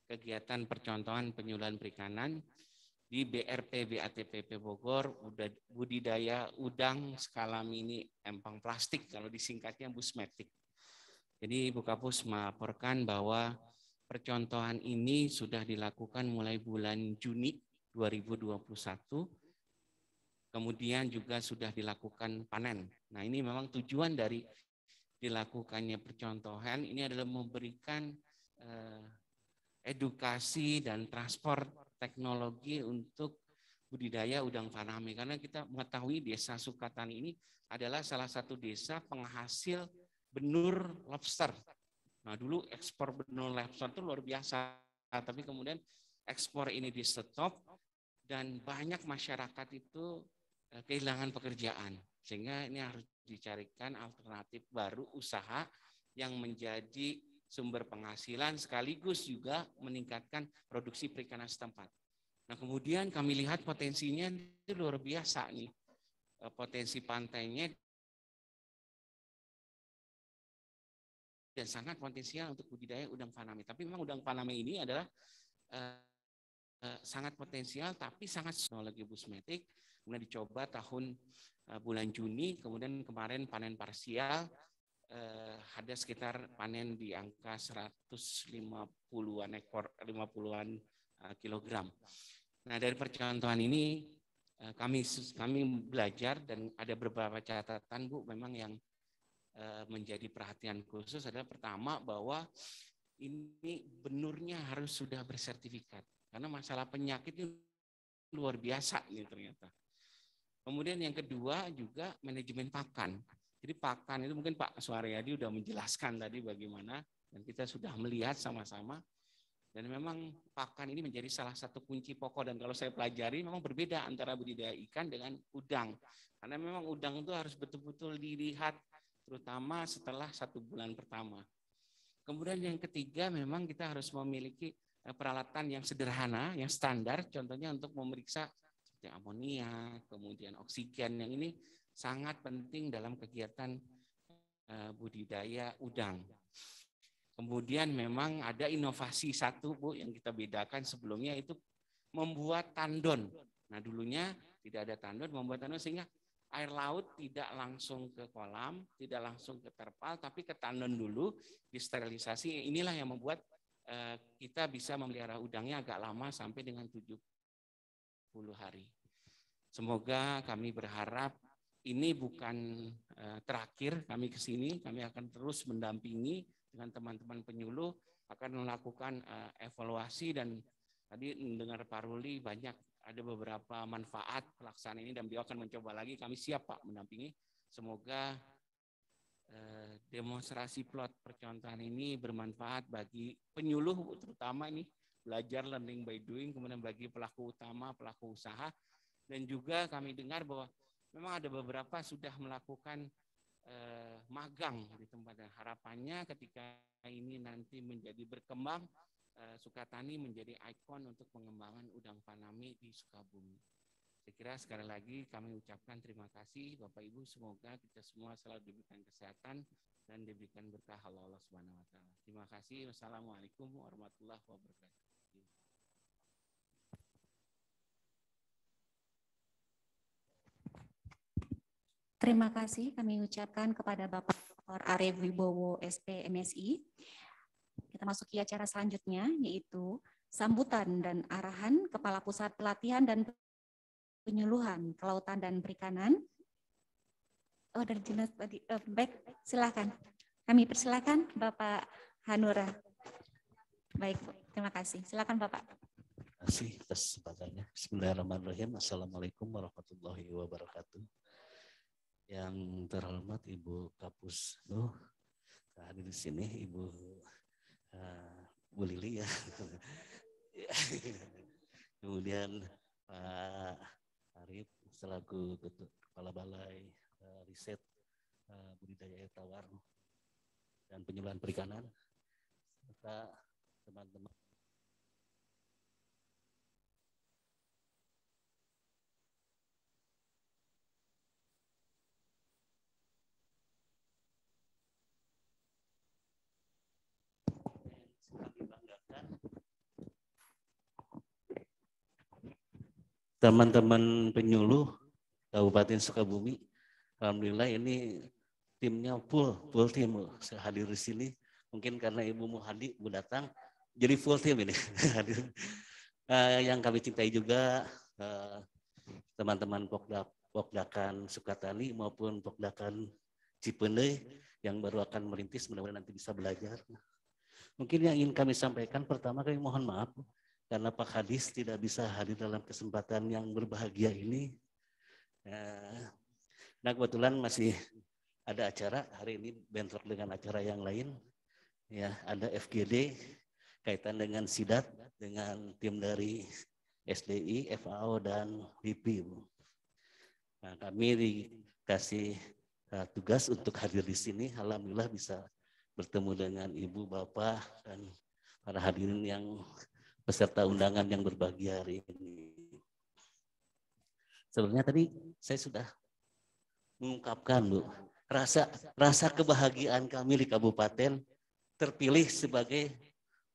kegiatan percontohan penyuluhan perikanan di BRP BATPP Bogor budidaya udang skala mini empang plastik kalau disingkatnya busmetik. Jadi Bukapus melaporkan bahwa percontohan ini sudah dilakukan mulai bulan Juni 2021 kemudian juga sudah dilakukan panen. Nah, ini memang tujuan dari dilakukannya percontohan ini adalah memberikan eh, edukasi dan transport teknologi untuk budidaya udang faname karena kita mengetahui desa Sukatani ini adalah salah satu desa penghasil benur lobster. Nah dulu ekspor benur lobster itu luar biasa, tapi kemudian ekspor ini di stop dan banyak masyarakat itu eh, kehilangan pekerjaan sehingga ini harus dicarikan alternatif baru usaha yang menjadi sumber penghasilan sekaligus juga meningkatkan produksi perikanan setempat. Nah kemudian kami lihat potensinya itu luar biasa nih. Eh, potensi pantainya dan sangat potensial untuk budidaya udang faname. Tapi memang udang faname ini adalah uh, uh, sangat potensial tapi sangat teknologi busmetik. Kemudian dicoba tahun uh, bulan Juni, kemudian kemarin panen parsial, eh, ada sekitar panen di angka 150-an ekor 50-an eh, kilogram. Nah, dari percontohan ini eh, kami kami belajar dan ada beberapa catatan Bu memang yang eh, menjadi perhatian khusus adalah pertama bahwa ini benurnya harus sudah bersertifikat karena masalah penyakit ini luar biasa ini ternyata. Kemudian yang kedua juga manajemen pakan. Jadi pakan itu mungkin Pak Suharyadi sudah menjelaskan tadi bagaimana dan kita sudah melihat sama-sama dan memang pakan ini menjadi salah satu kunci pokok dan kalau saya pelajari memang berbeda antara budidaya ikan dengan udang. Karena memang udang itu harus betul-betul dilihat terutama setelah satu bulan pertama. Kemudian yang ketiga memang kita harus memiliki eh, peralatan yang sederhana, yang standar, contohnya untuk memeriksa seperti amonia, kemudian oksigen yang ini sangat penting dalam kegiatan eh, budidaya udang. Kemudian memang ada inovasi satu Bu yang kita bedakan sebelumnya itu membuat tandon. Nah dulunya tidak ada tandon, membuat tandon sehingga air laut tidak langsung ke kolam, tidak langsung ke terpal, tapi ke tandon dulu, disterilisasi. Inilah yang membuat eh, kita bisa memelihara udangnya agak lama sampai dengan 70 hari. Semoga kami berharap ini bukan uh, terakhir kami ke sini, kami akan terus mendampingi dengan teman-teman penyuluh akan melakukan uh, evaluasi dan tadi mendengar Pak Ruli banyak ada beberapa manfaat pelaksanaan ini dan beliau akan mencoba lagi. Kami siap Pak mendampingi. Semoga eh, demonstrasi plot percontohan ini bermanfaat bagi penyuluh terutama ini belajar learning by doing kemudian bagi pelaku utama pelaku usaha dan juga kami dengar bahwa memang ada beberapa sudah melakukan eh, magang di tempat dan harapannya ketika ini nanti menjadi berkembang eh, Sukatani menjadi ikon untuk pengembangan udang panami di Sukabumi. Saya kira sekali lagi kami ucapkan terima kasih Bapak Ibu semoga kita semua selalu diberikan kesehatan dan diberikan berkah Allah Subhanahu wa taala. Terima kasih. Wassalamualaikum warahmatullahi wabarakatuh. Terima kasih kami ucapkan kepada Bapak Dr. Arif Wibowo, SP MSI. Kita masuki acara selanjutnya, yaitu sambutan dan arahan Kepala Pusat Pelatihan dan Penyuluhan Kelautan dan Perikanan. Oh, dari jenis tadi. Uh, baik, silakan. Kami persilakan Bapak Hanura. Baik, terima kasih. Silakan Bapak. Terima kasih atas kesempatannya. Bismillahirrahmanirrahim. Assalamualaikum warahmatullahi wabarakatuh yang terhormat Ibu Kapus Nuh hadir di sini Ibu uh, Bu Lili ya. [laughs] Kemudian Pak Arif selaku Ketua Kepala Balai uh, Riset uh, Budidaya Tawar dan Penyuluhan Perikanan serta teman-teman teman-teman penyuluh Kabupaten Sukabumi, Alhamdulillah ini timnya full, full tim. Saya hadir di sini, mungkin karena Ibu Muhadi Bu datang, jadi full tim ini. [laughs] Hadir eh, yang kami cintai juga eh, teman-teman Pokdak, Pokdakan Sukatani maupun Pokdakan Cipendei yang baru akan merintis, mudah-mudahan nanti bisa belajar. Mungkin yang ingin kami sampaikan, pertama kami mohon maaf karena Pak Hadis tidak bisa hadir dalam kesempatan yang berbahagia ini. Ya. Nah kebetulan masih ada acara hari ini bentrok dengan acara yang lain. Ya ada FGD kaitan dengan sidat dengan tim dari SDI, FAO dan BP. Nah, kami dikasih uh, tugas untuk hadir di sini. Alhamdulillah bisa bertemu dengan Ibu, Bapak, dan para hadirin yang peserta undangan yang berbahagia hari ini. Sebenarnya tadi saya sudah mengungkapkan, Bu, rasa rasa kebahagiaan kami di kabupaten terpilih sebagai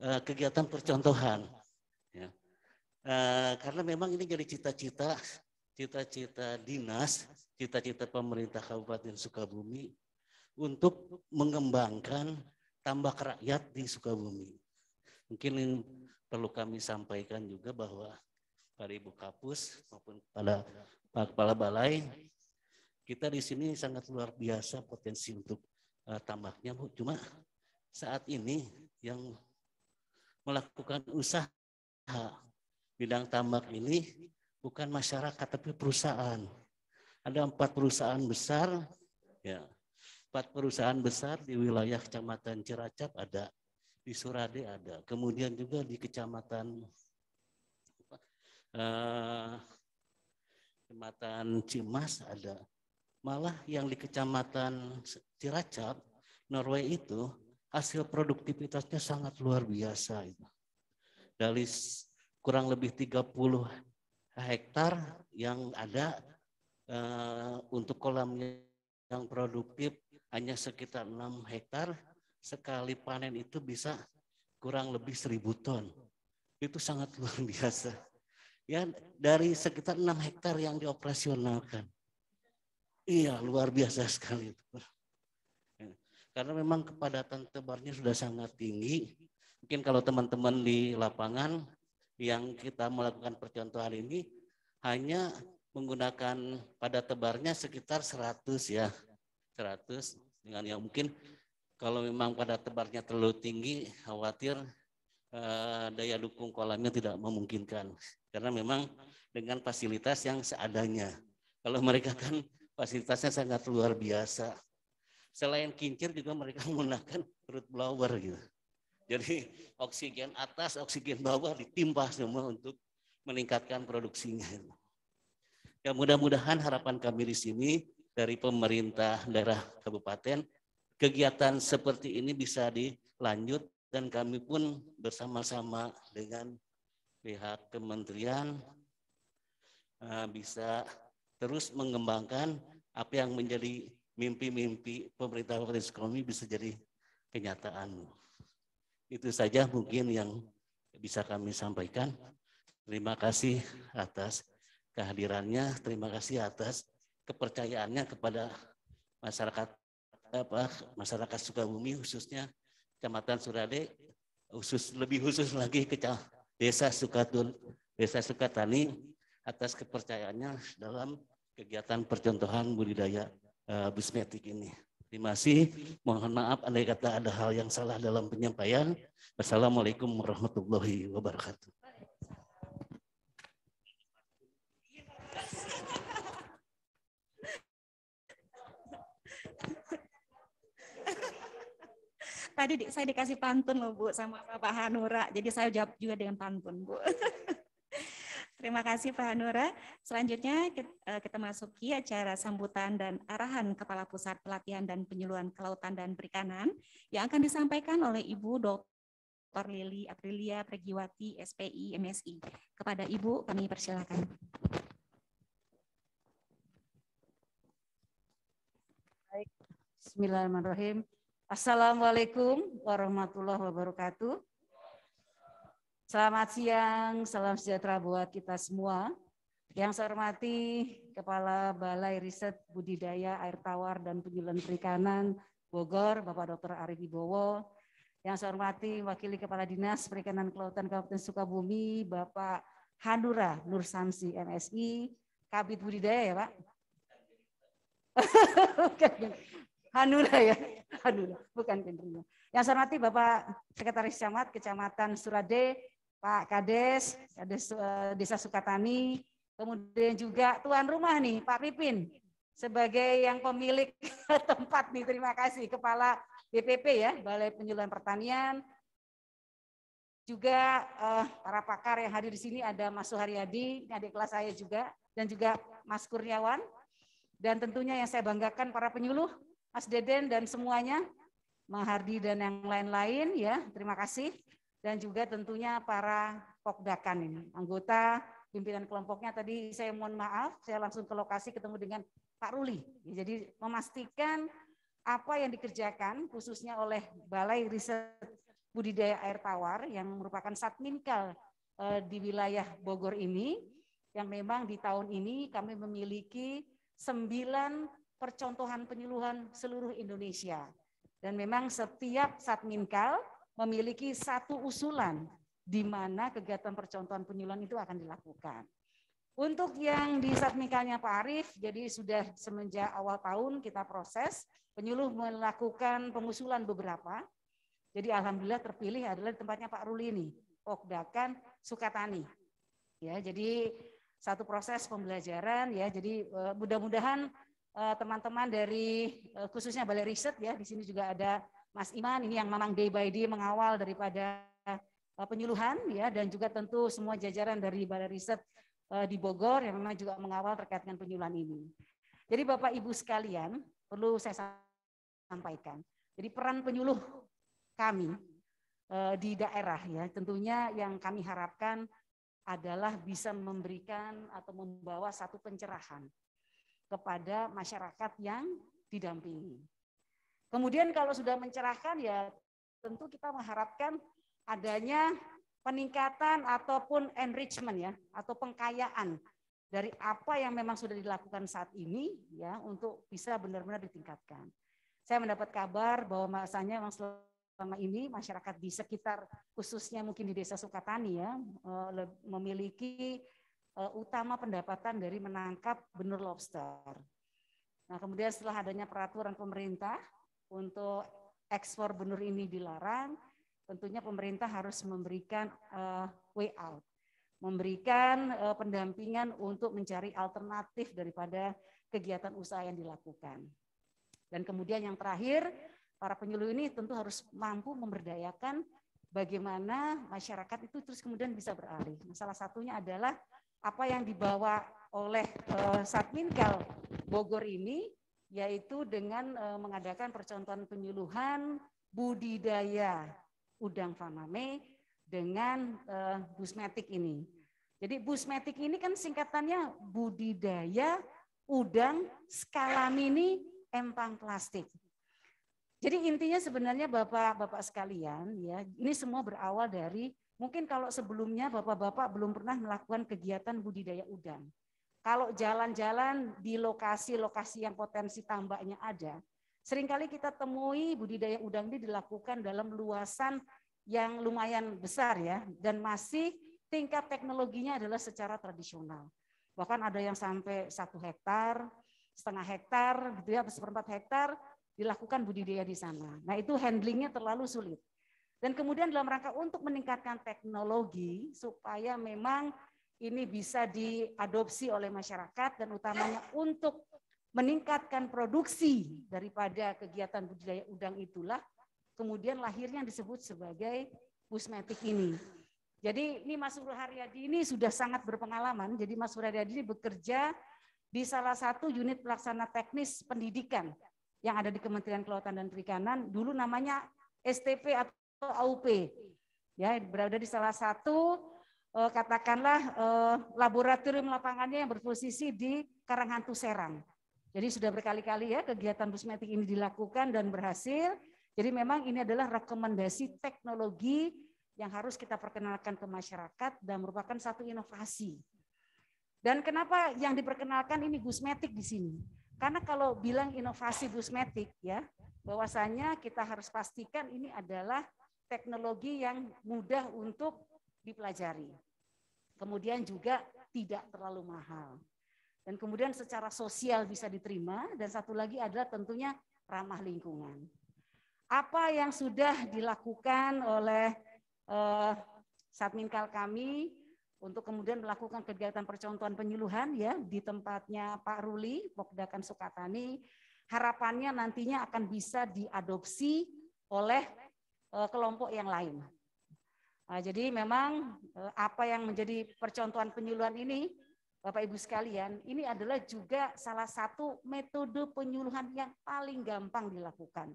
uh, kegiatan percontohan. Ya. Uh, karena memang ini jadi cita-cita, cita-cita dinas, cita-cita pemerintah Kabupaten Sukabumi untuk mengembangkan tambak rakyat di Sukabumi. Mungkin perlu kami sampaikan juga bahwa pada Ibu Kapus maupun pada Pak Kepala Balai, kita di sini sangat luar biasa potensi untuk uh, eh, tambaknya, Bu. Cuma saat ini yang melakukan usaha bidang tambak ini bukan masyarakat tapi perusahaan. Ada empat perusahaan besar, ya, empat perusahaan besar di wilayah Kecamatan Ciracap ada di Surade ada. Kemudian juga di kecamatan eh, kecamatan Cimas ada. Malah yang di kecamatan Ciracap, Norway itu hasil produktivitasnya sangat luar biasa itu. Dari kurang lebih 30 hektar yang ada uh, untuk kolamnya yang produktif hanya sekitar 6 hektar sekali panen itu bisa kurang lebih seribu ton. Itu sangat luar [laughs] biasa. Ya, dari sekitar enam hektar yang dioperasionalkan. Iya, luar biasa sekali itu. Ya, karena memang kepadatan tebarnya sudah sangat tinggi. Mungkin kalau teman-teman di lapangan yang kita melakukan percontohan ini hanya menggunakan pada tebarnya sekitar 100 ya. 100 dengan yang mungkin kalau memang pada tebarnya terlalu tinggi, khawatir eh, daya dukung kolamnya tidak memungkinkan. Karena memang dengan fasilitas yang seadanya. Kalau mereka kan fasilitasnya sangat luar biasa. Selain kincir juga mereka [laughs] menggunakan root blower gitu. Jadi oksigen atas, oksigen bawah ditimpa semua untuk meningkatkan produksinya. Ya mudah-mudahan harapan kami di sini dari pemerintah daerah kabupaten kegiatan seperti ini bisa dilanjut dan kami pun bersama-sama dengan pihak kementerian eh, bisa terus mengembangkan apa yang menjadi mimpi-mimpi pemerintah provinsi kami bisa jadi kenyataan. Itu saja mungkin yang bisa kami sampaikan. Terima kasih atas kehadirannya, terima kasih atas kepercayaannya kepada masyarakat apa masyarakat Sukabumi khususnya Kecamatan Surade khusus lebih khusus lagi ke Desa Sukatun Desa Sukatani atas kepercayaannya dalam kegiatan percontohan budidaya uh, eh, busmetik ini. Terima kasih. Mohon maaf andai kata ada hal yang salah dalam penyampaian. Wassalamualaikum warahmatullahi wabarakatuh. tadi saya dikasih pantun loh Bu sama Pak Hanura. Jadi saya jawab juga dengan pantun Bu. [laughs] Terima kasih Pak Hanura. Selanjutnya kita, eh, kita masuki acara sambutan dan arahan Kepala Pusat Pelatihan dan Penyuluhan Kelautan dan Perikanan yang akan disampaikan oleh Ibu Dr. Lili Aprilia Pregiwati, SPI, MSI. Kepada Ibu kami persilakan. Bismillahirrahmanirrahim. Assalamualaikum warahmatullahi wabarakatuh. Selamat siang, salam sejahtera buat kita semua. Yang saya hormati Kepala Balai Riset Budidaya Air Tawar dan Penyuluhan Perikanan Bogor, Bapak Dr. Arief Ibowo. Yang saya hormati Wakili Kepala Dinas Perikanan Kelautan Kabupaten Sukabumi, Bapak Hanura Nur Samsi MSI, Kabit Budidaya ya Pak. [laughs] Hanura ya. Hanura, [laughs] bukan Kendrinya. Yang saya hormati Bapak Sekretaris Camat Kecamatan Surade, Pak Kades, Kades eh, Desa Sukatani, kemudian juga tuan rumah nih Pak Pipin sebagai yang pemilik [laughs] tempat nih. Terima kasih Kepala BPP ya, Balai Penyuluhan Pertanian. Juga eh, para pakar yang hadir di sini ada Mas Suharyadi, ini adik kelas saya juga, dan juga Mas Kurniawan. Dan tentunya yang saya banggakan para penyuluh Mas Deden dan semuanya, Mahardi dan yang lain-lain ya. Terima kasih dan juga tentunya para pokdakan ini, anggota pimpinan kelompoknya tadi saya mohon maaf, saya langsung ke lokasi ketemu dengan Pak Ruli. Ya, jadi memastikan apa yang dikerjakan khususnya oleh Balai Riset Budidaya Air Tawar yang merupakan Satminkal eh, di wilayah Bogor ini yang memang di tahun ini kami memiliki sembilan percontohan penyuluhan seluruh Indonesia. Dan memang setiap Satminkal memiliki satu usulan di mana kegiatan percontohan penyuluhan itu akan dilakukan. Untuk yang di Satminkalnya Pak Arief, jadi sudah semenjak awal tahun kita proses, penyuluh melakukan pengusulan beberapa. Jadi alhamdulillah terpilih adalah tempatnya Pak Ruli ini, Pokdakan Sukatani. Ya, jadi satu proses pembelajaran ya. Jadi eh, mudah-mudahan Eh, teman-teman dari eh, khususnya Balai Riset ya di sini juga ada Mas Iman ini yang memang day by day mengawal daripada eh, penyuluhan ya dan juga tentu semua jajaran dari Balai Riset di Bogor yang memang juga mengawal terkait dengan penyuluhan ini. Jadi Bapak Ibu sekalian perlu saya sampaikan. Jadi peran penyuluh kami di daerah ya tentunya yang kami harapkan adalah bisa memberikan atau membawa satu pencerahan kepada masyarakat yang didampingi. Kemudian kalau sudah mencerahkan ya tentu kita mengharapkan adanya peningkatan ataupun enrichment ya atau pengkayaan dari apa yang memang sudah dilakukan saat ini ya untuk bisa benar-benar ditingkatkan. Saya mendapat kabar bahwa masanya memang selama ini masyarakat di sekitar khususnya mungkin di desa Sukatani ya eh, memiliki Eh, utama pendapatan dari menangkap benur lobster. Nah, kemudian setelah adanya peraturan pemerintah untuk ekspor benur ini dilarang, tentunya pemerintah harus memberikan uh, way out, memberikan uh, pendampingan untuk mencari alternatif daripada kegiatan usaha yang dilakukan. Dan kemudian yang terakhir, para penyuluh ini tentu harus mampu memberdayakan bagaimana masyarakat itu terus kemudian bisa beralih. Nah, salah satunya adalah apa yang dibawa oleh eh, Satminkel Bogor ini yaitu dengan eh, mengadakan percontohan penyuluhan budidaya udang famame dengan busmatic eh, busmetik ini. Jadi busmetik ini kan singkatannya budidaya udang skala mini empang plastik. Jadi intinya sebenarnya Bapak-bapak sekalian ya, ini semua berawal dari Mungkin kalau sebelumnya Bapak-bapak belum pernah melakukan kegiatan budidaya udang. Kalau jalan-jalan di lokasi-lokasi yang potensi tambaknya ada, seringkali kita temui budidaya udang ini dilakukan dalam luasan yang lumayan besar ya dan masih tingkat teknologinya adalah secara tradisional. Bahkan ada yang sampai satu hektar, setengah hektar, gitu ya, seperempat hektar dilakukan budidaya di sana. Nah itu handlingnya terlalu sulit. Dan kemudian dalam rangka untuk meningkatkan teknologi supaya memang ini bisa diadopsi oleh masyarakat dan utamanya untuk meningkatkan produksi daripada kegiatan budidaya udang itulah kemudian lahirnya disebut sebagai pusmetik ini. Jadi ini Mas Surul Haryadi ini sudah sangat berpengalaman. Jadi Mas Surul Haryadi ini bekerja di salah satu unit pelaksana teknis pendidikan yang ada di Kementerian Kelautan dan Perikanan. Dulu namanya STP atau AUP. Ya, berada di salah satu uh, katakanlah uh, laboratorium lapangannya yang berposisi di Karanghantu Serang. Jadi sudah berkali-kali ya kegiatan busmetik ini dilakukan dan berhasil. Jadi memang ini adalah rekomendasi teknologi yang harus kita perkenalkan ke masyarakat dan merupakan satu inovasi. Dan kenapa yang diperkenalkan ini gusmetik di sini? Karena kalau bilang inovasi gusmetik ya, bahwasanya kita harus pastikan ini adalah teknologi yang mudah untuk dipelajari. Kemudian juga tidak terlalu mahal. Dan kemudian secara sosial bisa diterima dan satu lagi adalah tentunya ramah lingkungan. Apa yang sudah dilakukan oleh eh, Satminkal kami untuk kemudian melakukan kegiatan percontohan penyuluhan ya di tempatnya Pak Ruli, Pokdakan Sukatani. Harapannya nantinya akan bisa diadopsi oleh Eh, kelompok yang lain. Eh, jadi memang eh, apa yang menjadi percontohan penyuluhan ini, Bapak Ibu sekalian, ini adalah juga salah satu metode penyuluhan yang paling gampang dilakukan.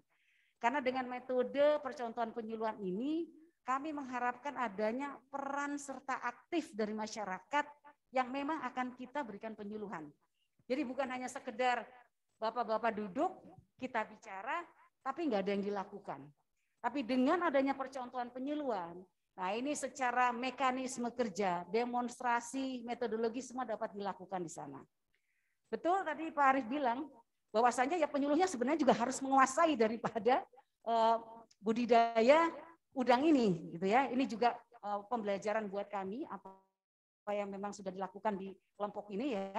Karena dengan metode percontohan penyuluhan ini, kami mengharapkan adanya peran serta aktif dari masyarakat yang memang akan kita berikan penyuluhan. Jadi bukan hanya sekedar bapak-bapak duduk, kita bicara, tapi nggak ada yang dilakukan. Tapi dengan adanya percontohan penyuluhan, nah ini secara mekanisme kerja, demonstrasi, metodologi semua dapat dilakukan di sana. Betul tadi Pak Arief bilang bahwasanya ya penyuluhnya sebenarnya juga harus menguasai daripada uh, budidaya udang ini gitu ya. Ini juga uh, pembelajaran buat kami apa, apa yang memang sudah dilakukan di kelompok ini ya.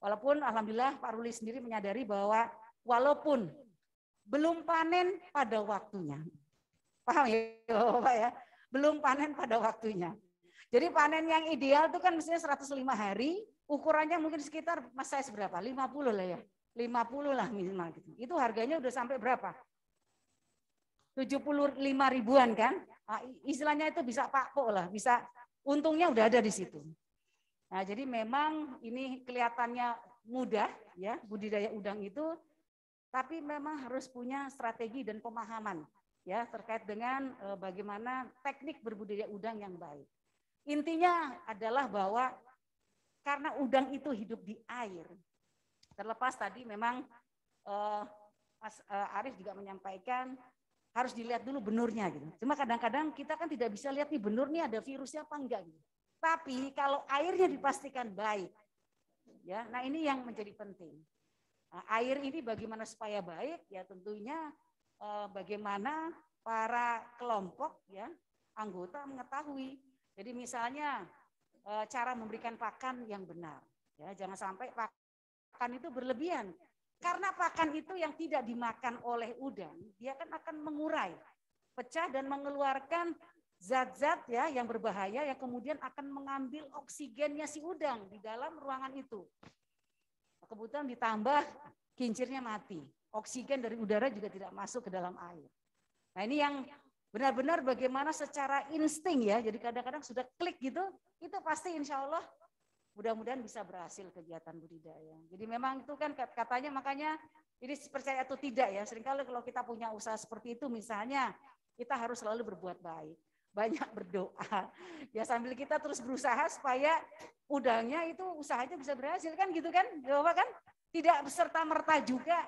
Walaupun alhamdulillah Pak Ruli sendiri menyadari bahwa walaupun belum panen pada waktunya, Paham ya Bapak ya? Belum panen pada waktunya. Jadi panen yang ideal itu kan mestinya 105 hari, ukurannya mungkin sekitar mas saya seberapa? 50 lah ya. 50 lah minimal gitu. Itu harganya udah sampai berapa? 75 ribuan kan? Ah, istilahnya itu bisa pak pakpo lah, bisa untungnya udah ada di situ. Nah, jadi memang ini kelihatannya mudah ya budidaya udang itu tapi memang harus punya strategi dan pemahaman ya terkait dengan eh, bagaimana teknik berbudidaya udang yang baik. Intinya adalah bahwa karena udang itu hidup di air, terlepas tadi memang e, Mas e, eh, Arief juga menyampaikan harus dilihat dulu benurnya gitu. Cuma kadang-kadang kita kan tidak bisa lihat nih benurnya ada virusnya apa enggak gitu. Tapi kalau airnya dipastikan baik, ya, nah ini yang menjadi penting. Nah, air ini bagaimana supaya baik? Ya tentunya Eh, bagaimana para kelompok ya anggota mengetahui. Jadi misalnya eh, cara memberikan pakan yang benar. Ya, jangan sampai pakan itu berlebihan. Karena pakan itu yang tidak dimakan oleh udang, dia kan akan mengurai, pecah dan mengeluarkan zat-zat ya yang berbahaya yang kemudian akan mengambil oksigennya si udang di dalam ruangan itu. Kebutuhan ditambah kincirnya mati oksigen dari udara juga tidak masuk ke dalam air. Nah ini yang benar-benar bagaimana secara insting ya. Jadi kadang-kadang sudah klik gitu, itu pasti insya Allah mudah-mudahan bisa berhasil kegiatan budidaya. Jadi memang itu kan katanya makanya ini percaya atau tidak ya. Seringkali kalau kita punya usaha seperti itu misalnya kita harus selalu berbuat baik banyak berdoa. Ya sambil kita terus berusaha supaya udangnya itu usahanya bisa berhasil kan gitu kan? Bapak kan? Tidak serta merta juga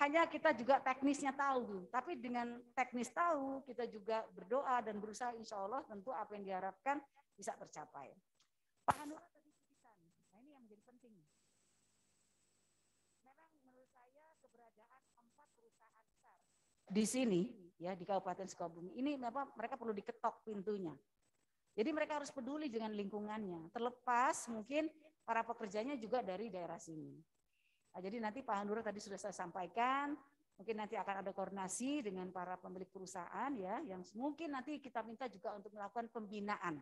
hanya kita juga teknisnya tahu, tapi dengan teknis tahu kita juga berdoa dan berusaha insya Allah tentu apa yang diharapkan bisa tercapai. Pak Hanura tadi tulisan, nah ini yang menjadi penting. Memang menurut saya keberadaan empat perusahaan besar di sini ya di Kabupaten Sukabumi ini apa mereka perlu diketok pintunya. Jadi mereka harus peduli dengan lingkungannya, terlepas mungkin para pekerjanya juga dari daerah sini. Nah, jadi nanti Pak Handura tadi sudah saya sampaikan, mungkin nanti akan ada koordinasi dengan para pemilik perusahaan ya, yang mungkin nanti kita minta juga untuk melakukan pembinaan.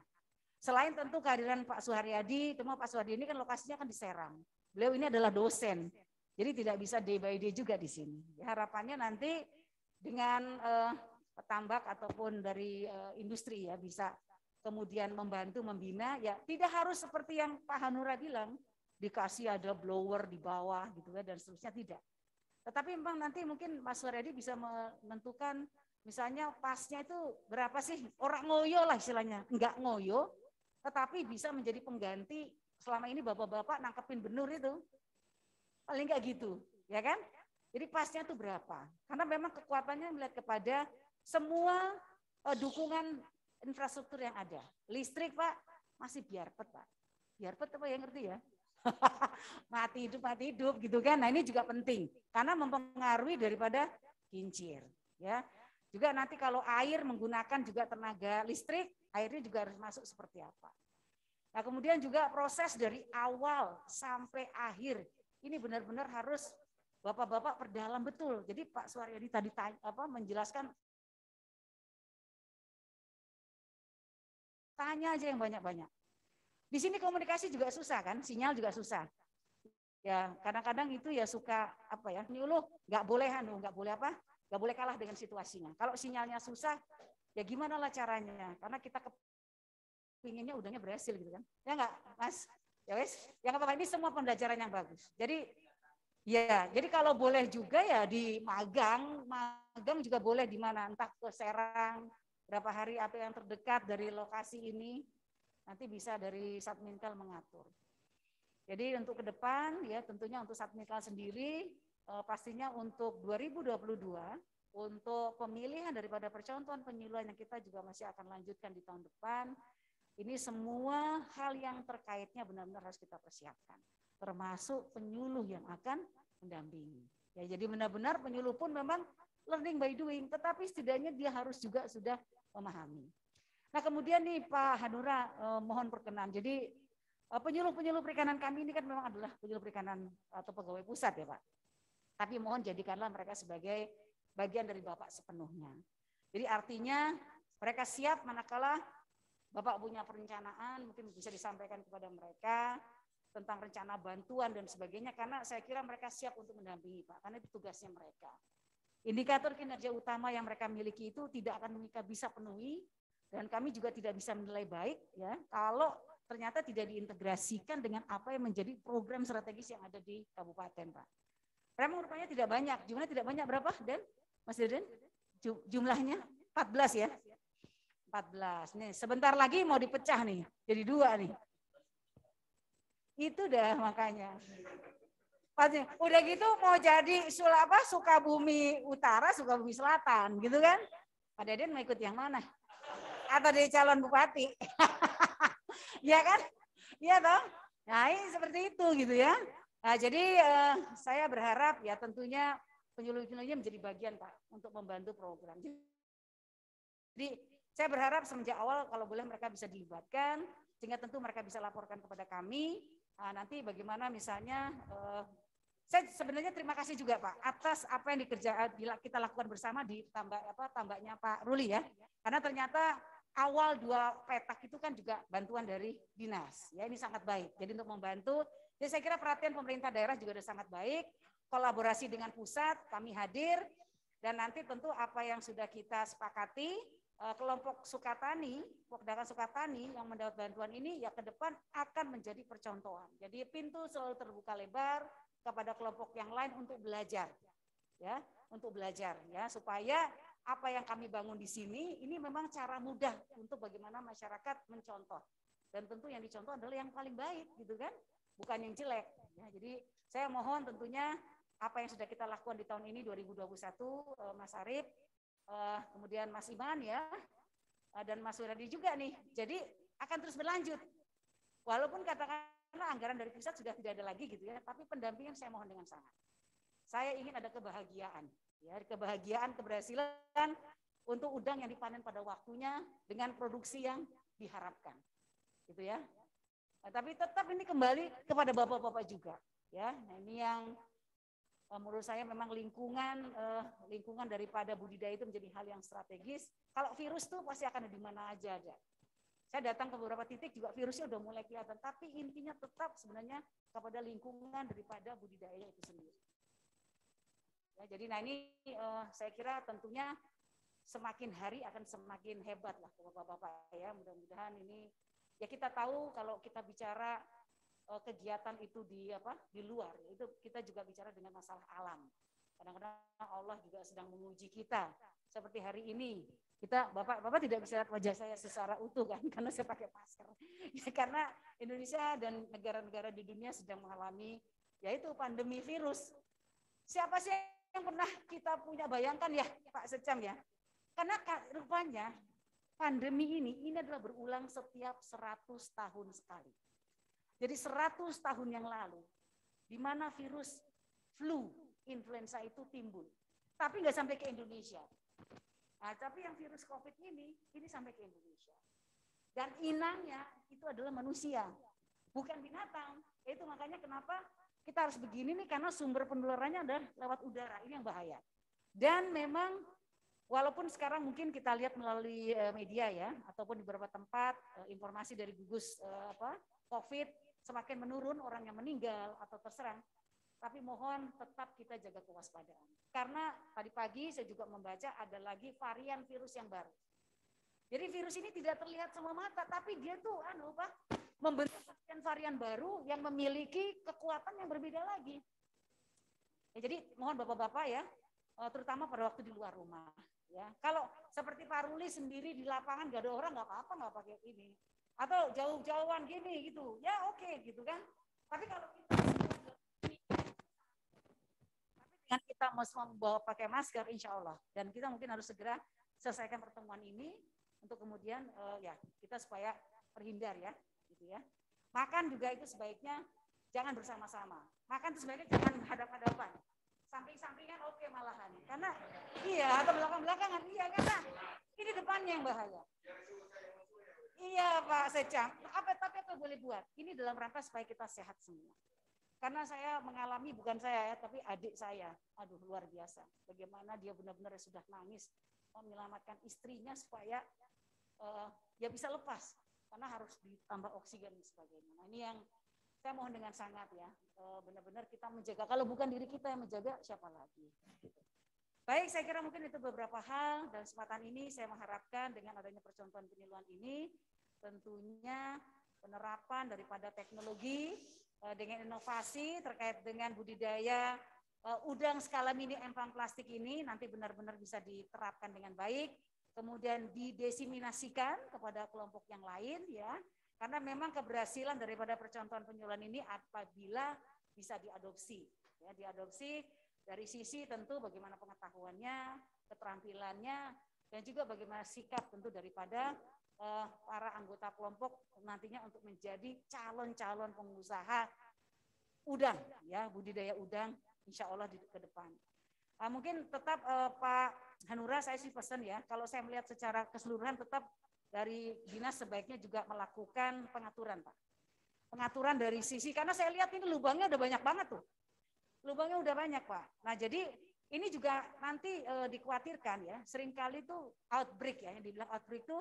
Selain tentu kehadiran Pak Suharyadi, cuma Pak Suharyadi ini kan lokasinya kan di Serang. Beliau ini adalah dosen, jadi tidak bisa day by day juga di sini. Ya, harapannya nanti dengan eh, petambak ataupun dari eh, industri ya bisa kemudian membantu membina ya tidak harus seperti yang Pak Hanura bilang dikasih ada blower di bawah gitu ya dan seterusnya tidak. Tetapi memang nanti mungkin Mas Waredi bisa menentukan misalnya pasnya itu berapa sih orang ngoyo lah istilahnya nggak ngoyo tetapi bisa menjadi pengganti selama ini bapak-bapak nangkepin benur itu paling nggak gitu ya kan jadi pasnya itu berapa karena memang kekuatannya melihat kepada semua eh, dukungan infrastruktur yang ada listrik pak masih biar biarpet pak biarpet apa yang ngerti ya [laughs] mati hidup mati hidup gitu kan. Nah ini juga penting karena mempengaruhi daripada kincir ya. Juga nanti kalau air menggunakan juga tenaga listrik, airnya juga harus masuk seperti apa. Nah kemudian juga proses dari awal sampai akhir ini benar-benar harus bapak-bapak perdalam betul. Jadi Pak Suaryadi tadi tanya, apa menjelaskan tanya aja yang banyak-banyak. Di sini komunikasi juga susah kan, sinyal juga susah. Ya, kadang-kadang itu ya suka apa ya, ini lu nggak boleh anu, nggak boleh apa, nggak boleh kalah dengan situasinya. Kalau sinyalnya susah, ya gimana lah caranya? Karena kita pinginnya udahnya berhasil gitu kan. Ya nggak Mas? Ya wes, ya apa-apa ini semua pembelajaran yang bagus. Jadi Ya, jadi kalau boleh juga ya di magang, magang juga boleh di mana entah ke Serang, berapa hari atau yang terdekat dari lokasi ini. Nanti bisa dari Satmintel mengatur. Jadi untuk ke depan ya tentunya untuk Satmintel sendiri eh, pastinya untuk 2022 untuk pemilihan daripada percontohan penyuluhan yang kita juga masih akan lanjutkan di tahun depan. Ini semua hal yang terkaitnya benar-benar harus kita persiapkan. Termasuk penyuluh yang akan mendampingi. Ya, jadi benar-benar penyuluh pun memang learning by doing, tetapi setidaknya dia harus juga sudah memahami. Nah kemudian nih Pak Hanura eh, mohon perkenan. Jadi eh, penyuluh-penyuluh perikanan kami ini kan memang adalah penyuluh perikanan atau pegawai pusat ya Pak. Tapi mohon jadikanlah mereka sebagai bagian dari Bapak sepenuhnya. Jadi artinya mereka siap manakala Bapak punya perencanaan mungkin bisa disampaikan kepada mereka tentang rencana bantuan dan sebagainya karena saya kira mereka siap untuk mendampingi Pak karena itu tugasnya mereka. Indikator kinerja utama yang mereka miliki itu tidak akan mereka bisa penuhi dan kami juga tidak bisa menilai baik ya kalau ternyata tidak diintegrasikan dengan apa yang menjadi program strategis yang ada di kabupaten, Pak. Memang rupanya tidak banyak. Jumlahnya tidak banyak berapa, Dan? Mas Deden? Jumlahnya 14 ya? 14. Nih, sebentar lagi mau dipecah nih. Jadi dua nih. Itu dah makanya. Pasti Udah gitu mau jadi sulap apa Sukabumi Utara, Sukabumi Selatan, gitu kan? Pak Deden mau ikut yang mana? atau dari calon bupati. [laughs] ya kan? Iya dong, Nah, ini seperti itu gitu ya. Nah, jadi eh, saya berharap ya tentunya penyuluh-penyuluhnya menjadi bagian Pak untuk membantu program. Jadi saya berharap semenjak awal kalau boleh mereka bisa dilibatkan sehingga tentu mereka bisa laporkan kepada kami nah, nanti bagaimana misalnya eh, saya sebenarnya terima kasih juga Pak atas apa yang dikerja kita lakukan bersama di tambah apa tambahnya Pak Ruli ya. Karena ternyata awal dua petak itu kan juga bantuan dari dinas. Ya ini sangat baik. Jadi untuk membantu, ya saya kira perhatian pemerintah daerah juga sudah sangat baik. Kolaborasi dengan pusat, kami hadir. Dan nanti tentu apa yang sudah kita sepakati, eh, kelompok Sukatani, Pokdakan Sukatani yang mendapat bantuan ini ya ke depan akan menjadi percontohan. Jadi pintu selalu terbuka lebar kepada kelompok yang lain untuk belajar. Ya, untuk belajar ya supaya apa yang kami bangun di sini ini memang cara mudah untuk bagaimana masyarakat mencontoh. Dan tentu yang dicontoh adalah yang paling baik gitu kan, bukan yang jelek. Ya, jadi saya mohon tentunya apa yang sudah kita lakukan di tahun ini 2021 eh, Mas Arif, eh, kemudian Mas Iman ya, eh, dan Mas Wiradi juga nih. Jadi akan terus berlanjut. Walaupun katakanlah anggaran dari pusat sudah tidak ada lagi gitu ya, tapi pendampingan saya mohon dengan sangat. Saya ingin ada kebahagiaan Ya, kebahagiaan, keberhasilan untuk udang yang dipanen pada waktunya dengan produksi yang diharapkan. Gitu ya. Nah, tapi tetap ini kembali kepada bapak-bapak juga, ya. Nah, ini yang eh, menurut saya memang lingkungan eh, lingkungan daripada budidaya itu menjadi hal yang strategis. Kalau virus tuh pasti akan di mana aja ada. Saya datang ke beberapa titik juga virusnya udah mulai kelihatan, tapi intinya tetap sebenarnya kepada lingkungan daripada budidaya itu sendiri. Ya, jadi nah ini uh, saya kira tentunya semakin hari akan semakin hebat lah Bapak-bapak ya. Mudah-mudahan ini ya kita tahu kalau kita bicara uh, kegiatan itu di apa di luar ya itu kita juga bicara dengan masalah alam. Kadang-kadang Allah juga sedang menguji kita seperti hari ini. Kita Bapak Bapak tidak bisa lihat wajah saya secara utuh kan [laughs] karena saya pakai masker. Ya, karena Indonesia dan negara-negara di dunia sedang mengalami yaitu pandemi virus. Siapa sih yang pernah kita punya bayangkan ya Pak sejam ya. Karena rupanya pandemi ini, ini adalah berulang setiap 100 tahun sekali. Jadi 100 tahun yang lalu, di mana virus flu, influenza itu timbul. Tapi nggak sampai ke Indonesia. Nah, tapi yang virus COVID ini, ini sampai ke Indonesia. Dan inangnya itu adalah manusia, bukan binatang. Itu makanya kenapa kita harus begini nih karena sumber penularannya adalah lewat udara. Ini yang bahaya. Dan memang walaupun sekarang mungkin kita lihat melalui eh, media ya ataupun di beberapa tempat eh, informasi dari gugus eh, apa Covid semakin menurun orang yang meninggal atau terserang. Tapi mohon tetap kita jaga kewaspadaan. Karena tadi pagi saya juga membaca ada lagi varian virus yang baru. Jadi virus ini tidak terlihat sama mata, tapi dia tuh anu apa membentuk varian-varian baru yang memiliki kekuatan yang berbeda lagi. Ya, jadi mohon bapak-bapak ya, eh, terutama pada waktu di luar rumah. Ya, kalau seperti Pak Ruli sendiri di lapangan gak ada orang nggak apa-apa nggak pakai ini. Atau jauh-jauhan gini gitu, ya oke okay, gitu kan. Tapi kalau kita dengan kita mesti membawa pakai masker, insya Allah. Dan kita mungkin harus segera selesaikan pertemuan ini untuk kemudian uh, ya kita supaya terhindar ya gitu ya. Makan juga itu sebaiknya jangan bersama-sama. Makan itu sebaiknya jangan hadap-hadapan. Samping-sampingan oke okay malahan. Karena iya atau belakang-belakangan iya karena ini depannya yang bahaya. Iya Pak Secang. Apa tapi apa boleh buat? Ini dalam rangka supaya kita sehat semua. Karena saya mengalami bukan saya ya, tapi adik saya. Aduh luar biasa. Bagaimana dia benar-benar sudah nangis menyelamatkan istrinya supaya uh, ya bisa lepas karena harus ditambah oksigen dan sebagainya. Nah ini yang saya mohon dengan sangat ya, eh, benar-benar kita menjaga. Kalau bukan diri kita yang menjaga, siapa lagi? Baik, saya kira mungkin itu beberapa hal dan kesempatan ini saya mengharapkan dengan adanya percontohan peniluan ini tentunya penerapan daripada teknologi eh, dengan inovasi terkait dengan budidaya eh, udang skala mini empang plastik ini nanti benar-benar bisa diterapkan dengan baik kemudian didesiminasikan kepada kelompok yang lain ya. Karena memang keberhasilan daripada percontohan penyuluhan ini apabila bisa diadopsi. Ya, diadopsi dari sisi tentu bagaimana pengetahuannya, keterampilannya, dan juga bagaimana sikap tentu daripada uh, para anggota kelompok nantinya untuk menjadi calon-calon pengusaha udang, ya budidaya udang insya Allah di, ke depan. Uh, mungkin tetap uh, Pak Hanura saya sih pesan ya, kalau saya melihat secara keseluruhan tetap dari dinas sebaiknya juga melakukan pengaturan Pak. Pengaturan dari sisi, karena saya lihat ini lubangnya udah banyak banget tuh. Lubangnya udah banyak Pak. Nah jadi ini juga nanti e, dikhawatirkan ya, seringkali itu outbreak ya, yang dibilang outbreak itu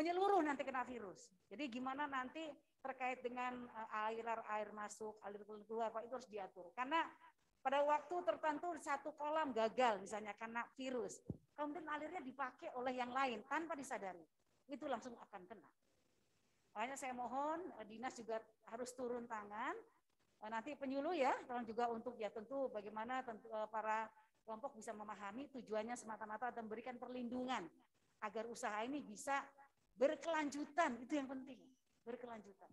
menyeluruh nanti kena virus. Jadi gimana nanti terkait dengan air eh, aliran air masuk, aliran keluar Pak itu harus diatur. Karena pada waktu tertentu satu kolam gagal misalnya karena virus, kemudian alirnya dipakai oleh yang lain tanpa disadari, itu langsung akan kena. Makanya saya mohon eh, dinas juga harus turun tangan, eh, nanti penyuluh ya, tolong juga untuk ya tentu bagaimana tentu, eh, para kelompok bisa memahami tujuannya semata-mata dan memberikan perlindungan agar usaha ini bisa berkelanjutan, itu yang penting, berkelanjutan.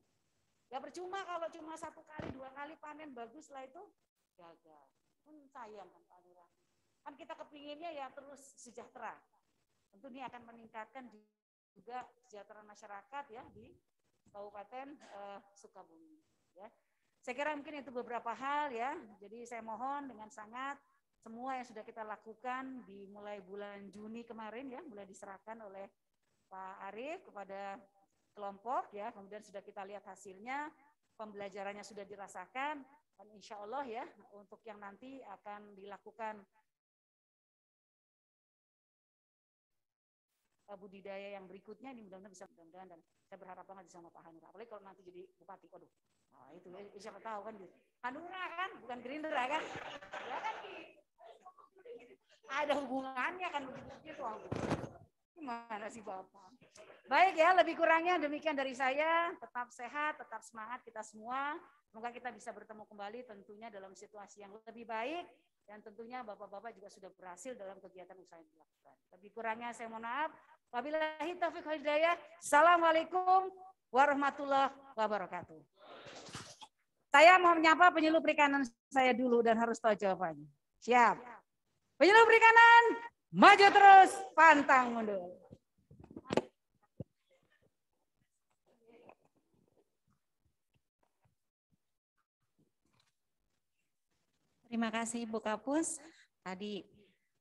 Ya percuma kalau cuma satu kali, dua kali panen bagus lah itu gagal. Pun sayang kan Pak Lurah. Kan kita kepinginnya ya terus sejahtera. Tentu ini akan meningkatkan juga sejahtera masyarakat ya di Kabupaten uh, Sukabumi. Ya. Saya kira mungkin itu beberapa hal ya. Jadi saya mohon dengan sangat semua yang sudah kita lakukan di mulai bulan Juni kemarin ya, mulai diserahkan oleh Pak Arief kepada kelompok ya, kemudian sudah kita lihat hasilnya, pembelajarannya sudah dirasakan, dan insya Allah ya untuk yang nanti akan dilakukan uh, budidaya yang berikutnya ini mudah-mudahan bisa mudah-mudahan dan saya berharap banget sama Pak Hanura. Apalagi kalau nanti jadi bupati, waduh, nah itu ya, ya siapa tahu kan gitu. Hanura kan, bukan Gerindra kan, ya kan ada hubungannya kan begitu Gimana sih Bapak? Baik ya, lebih kurangnya demikian dari saya. Tetap sehat, tetap semangat kita semua. Semoga kita bisa bertemu kembali tentunya dalam situasi yang lebih baik dan tentunya Bapak-Bapak juga sudah berhasil dalam kegiatan usaha yang dilakukan. Lebih kurangnya saya mohon maaf. Wabillahi taufiq hidayah. Assalamualaikum warahmatullahi wabarakatuh. Saya mau menyapa penyuluh perikanan saya dulu dan harus tahu jawabannya. Siap. Penyuluh perikanan, maju terus, pantang mundur. Terima kasih Bu Kapus. Tadi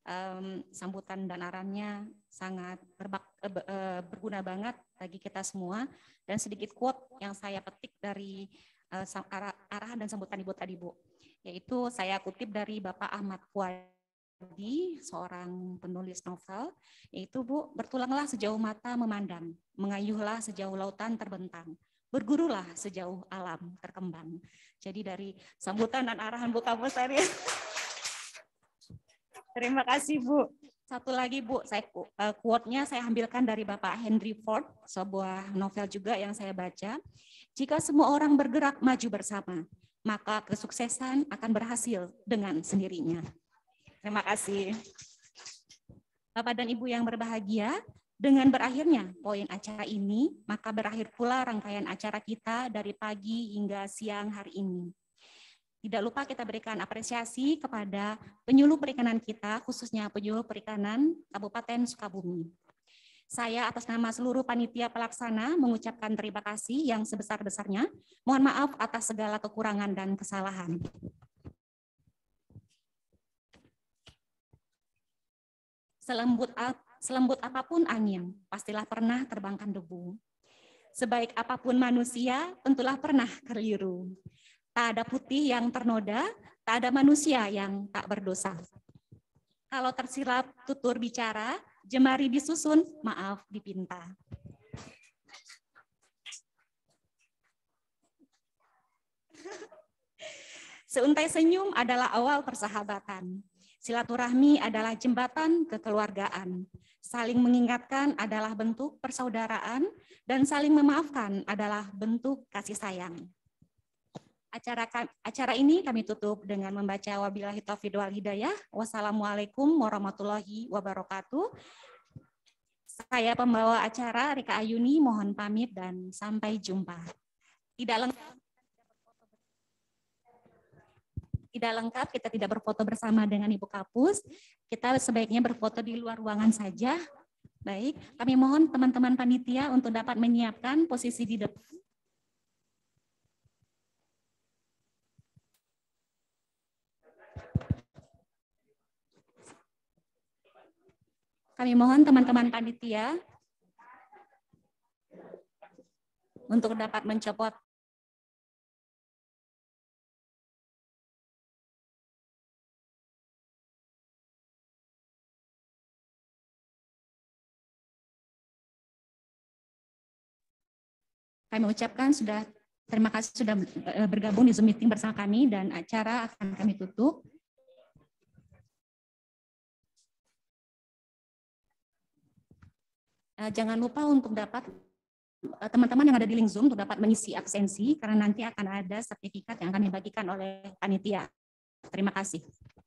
um, sambutan dan arannya sangat berbak, uh, berguna banget bagi kita semua. Dan sedikit quote yang saya petik dari uh, eh, arah, arahan dan sambutan Ibu tadi Bu, yaitu saya kutip dari Bapak Ahmad Kuadi, seorang penulis novel, yaitu Bu, bertulanglah sejauh mata memandang, mengayuhlah sejauh lautan terbentang, bergurulah sejauh alam terkembang. Jadi dari sambutan dan arahan Bu Kapusari. [laughs] Terima kasih Bu. Satu lagi Bu, saya eh, quote-nya saya ambilkan dari Bapak Henry Ford, sebuah novel juga yang saya baca. Jika semua orang bergerak maju bersama, maka kesuksesan akan berhasil dengan sendirinya. Terima kasih. Bapak dan Ibu yang berbahagia, dengan berakhirnya poin acara ini, maka berakhir pula rangkaian acara kita dari pagi hingga siang hari ini. Tidak lupa kita berikan apresiasi kepada penyuluh perikanan kita, khususnya penyuluh perikanan Kabupaten Sukabumi. Saya atas nama seluruh panitia pelaksana mengucapkan terima kasih yang sebesar-besarnya. Mohon maaf atas segala kekurangan dan kesalahan. Selembut selembut apapun angin, pastilah pernah terbangkan debu. Sebaik apapun manusia, tentulah pernah keliru. Tak ada putih yang ternoda, tak ada manusia yang tak berdosa. Kalau tersilap tutur bicara, jemari disusun, maaf dipinta. [laughs] Seuntai senyum adalah awal persahabatan. Silaturahmi adalah jembatan kekeluargaan. Saling mengingatkan adalah bentuk persaudaraan dan saling memaafkan adalah bentuk kasih sayang. Acara acara ini kami tutup dengan membaca wabillahi taufiq wal hidayah. Wassalamualaikum warahmatullahi wabarakatuh. Saya pembawa acara Rika Ayuni mohon pamit dan sampai jumpa. Tidak lengkap tidak lengkap, kita tidak berfoto bersama dengan Ibu Kapus. Kita sebaiknya berfoto di luar ruangan saja. Baik, kami mohon teman-teman panitia untuk dapat menyiapkan posisi di depan. Kami mohon teman-teman panitia untuk dapat mencopot Kami ucapkan sudah terima kasih sudah eh, bergabung di Zoom meeting bersama kami dan acara akan kami tutup. Eh, jangan lupa untuk dapat eh, teman-teman yang ada di link Zoom untuk dapat mengisi absensi karena nanti akan ada sertifikat yang akan dibagikan oleh panitia. Terima kasih.